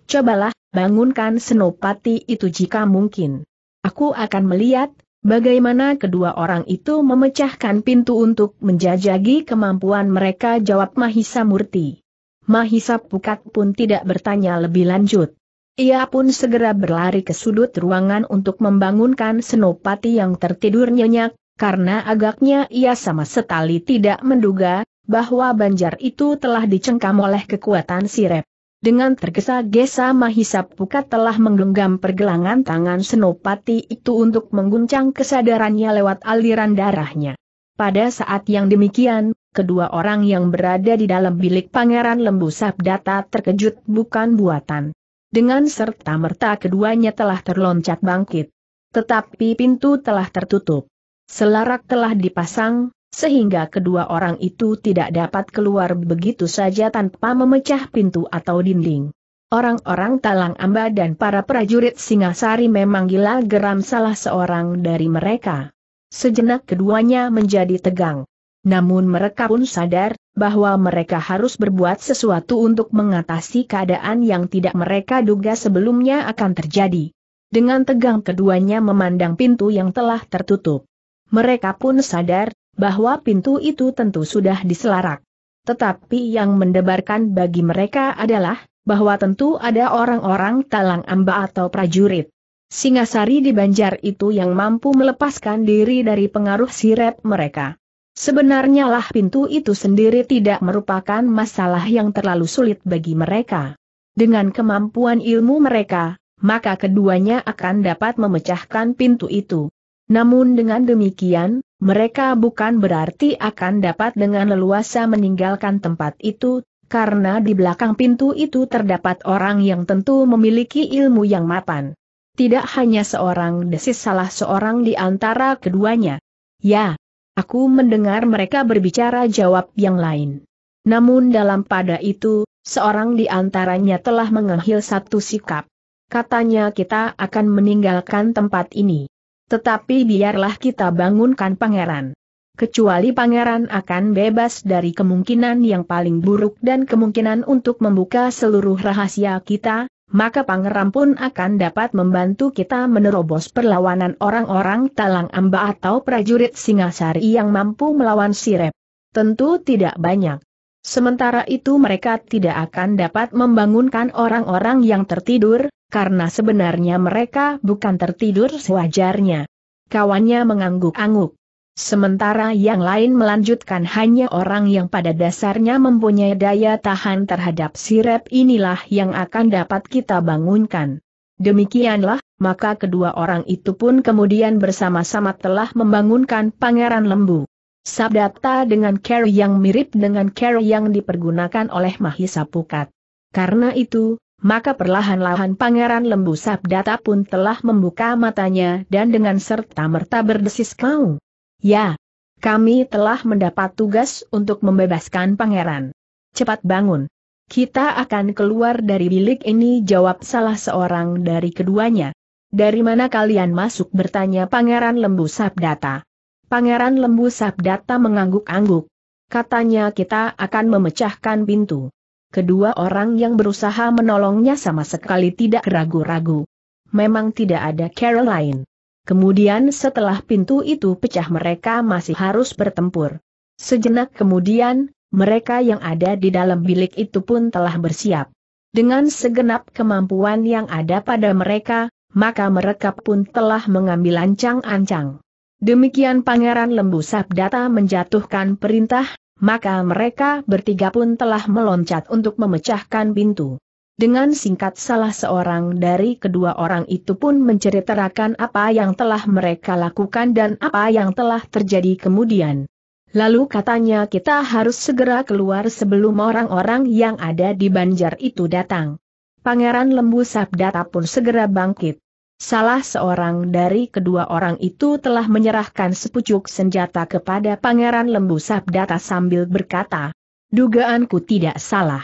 A: Cobalah, bangunkan senopati itu jika mungkin. Aku akan melihat, Bagaimana kedua orang itu memecahkan pintu untuk menjajagi kemampuan mereka jawab Mahisa Murti. Mahisa Pukat pun tidak bertanya lebih lanjut. Ia pun segera berlari ke sudut ruangan untuk membangunkan Senopati yang tertidur nyenyak, karena agaknya ia sama sekali tidak menduga, bahwa Banjar itu telah dicengkam oleh kekuatan sirep. Dengan tergesa-gesa Mahisa Pukat telah menggenggam pergelangan tangan Senopati itu untuk mengguncang kesadarannya lewat aliran darahnya. Pada saat yang demikian, kedua orang yang berada di dalam bilik Pangeran Lembu Sabdata terkejut bukan buatan. Dengan serta-merta keduanya telah terloncat bangkit. Tetapi pintu telah tertutup. Selarak telah dipasang, sehingga kedua orang itu tidak dapat keluar begitu saja tanpa memecah pintu atau dinding. Orang-orang Talang Amba dan para prajurit Singasari memang gila geram salah seorang dari mereka. Sejenak keduanya menjadi tegang. Namun mereka pun sadar, bahwa mereka harus berbuat sesuatu untuk mengatasi keadaan yang tidak mereka duga sebelumnya akan terjadi. Dengan tegang keduanya memandang pintu yang telah tertutup. Mereka pun sadar, bahwa pintu itu tentu sudah diselarak. Tetapi yang mendebarkan bagi mereka adalah, bahwa tentu ada orang-orang talang amba atau prajurit. Singasari di Banjar itu yang mampu melepaskan diri dari pengaruh sirep mereka. Sebenarnya lah pintu itu sendiri tidak merupakan masalah yang terlalu sulit bagi mereka. Dengan kemampuan ilmu mereka, maka keduanya akan dapat memecahkan pintu itu. Namun dengan demikian, mereka bukan berarti akan dapat dengan leluasa meninggalkan tempat itu, karena di belakang pintu itu terdapat orang yang tentu memiliki ilmu yang mapan. Tidak hanya seorang desis salah seorang di antara keduanya. Ya, aku mendengar mereka berbicara jawab yang lain. Namun dalam pada itu, seorang di antaranya telah mengehil satu sikap. Katanya kita akan meninggalkan tempat ini. Tetapi biarlah kita bangunkan pangeran. Kecuali pangeran akan bebas dari kemungkinan yang paling buruk dan kemungkinan untuk membuka seluruh rahasia kita, maka pangeran pun akan dapat membantu kita menerobos perlawanan orang-orang talang amba atau prajurit singasari yang mampu melawan sirep. Tentu tidak banyak. Sementara itu mereka tidak akan dapat membangunkan orang-orang yang tertidur, karena sebenarnya mereka bukan tertidur sewajarnya. Kawannya mengangguk-angguk. Sementara yang lain melanjutkan hanya orang yang pada dasarnya mempunyai daya tahan terhadap sirep inilah yang akan dapat kita bangunkan. Demikianlah, maka kedua orang itu pun kemudian bersama-sama telah membangunkan Pangeran Lembu. Sabdata dengan care yang mirip dengan care yang dipergunakan oleh Mahisa Pukat. Karena itu, maka perlahan-lahan Pangeran Lembu Sabdata pun telah membuka matanya dan dengan serta-merta berdesis kau. Ya, kami telah mendapat tugas untuk membebaskan Pangeran. Cepat bangun. Kita akan keluar dari bilik ini jawab salah seorang dari keduanya. Dari mana kalian masuk bertanya Pangeran Lembu Sabdata. Pangeran Lembu Sabdata mengangguk-angguk. Katanya kita akan memecahkan pintu kedua orang yang berusaha menolongnya sama sekali tidak ragu-ragu. Memang tidak ada Carol lain. Kemudian setelah pintu itu pecah mereka masih harus bertempur. Sejenak kemudian, mereka yang ada di dalam bilik itu pun telah bersiap. Dengan segenap kemampuan yang ada pada mereka, maka mereka pun telah mengambil ancang-ancang. Demikian Pangeran Lembu Sabdata menjatuhkan perintah, maka mereka bertiga pun telah meloncat untuk memecahkan pintu. Dengan singkat salah seorang dari kedua orang itu pun menceritakan apa yang telah mereka lakukan dan apa yang telah terjadi kemudian. Lalu katanya kita harus segera keluar sebelum orang-orang yang ada di banjar itu datang. Pangeran Lembu Sabdata pun segera bangkit. Salah seorang dari kedua orang itu telah menyerahkan sepucuk senjata kepada Pangeran Lembu Sabdata sambil berkata, Dugaanku tidak salah.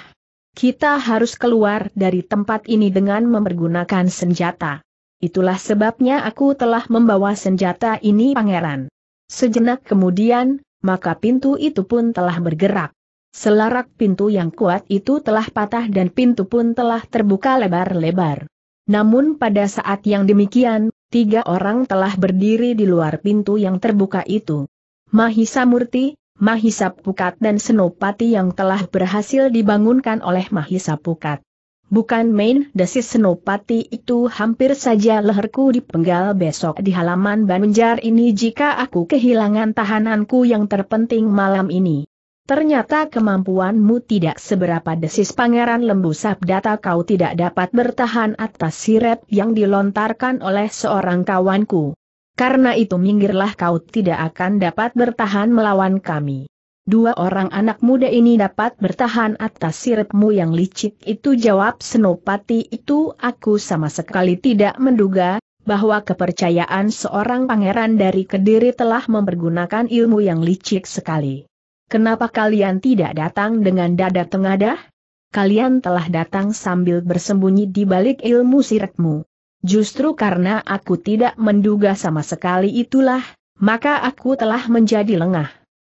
A: Kita harus keluar dari tempat ini dengan mempergunakan senjata. Itulah sebabnya aku telah membawa senjata ini pangeran. Sejenak kemudian, maka pintu itu pun telah bergerak. Selarak pintu yang kuat itu telah patah dan pintu pun telah terbuka lebar-lebar. Namun pada saat yang demikian, tiga orang telah berdiri di luar pintu yang terbuka itu. Mahisa Murti, Mahisa Pukat dan Senopati yang telah berhasil dibangunkan oleh Mahisa Pukat. Bukan main desis Senopati itu hampir saja leherku dipenggal besok di halaman Banjar ini jika aku kehilangan tahananku yang terpenting malam ini. Ternyata kemampuanmu tidak seberapa desis pangeran lembu sabdata kau tidak dapat bertahan atas siret yang dilontarkan oleh seorang kawanku. Karena itu minggirlah kau tidak akan dapat bertahan melawan kami. Dua orang anak muda ini dapat bertahan atas siripmu yang licik itu jawab Senopati itu aku sama sekali tidak menduga, bahwa kepercayaan seorang pangeran dari Kediri telah mempergunakan ilmu yang licik sekali. Kenapa kalian tidak datang dengan dada tengadah? Kalian telah datang sambil bersembunyi di balik ilmu sirekmu. Justru karena aku tidak menduga sama sekali itulah, maka aku telah menjadi lengah.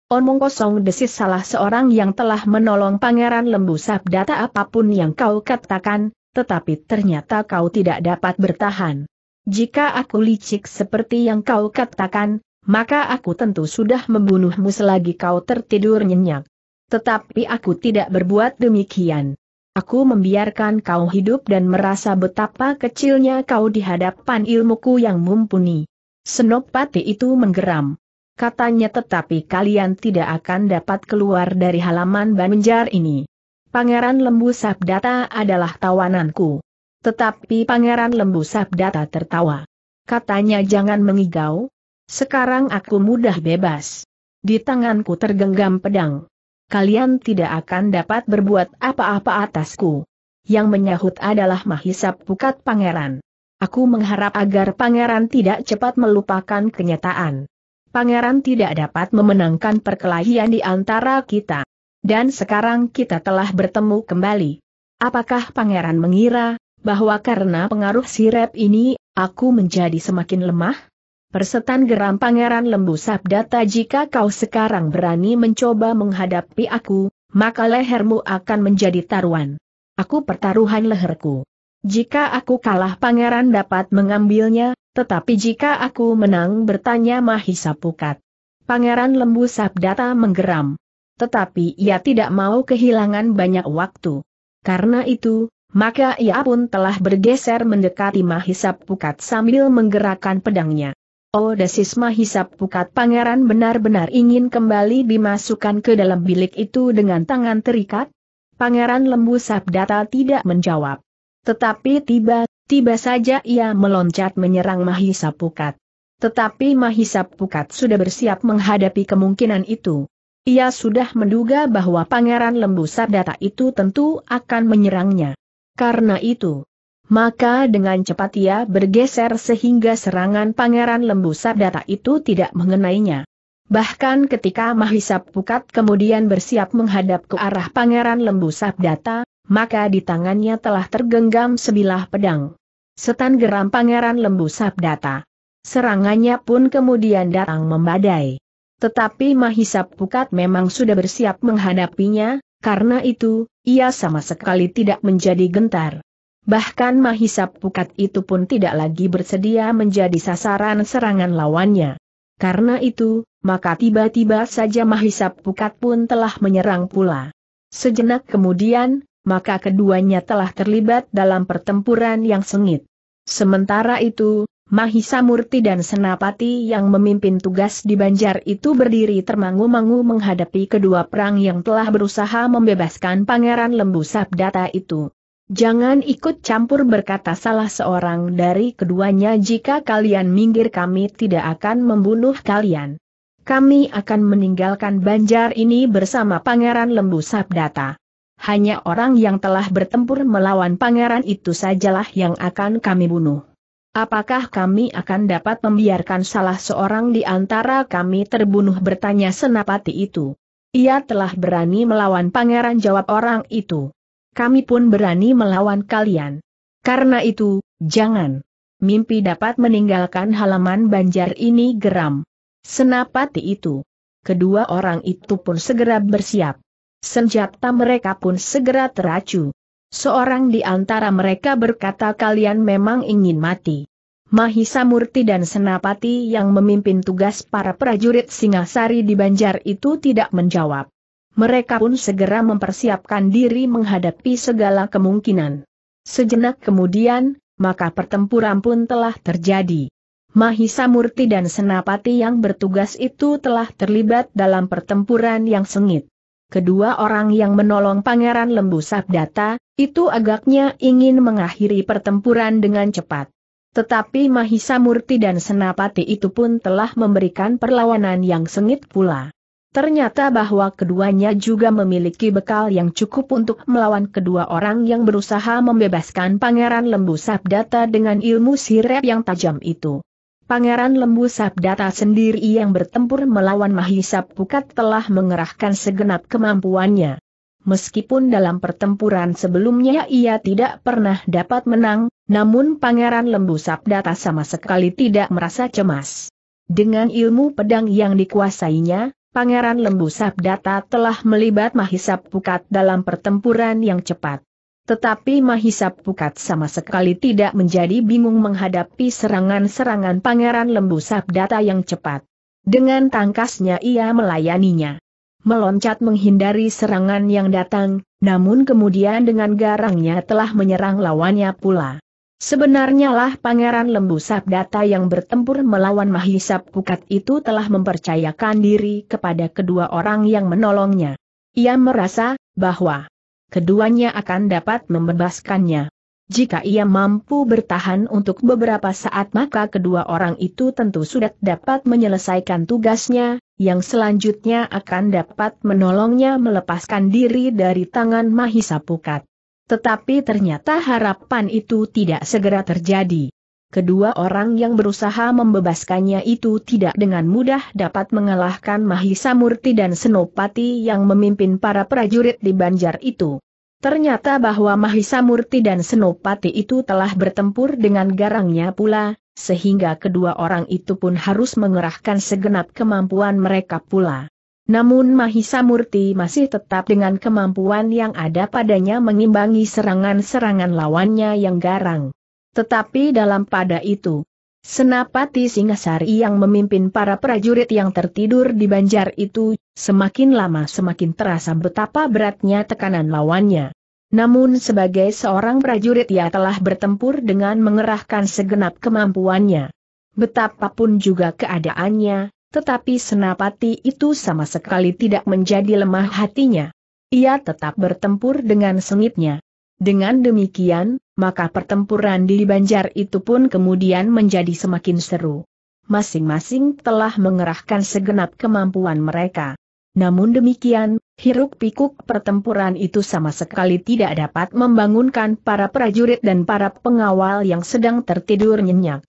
A: Omong kosong desis salah seorang yang telah menolong Pangeran Lembu Data apapun yang kau katakan, tetapi ternyata kau tidak dapat bertahan. Jika aku licik seperti yang kau katakan, maka aku tentu sudah membunuhmu selagi kau tertidur nyenyak. Tetapi aku tidak berbuat demikian. Aku membiarkan kau hidup dan merasa betapa kecilnya kau di hadapan ilmuku yang mumpuni. Senopati itu menggeram. Katanya tetapi kalian tidak akan dapat keluar dari halaman Banjar ini. Pangeran Lembu Sabdata adalah tawananku. Tetapi Pangeran Lembu Sabdata tertawa. Katanya jangan mengigau, sekarang aku mudah bebas. Di tanganku tergenggam pedang. Kalian tidak akan dapat berbuat apa-apa atasku. Yang menyahut adalah Mahisap Pukat Pangeran. Aku mengharap agar Pangeran tidak cepat melupakan kenyataan. Pangeran tidak dapat memenangkan perkelahian di antara kita. Dan sekarang kita telah bertemu kembali. Apakah Pangeran mengira bahwa karena pengaruh sirep ini, aku menjadi semakin lemah? Persetan geram Pangeran Lembu Sabdata jika kau sekarang berani mencoba menghadapi aku, maka lehermu akan menjadi taruhan. Aku pertaruhan leherku. Jika aku kalah Pangeran dapat mengambilnya, tetapi jika aku menang bertanya Mahisa Pukat. Pangeran Lembu Sabdata menggeram. Tetapi ia tidak mau kehilangan banyak waktu. Karena itu, maka ia pun telah bergeser mendekati Mahisa Pukat sambil menggerakkan pedangnya. Oh, desis Mahisa Pukat Pangeran benar-benar ingin kembali dimasukkan ke dalam bilik itu dengan tangan terikat? Pangeran Lembu Sabdata tidak menjawab. Tetapi tiba-tiba saja ia meloncat menyerang Mahisa Pukat. Tetapi Mahisa Pukat sudah bersiap menghadapi kemungkinan itu. Ia sudah menduga bahwa Pangeran Lembu Sabdata itu tentu akan menyerangnya. Karena itu, maka dengan cepat ia bergeser sehingga serangan Pangeran Lembu Sabdata itu tidak mengenainya. Bahkan ketika Mahisa Pukat kemudian bersiap menghadap ke arah Pangeran Lembu Sabdata, maka di tangannya telah tergenggam sebilah pedang. Setan geram Pangeran Lembu Sabdata. Serangannya pun kemudian datang membadai. Tetapi Mahisa Pukat memang sudah bersiap menghadapinya, karena itu, ia sama sekali tidak menjadi gentar. Bahkan Mahisa Pukat itu pun tidak lagi bersedia menjadi sasaran serangan lawannya. Karena itu, maka tiba-tiba saja Mahisa Pukat pun telah menyerang pula. Sejenak kemudian, maka keduanya telah terlibat dalam pertempuran yang sengit. Sementara itu, Mahisa Murti dan Senapati yang memimpin tugas di Banjar itu berdiri termangu-mangu menghadapi kedua perang yang telah berusaha membebaskan Pangeran Lembu Sabdata itu. Jangan ikut campur berkata salah seorang dari keduanya jika kalian minggir kami tidak akan membunuh kalian. Kami akan meninggalkan banjar ini bersama Pangeran Lembu Sabdata. Hanya orang yang telah bertempur melawan pangeran itu sajalah yang akan kami bunuh. Apakah kami akan dapat membiarkan salah seorang di antara kami terbunuh bertanya senapati itu? Ia telah berani melawan pangeran jawab orang itu kami pun berani melawan kalian. Karena itu, jangan. Mimpi dapat meninggalkan halaman banjar ini geram. Senapati itu. Kedua orang itu pun segera bersiap. Senjata mereka pun segera teracu. Seorang di antara mereka berkata kalian memang ingin mati. Mahisa Murti dan Senapati yang memimpin tugas para prajurit Singasari di Banjar itu tidak menjawab mereka pun segera mempersiapkan diri menghadapi segala kemungkinan. Sejenak kemudian, maka pertempuran pun telah terjadi. Mahisa Murti dan Senapati yang bertugas itu telah terlibat dalam pertempuran yang sengit. Kedua orang yang menolong Pangeran Lembu Sabdata, itu agaknya ingin mengakhiri pertempuran dengan cepat. Tetapi Mahisa Murti dan Senapati itu pun telah memberikan perlawanan yang sengit pula. Ternyata bahwa keduanya juga memiliki bekal yang cukup untuk melawan kedua orang yang berusaha membebaskan Pangeran Lembu Sabdata dengan ilmu sirep yang tajam itu. Pangeran Lembu Sabdata sendiri yang bertempur melawan Mahisa Pukat telah mengerahkan segenap kemampuannya. Meskipun dalam pertempuran sebelumnya ia tidak pernah dapat menang, namun Pangeran Lembu Sabdata sama sekali tidak merasa cemas. Dengan ilmu pedang yang dikuasainya, Pangeran Lembu Sabdata telah melibat Mahisap Pukat dalam pertempuran yang cepat. Tetapi Mahisap Pukat sama sekali tidak menjadi bingung menghadapi serangan-serangan Pangeran Lembu Sabdata yang cepat. Dengan tangkasnya ia melayaninya. Meloncat menghindari serangan yang datang, namun kemudian dengan garangnya telah menyerang lawannya pula. Sebenarnya lah Pangeran Lembu Sabdata yang bertempur melawan Mahisap Pukat itu telah mempercayakan diri kepada kedua orang yang menolongnya. Ia merasa bahwa keduanya akan dapat membebaskannya. Jika ia mampu bertahan untuk beberapa saat maka kedua orang itu tentu sudah dapat menyelesaikan tugasnya, yang selanjutnya akan dapat menolongnya melepaskan diri dari tangan Mahisa Pukat. Tetapi ternyata harapan itu tidak segera terjadi. Kedua orang yang berusaha membebaskannya itu tidak dengan mudah dapat mengalahkan Mahisa Murti dan Senopati yang memimpin para prajurit di Banjar itu. Ternyata bahwa Mahisa Murti dan Senopati itu telah bertempur dengan garangnya pula, sehingga kedua orang itu pun harus mengerahkan segenap kemampuan mereka pula. Namun Mahisa Murti masih tetap dengan kemampuan yang ada padanya mengimbangi serangan-serangan lawannya yang garang. Tetapi dalam pada itu, Senapati Singasari yang memimpin para prajurit yang tertidur di banjar itu, semakin lama semakin terasa betapa beratnya tekanan lawannya. Namun sebagai seorang prajurit ia telah bertempur dengan mengerahkan segenap kemampuannya. Betapapun juga keadaannya, tetapi Senapati itu sama sekali tidak menjadi lemah hatinya. Ia tetap bertempur dengan sengitnya. Dengan demikian, maka pertempuran di Banjar itu pun kemudian menjadi semakin seru. Masing-masing telah mengerahkan segenap kemampuan mereka. Namun demikian, hiruk pikuk pertempuran itu sama sekali tidak dapat membangunkan para prajurit dan para pengawal yang sedang tertidur nyenyak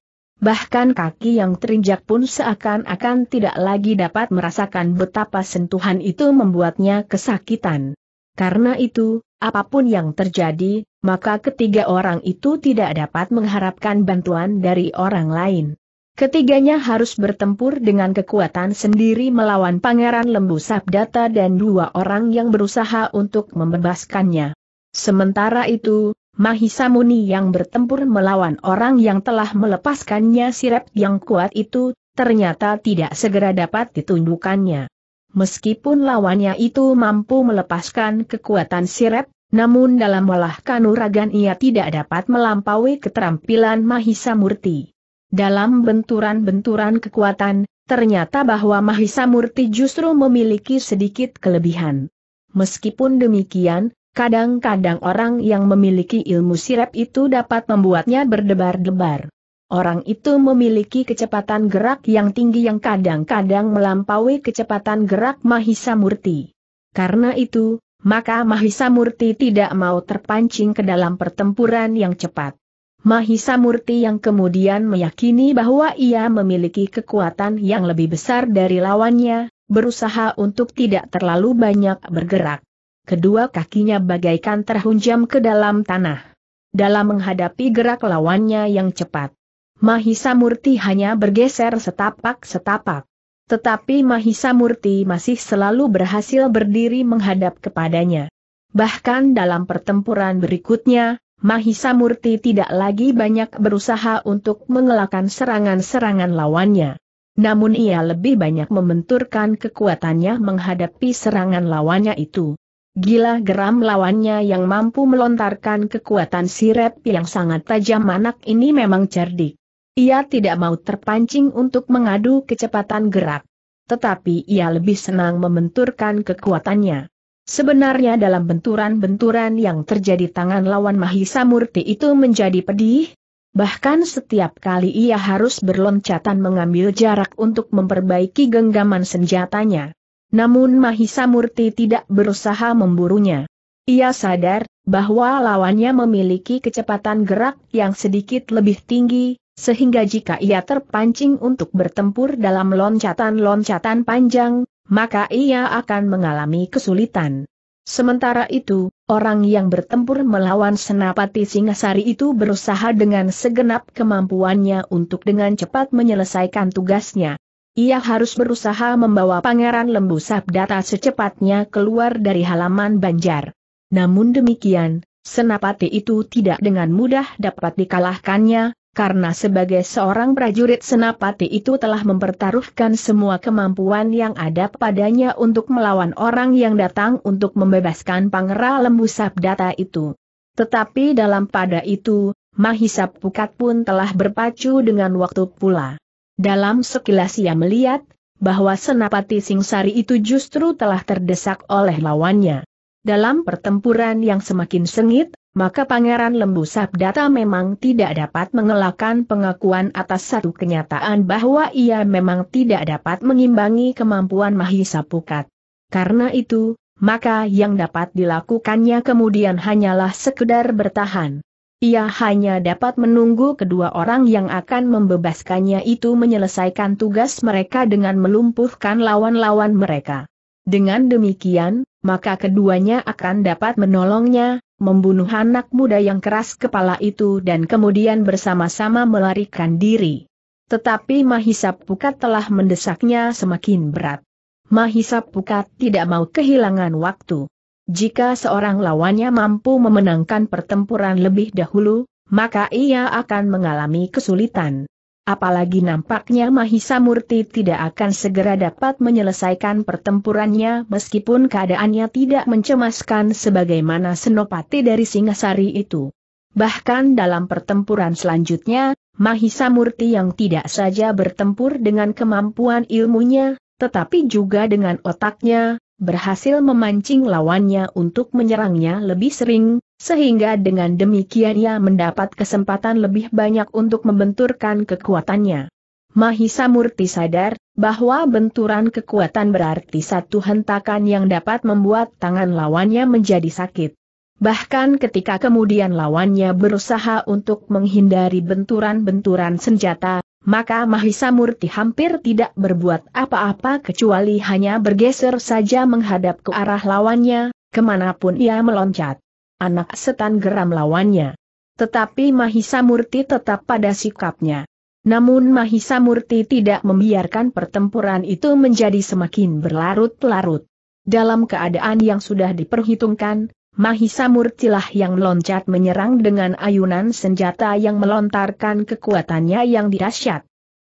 A: bahkan kaki yang terinjak pun seakan-akan tidak lagi dapat merasakan betapa sentuhan itu membuatnya kesakitan. Karena itu, apapun yang terjadi, maka ketiga orang itu tidak dapat mengharapkan bantuan dari orang lain. Ketiganya harus bertempur dengan kekuatan sendiri melawan Pangeran Lembu Sabdata dan dua orang yang berusaha untuk membebaskannya. Sementara itu, Mahisa Muni yang bertempur melawan orang yang telah melepaskannya sirep yang kuat itu, ternyata tidak segera dapat ditundukkannya. Meskipun lawannya itu mampu melepaskan kekuatan sirep, namun dalam olah kanuragan ia tidak dapat melampaui keterampilan Mahisa Murti. Dalam benturan-benturan kekuatan, ternyata bahwa Mahisa Murti justru memiliki sedikit kelebihan. Meskipun demikian, Kadang-kadang orang yang memiliki ilmu sirep itu dapat membuatnya berdebar-debar. Orang itu memiliki kecepatan gerak yang tinggi yang kadang-kadang melampaui kecepatan gerak Mahisa Murti. Karena itu, maka Mahisa Murti tidak mau terpancing ke dalam pertempuran yang cepat. Mahisa Murti yang kemudian meyakini bahwa ia memiliki kekuatan yang lebih besar dari lawannya, berusaha untuk tidak terlalu banyak bergerak kedua kakinya bagaikan terhunjam ke dalam tanah. Dalam menghadapi gerak lawannya yang cepat, Mahisa Murti hanya bergeser setapak-setapak. Tetapi Mahisa Murti masih selalu berhasil berdiri menghadap kepadanya. Bahkan dalam pertempuran berikutnya, Mahisa Murti tidak lagi banyak berusaha untuk mengelakkan serangan-serangan lawannya. Namun ia lebih banyak membenturkan kekuatannya menghadapi serangan lawannya itu. Gila geram lawannya yang mampu melontarkan kekuatan sirep yang sangat tajam anak ini memang cerdik. Ia tidak mau terpancing untuk mengadu kecepatan gerak. Tetapi ia lebih senang membenturkan kekuatannya. Sebenarnya dalam benturan-benturan yang terjadi tangan lawan Mahisa Murti itu menjadi pedih, bahkan setiap kali ia harus berloncatan mengambil jarak untuk memperbaiki genggaman senjatanya. Namun Mahisa Murti tidak berusaha memburunya. Ia sadar bahwa lawannya memiliki kecepatan gerak yang sedikit lebih tinggi, sehingga jika ia terpancing untuk bertempur dalam loncatan-loncatan panjang, maka ia akan mengalami kesulitan. Sementara itu, orang yang bertempur melawan Senapati Singasari itu berusaha dengan segenap kemampuannya untuk dengan cepat menyelesaikan tugasnya. Ia harus berusaha membawa Pangeran Lembu Sabdata secepatnya keluar dari halaman Banjar. Namun demikian, senapati itu tidak dengan mudah dapat dikalahkannya, karena sebagai seorang prajurit senapati itu telah mempertaruhkan semua kemampuan yang ada padanya untuk melawan orang yang datang untuk membebaskan Pangeran Lembu Sabdata itu. Tetapi dalam pada itu, mahisap Pukat pun telah berpacu dengan waktu pula. Dalam sekilas ia melihat, bahwa Senapati Singsari itu justru telah terdesak oleh lawannya. Dalam pertempuran yang semakin sengit, maka Pangeran Lembu Sabdata memang tidak dapat mengelakkan pengakuan atas satu kenyataan bahwa ia memang tidak dapat mengimbangi kemampuan Mahisa Pukat. Karena itu, maka yang dapat dilakukannya kemudian hanyalah sekedar bertahan. Ia hanya dapat menunggu kedua orang yang akan membebaskannya itu menyelesaikan tugas mereka dengan melumpuhkan lawan-lawan mereka. Dengan demikian, maka keduanya akan dapat menolongnya, membunuh anak muda yang keras kepala itu dan kemudian bersama-sama melarikan diri. Tetapi Mahisa Pukat telah mendesaknya semakin berat. Mahisa Pukat tidak mau kehilangan waktu. Jika seorang lawannya mampu memenangkan pertempuran lebih dahulu, maka ia akan mengalami kesulitan. Apalagi nampaknya Mahisa Murti tidak akan segera dapat menyelesaikan pertempurannya meskipun keadaannya tidak mencemaskan sebagaimana senopati dari Singasari itu. Bahkan dalam pertempuran selanjutnya, Mahisa Murti yang tidak saja bertempur dengan kemampuan ilmunya, tetapi juga dengan otaknya, berhasil memancing lawannya untuk menyerangnya lebih sering, sehingga dengan demikian ia mendapat kesempatan lebih banyak untuk membenturkan kekuatannya. Mahisa Murti sadar bahwa benturan kekuatan berarti satu hentakan yang dapat membuat tangan lawannya menjadi sakit. Bahkan ketika kemudian lawannya berusaha untuk menghindari benturan-benturan senjata, maka Mahisa Murti hampir tidak berbuat apa-apa kecuali hanya bergeser saja menghadap ke arah lawannya, kemanapun ia meloncat. Anak setan geram lawannya. Tetapi Mahisa Murti tetap pada sikapnya. Namun Mahisa Murti tidak membiarkan pertempuran itu menjadi semakin berlarut-larut. Dalam keadaan yang sudah diperhitungkan, Mahisa Murtilah yang loncat menyerang dengan ayunan senjata yang melontarkan kekuatannya yang dirasyat.